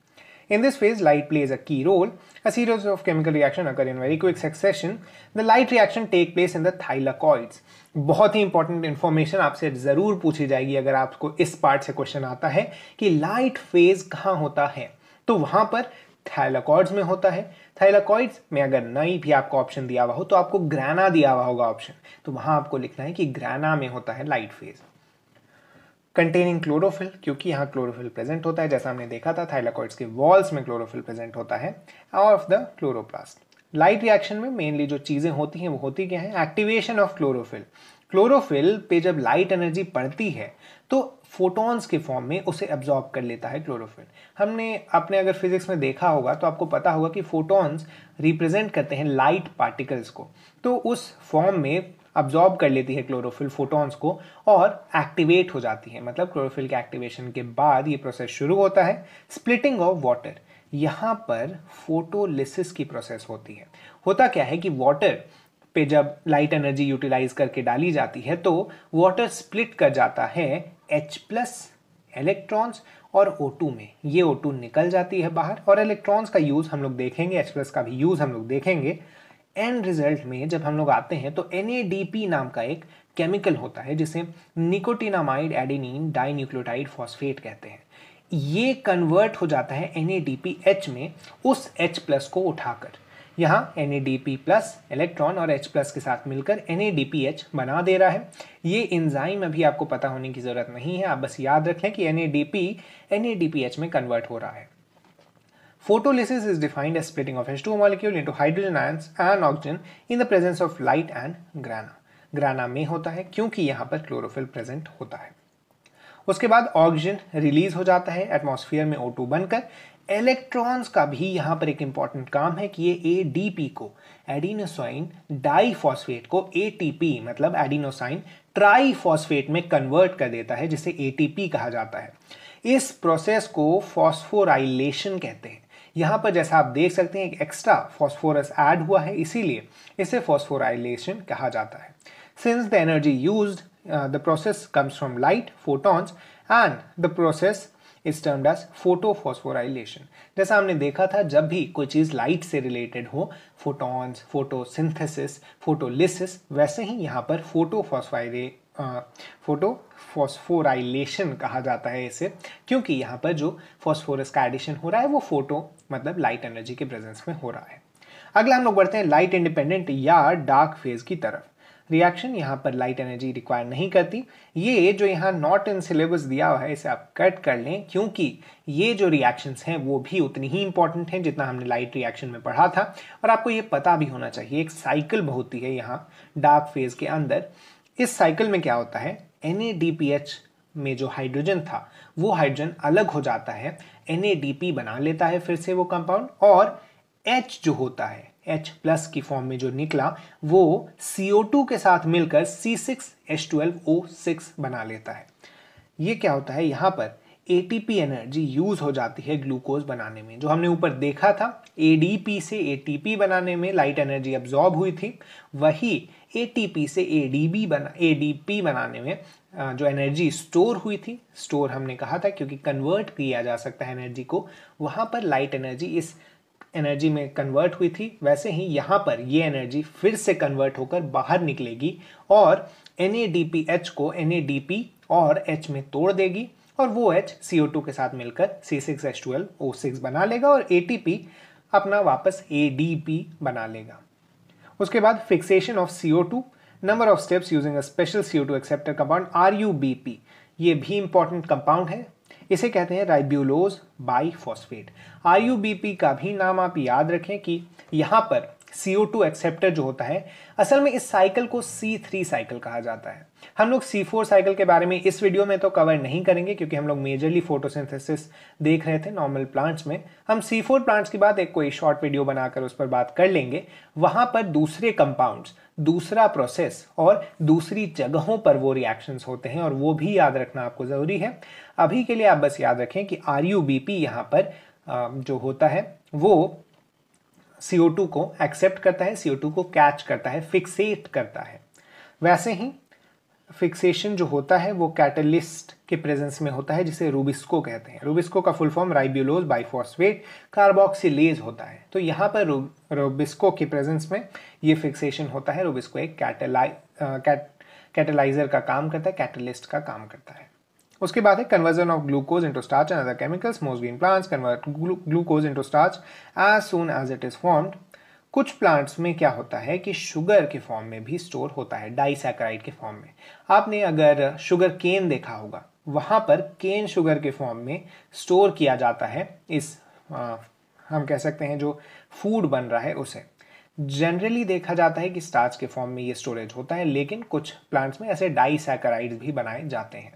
In this phase, light plays a key role. A series of chemical reactions occur in very quick succession. The light reaction take place in the thylakoids. बहुत ही इंपॉर्टेंट इन्फॉर्मेशन आपसे ज़रूर पूछी जाएगी अगर आपको इस पार्ट से क्वेश्चन आता है कि लाइट फेज कहाँ होता है तो वहाँ पर थाइलाकॉइड्स में होता है थाइलाकॉइड्स में अगर नहीं भी आपको ऑप्शन दिया हुआ हो तो आपको ग्रैना दिया हुआ होगा ऑप्शन तो वहाँ आपको लिखना है कि ग्रैना में होता है लाइट फेज कंटेनिंग क्लोरोफिल क्योंकि यहाँ क्लोरोफिल प्रेजेंट होता है जैसा हमने देखा था थाइलाकॉइड्स के वॉल्स में क्लोरोफिल प्रेजेंट होता है of the chloroplast light reaction में मेनली जो चीज़ें होती हैं वो होती क्या है एक्टिवेशन ऑफ क्लोरोफिल क्लोरोफिल पे जब लाइट एनर्जी पड़ती है तो फोटॉन्स के फॉर्म में उसे एब्जॉर्ब कर लेता है क्लोरोफिल हमने अपने अगर फिजिक्स में देखा होगा तो आपको पता होगा कि फोटॉन्स रिप्रेजेंट करते हैं लाइट पार्टिकल्स को तो उस फॉर्म में अब्जॉर्ब कर लेती है क्लोरोफिल फोटॉन्स को और एक्टिवेट हो जाती है मतलब क्लोरोफिल के एक्टिवेशन के बाद ये प्रोसेस शुरू होता है स्प्लिटिंग ऑफ वाटर यहाँ पर फोटोलिसिस की प्रोसेस होती है होता क्या है कि वाटर पे जब लाइट एनर्जी यूटिलाइज करके डाली जाती है तो वाटर स्प्लिट कर जाता है एच प्लस इलेक्ट्रॉन्स और O2 में ये टू निकल जाती है बाहर और इलेक्ट्रॉन्स का यूज़ हम लोग देखेंगे एच प्लस का भी यूज़ हम लोग देखेंगे एंड रिजल्ट में जब हम लोग आते हैं तो एन नाम का एक केमिकल होता है जिसे निकोटिनामाइड एडेनिन डाइन्यूक्लियोटाइड फॉस्फेट कहते हैं ये कन्वर्ट हो जाता है एन में उस एच प्लस को उठाकर यहाँ एन प्लस इलेक्ट्रॉन और H प्लस के साथ मिलकर एन बना दे रहा है ये इंजाइम अभी आपको पता होने की ज़रूरत नहीं है आप बस याद रखें कि एन एन में कन्वर्ट हो रहा है Photolysis is defined as splitting of H2O molecule into hydrogen ions and oxygen in the presence of light and grana. ग्राना में होता है क्योंकि यहाँ पर क्लोरोफिल प्रेजेंट होता है उसके बाद ऑक्सीजन रिलीज हो जाता है एटमोसफियर में O2 बनकर इलेक्ट्रॉन्स का भी यहाँ पर एक इम्पॉर्टेंट काम है कि ये ADP को एडिनोसाइन डाईफॉस्फेट को ATP मतलब एडिनोसाइन ट्राईफॉस्फेट में कन्वर्ट कर देता है जिसे ATP कहा जाता है इस प्रोसेस को फॉस्फोराइलेशन कहते हैं यहाँ पर जैसा आप देख सकते हैं एक एक्स्ट्रा फॉस्फोरस ऐड हुआ है इसीलिए इसे फॉस्फोराइलेशन कहा जाता है since the energy use the process comes from light photons and the process is termed as photophosphorylation जैसा हमने देखा था जब भी कोई चीज़ लाइट से रिलेटेड हो फोटॉन्स फोटोसिंथेसिस फोटोलिसिस वैसे ही यहाँ पर फोटोफॉस्फाइरे फोटो uh, फॉस्फोराइलेशन कहा जाता है इसे क्योंकि यहाँ पर जो फॉस्फोरस का एडिशन हो रहा है वो फोटो मतलब लाइट एनर्जी के प्रेजेंस में हो रहा है अगला हम लोग बढ़ते हैं लाइट इंडिपेंडेंट या डार्क फेज की तरफ रिएक्शन यहाँ पर लाइट एनर्जी रिक्वायर नहीं करती ये जो यहाँ नॉट इन सिलेबस दिया हुआ है इसे आप कट कर लें क्योंकि ये जो रिएक्शंस हैं वो भी उतनी ही इंपॉर्टेंट हैं जितना हमने लाइट रिएक्शन में पढ़ा था और आपको ये पता भी होना चाहिए एक साइकिल होती है यहाँ डार्क फेज के अंदर इस साइकिल में क्या होता है एन में जो हाइड्रोजन था वो हाइड्रोजन अलग हो जाता है एन बना लेता है फिर से वो कंपाउंड और एच जो होता है H प्लस की फॉर्म में जो निकला वो CO2 के साथ मिलकर C6H12O6 बना लेता है ये क्या होता है यहाँ पर ATP एनर्जी यूज हो जाती है ग्लूकोज बनाने में जो हमने ऊपर देखा था ADP से ATP बनाने में लाइट एनर्जी अब्जॉर्ब हुई थी वही एटीपी से एडीबी बना एडीपी बनाने में जो एनर्जी स्टोर हुई थी स्टोर हमने कहा था क्योंकि कन्वर्ट किया जा सकता है एनर्जी को वहाँ पर लाइट एनर्जी इस एनर्जी में कन्वर्ट हुई थी वैसे ही यहाँ पर ये एनर्जी फिर से कन्वर्ट होकर बाहर निकलेगी और एन को एन और एच में तोड़ देगी और वो एच सी के साथ मिलकर C six H O six बना लेगा और ए अपना वापस ए बना लेगा उसके बाद fixation of C O two number of steps using a special C O two acceptor compound R U B P ये भी इंपॉर्टेंट कंपाउंड है इसे कहते हैं राइब्यूलोज बाई फॉस्फेट आर का भी नाम आप याद रखें कि यहाँ पर सी ओ टू एक्सेप्टर जो होता है असल में इस साइकिल को सी थ्री साइकिल कहा जाता है हम लोग सी फोर साइकिल के बारे में इस वीडियो में तो कवर नहीं करेंगे क्योंकि हम लोग मेजरली फोटोसिंथेसिस देख रहे थे नॉर्मल प्लांट्स में हम सी फोर प्लांट्स की बात एक कोई शॉर्ट वीडियो बनाकर उस पर बात कर लेंगे वहां पर दूसरे कंपाउंड्स दूसरा प्रोसेस और दूसरी जगहों पर वो रिएक्शंस होते हैं और वो भी याद रखना आपको ज़रूरी है अभी के लिए आप बस याद रखें कि आर यू बी पी यहाँ पर जो होता है वो CO2 को एक्सेप्ट करता है CO2 को कैच करता है फिक्सेट करता है वैसे ही फिक्सेशन जो होता है वो कैटलिस्ट के प्रेजेंस में होता है जिसे रूबिस्को कहते हैं रूबिस्को का full form ribulose biphosphate carboxylase होता है तो यहाँ पर रूबिस्को के प्रेजेंस में ये फिक्सेशन होता है रूबिस्को एक कैटेलाई कैट कैटेलाइजर का काम करता है कैटलिस्ट का काम करता है उसके बाद है conversion of glucose into starch and other chemicals most green plants convert glucose into starch as soon as it is formed कुछ प्लांट्स में क्या होता है कि शुगर के फॉर्म में भी स्टोर होता है डाइसैक्राइड के फॉर्म में आपने अगर शुगर केन देखा होगा वहाँ पर केन शुगर के फॉर्म में स्टोर किया जाता है इस आ, हम कह सकते हैं जो फूड बन रहा है उसे जनरली देखा जाता है कि स्टार्च के फॉर्म में ये स्टोरेज होता है लेकिन कुछ प्लांट्स में ऐसे डाइसैकराइड्स भी बनाए जाते हैं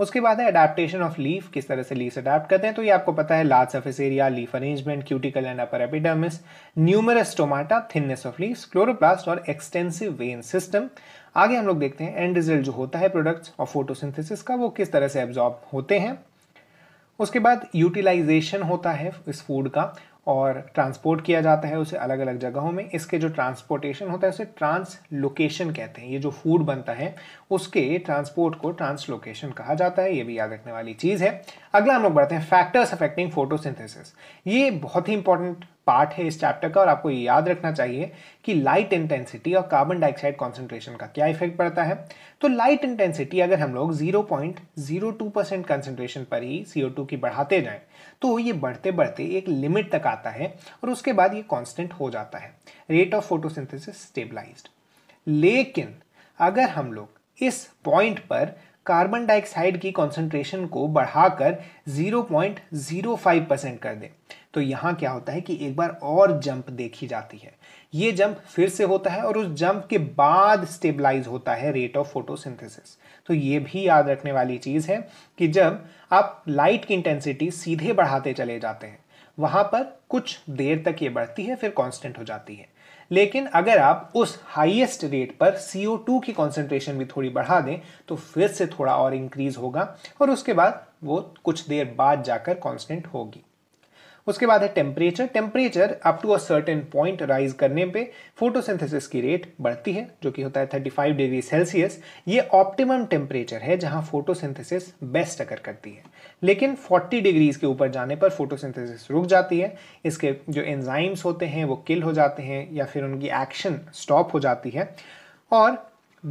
उसके बाद है अडेप्टेशन ऑफ लीफ किस तरह से लीव्स अडेप्ट करते हैं तो ये आपको पता है large surface area leaf arrangement cuticle and upper epidermis numerous stomata thinness of leaves chloroplast और एक्सटेंसिव वेन सिस्टम आगे हम लोग देखते हैं एंड रिजल्ट जो होता है प्रोडक्ट्स और फोटोसिंथेसिस का वो किस तरह से एब्जॉर्ब होते हैं उसके बाद यूटिलाइजेशन होता है इस फूड का और ट्रांसपोर्ट किया जाता है उसे अलग अलग जगहों में इसके जो ट्रांसपोर्टेशन होता है उसे ट्रांसलोकेशन कहते हैं ये जो फूड बनता है उसके ट्रांसपोर्ट को ट्रांसलोकेशन कहा जाता है ये भी याद रखने वाली चीज़ है अगला हम लोग बढ़ते हैं फैक्टर्स अफेक्टिंग फोटोसिंथेसिस ये बहुत ही इंपॉर्टेंट पार्ट है इस चैप्टर का और आपको याद रखना चाहिए कि लाइट इंटेंसिटी और कार्बन डाइऑक्साइड कॉन्सेंट्रेशन का क्या इफेक्ट पड़ता है तो लाइट इंटेंसिटी अगर हम लोग 0.02 परसेंट कंसेंट्रेशन पर ही टू की बढ़ाते जाएं तो ये बढ़ते बढ़ते एक लिमिट तक आता है और उसके बाद ये कांस्टेंट हो जाता है रेट ऑफ फोटोसिंथेसिस स्टेबलाइज्ड लेकिन अगर हम लोग इस पॉइंट पर कार्बन डाइऑक्साइड की कॉन्सेंट्रेशन को बढ़ाकर 0.05 परसेंट कर दें तो यहाँ क्या होता है कि एक बार और जंप देखी जाती है ये जंप फिर से होता है और उस जंप के बाद स्टेबलाइज होता है रेट ऑफ फोटोसिंथेसिस तो ये भी याद रखने वाली चीज़ है कि जब आप लाइट की इंटेंसिटी सीधे बढ़ाते चले जाते हैं वहाँ पर कुछ देर तक ये बढ़ती है फिर कांस्टेंट हो जाती है लेकिन अगर आप उस हाईएस्ट रेट पर CO2 की कॉन्सेंट्रेशन भी थोड़ी बढ़ा दें तो फिर से थोड़ा और इंक्रीज होगा और उसके बाद वो कुछ देर बाद जाकर कॉन्स्टेंट होगी उसके बाद है temperature temperature up to a certain point rise करने पे फोटोसिंथेसिस की रेट बढ़ती है जो कि होता है 35 डिग्री सेल्सियस ये ऑप्टिमम टेम्परेचर है जहां फोटोसिंथेसिस बेस्ट अगर करती है लेकिन 40 डिग्रीज के ऊपर जाने पर फोटोसिंथेसिस रुक जाती है इसके जो एंजाइम्स होते हैं वो किल हो जाते हैं या फिर उनकी एक्शन स्टॉप हो जाती है और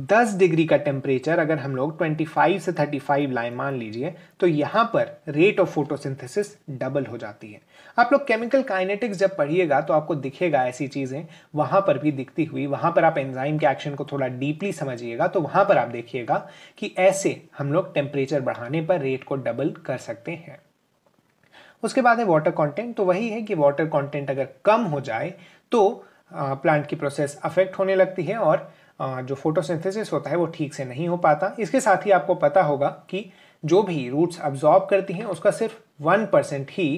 10 डिग्री का टेम्परेचर अगर हम लोग 25 से 35 लाए मान लीजिए तो यहाँ पर रेट ऑफ फोटोसिंथेसिस डबल हो जाती है आप लोग केमिकल काइनेटिक्स जब पढ़िएगा तो आपको दिखेगा ऐसी चीज़ें वहां पर भी दिखती हुई वहां पर आप एंजाइम के एक्शन को थोड़ा डीपली समझिएगा तो वहां पर आप देखिएगा कि ऐसे हम लोग टेम्परेचर बढ़ाने पर रेट को डबल कर सकते हैं उसके बाद है वाटर कंटेंट तो वही है कि वाटर कंटेंट अगर कम हो जाए तो प्लांट की प्रोसेस अफेक्ट होने लगती है और जो फोटोसिंथेसिस होता है वो ठीक से नहीं हो पाता इसके साथ ही आपको पता होगा कि जो भी रूट्स अब्जॉर्ब करती हैं उसका सिर्फ वन परसेंट ही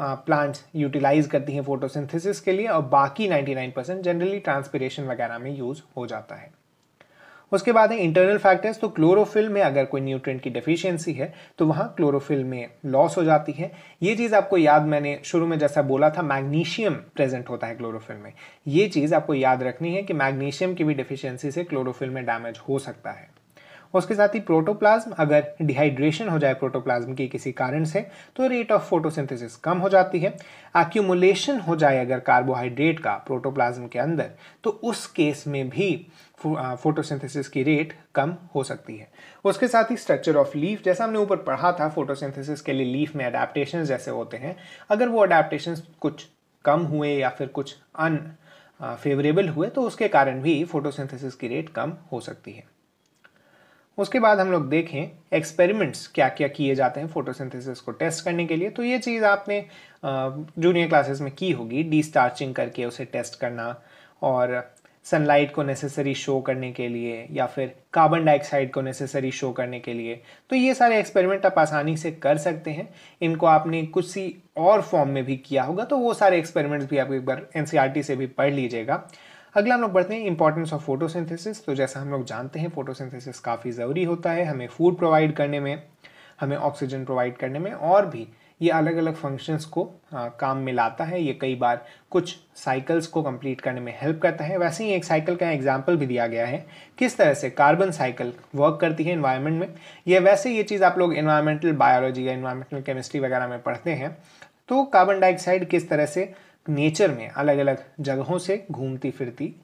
प्लांट्स यूटिलाइज करती हैं फोटोसिंथेसिस के लिए और बाकी ninety nine percent generally transpiration वगैरह में यूज़ हो जाता है उसके बाद है इंटरनल फैक्टर्स तो क्लोरोफिल में अगर कोई न्यूट्रेंट की डिफिशियंसी है तो वहाँ क्लोरोफिल में लॉस हो जाती है ये चीज़ आपको याद मैंने शुरू में जैसा बोला था मैग्नीशियम प्रेजेंट होता है क्लोरोफिल में ये चीज़ आपको याद रखनी है कि मैग्नीशियम की भी डिफिशियंसी से क्लोरोफिल में डैमेज हो सकता है उसके साथ ही प्रोटोप्लाज्म अगर डिहाइड्रेशन हो जाए प्रोटोप्लाज्म की किसी कारण से तो रेट ऑफ फोटोसिंथेसिस कम हो जाती है एक्यूमुलेशन हो जाए अगर कार्बोहाइड्रेट का प्रोटोप्लाज्म के अंदर तो उस केस में भी फोटोसिंथेसिस की रेट कम हो सकती है उसके साथ ही स्ट्रक्चर ऑफ लीफ जैसा हमने ऊपर पढ़ा था फोटोसिंथेसिस के लिए लीफ में अडेप्टशन जैसे होते हैं अगर वो अडेप्टशन कुछ कम हुए या फिर कुछ अन फेवरेबल हुए तो उसके कारण भी फोटोसिंथेसिस की रेट कम हो सकती है उसके बाद हम लोग देखें एक्सपेरिमेंट्स क्या क्या किए जाते हैं फोटोसिंथेसिस को टेस्ट करने के लिए तो ये चीज़ आपने जूनियर क्लासेस में की होगी डी स्टार्चिंग करके उसे टेस्ट करना और सनलाइट को नेसेसरी शो करने के लिए या फिर कार्बन डाइऑक्साइड को नेसेसरी शो करने के लिए तो ये सारे एक्सपेरिमेंट आप आसानी से कर सकते हैं इनको आपने कुछ सी और फॉर्म में भी किया होगा तो वो सारे एक्सपेरिमेंट्स भी आप एक बार एन e से भी पढ़ लीजिएगा अगला हम लोग बढ़ते हैं इंपॉर्टेंस ऑफ फोटोसिंथेसिस तो जैसा हम लोग जानते हैं फोटोसिंथेसिस काफ़ी ज़रूरी होता है हमें फूड प्रोवाइड करने में हमें ऑक्सीजन प्रोवाइड करने में और भी ये अलग अलग फंक्शंस को आ, काम में लाता है ये कई बार कुछ साइकिल्स को कंप्लीट करने में हेल्प करता है वैसे ही एक साइकिल का एग्जाम्पल भी दिया गया है किस तरह से कार्बन साइकिल वर्क करती है इन्वायरमेंट में ये वैसे ये चीज़ आप लोग इन्वायरमेंटल बायोलॉजी या इन्वायरमेंटल केमिस्ट्री वगैरह में पढ़ते हैं तो कार्बन डाइऑक्साइड किस तरह से नेचर में अलग अलग जगहों से घूमती फिरती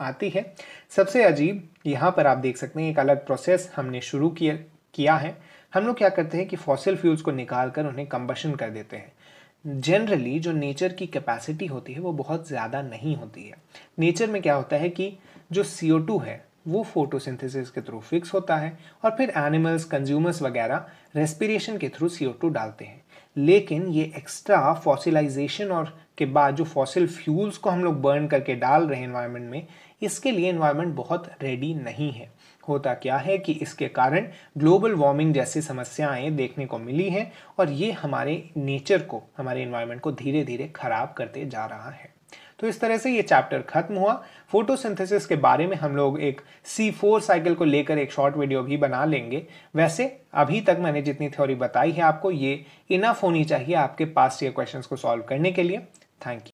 आती है सबसे अजीब यहाँ पर आप देख सकते हैं एक अलग प्रोसेस हमने शुरू किया किया है हम लोग क्या करते हैं कि फॉसिल फ्यूल्स को निकाल कर उन्हें कम्बशन कर देते हैं जनरली जो नेचर की कैपेसिटी होती है वो बहुत ज़्यादा नहीं होती है नेचर में क्या होता है कि जो सी है वो फोटोसिंथेसिस के थ्रू फिक्स होता है और फिर एनिमल्स कंज्यूमर्स वगैरह रेस्पिरेशन के थ्रू सी डालते हैं लेकिन ये एक्स्ट्रा फॉसिलाइजेशन और के बाद जो फॉसिल फ्यूल्स को हम लोग बर्न करके डाल रहे हैं इन्वायरमेंट में इसके लिए इन्वायरमेंट बहुत रेडी नहीं है होता क्या है कि इसके कारण ग्लोबल वार्मिंग जैसी समस्याएं देखने को मिली हैं और ये हमारे नेचर को हमारे इन्वायरमेंट को धीरे धीरे ख़राब करते जा रहा है तो इस तरह से ये चैप्टर खत्म हुआ फोटोसिंथेसिस के बारे में हम लोग एक सी फोर साइकिल को लेकर एक शॉर्ट वीडियो भी बना लेंगे वैसे अभी तक मैंने जितनी थ्योरी बताई है आपको ये इनफ होनी चाहिए आपके पास ये क्वेश्चंस को सॉल्व करने के लिए थैंक यू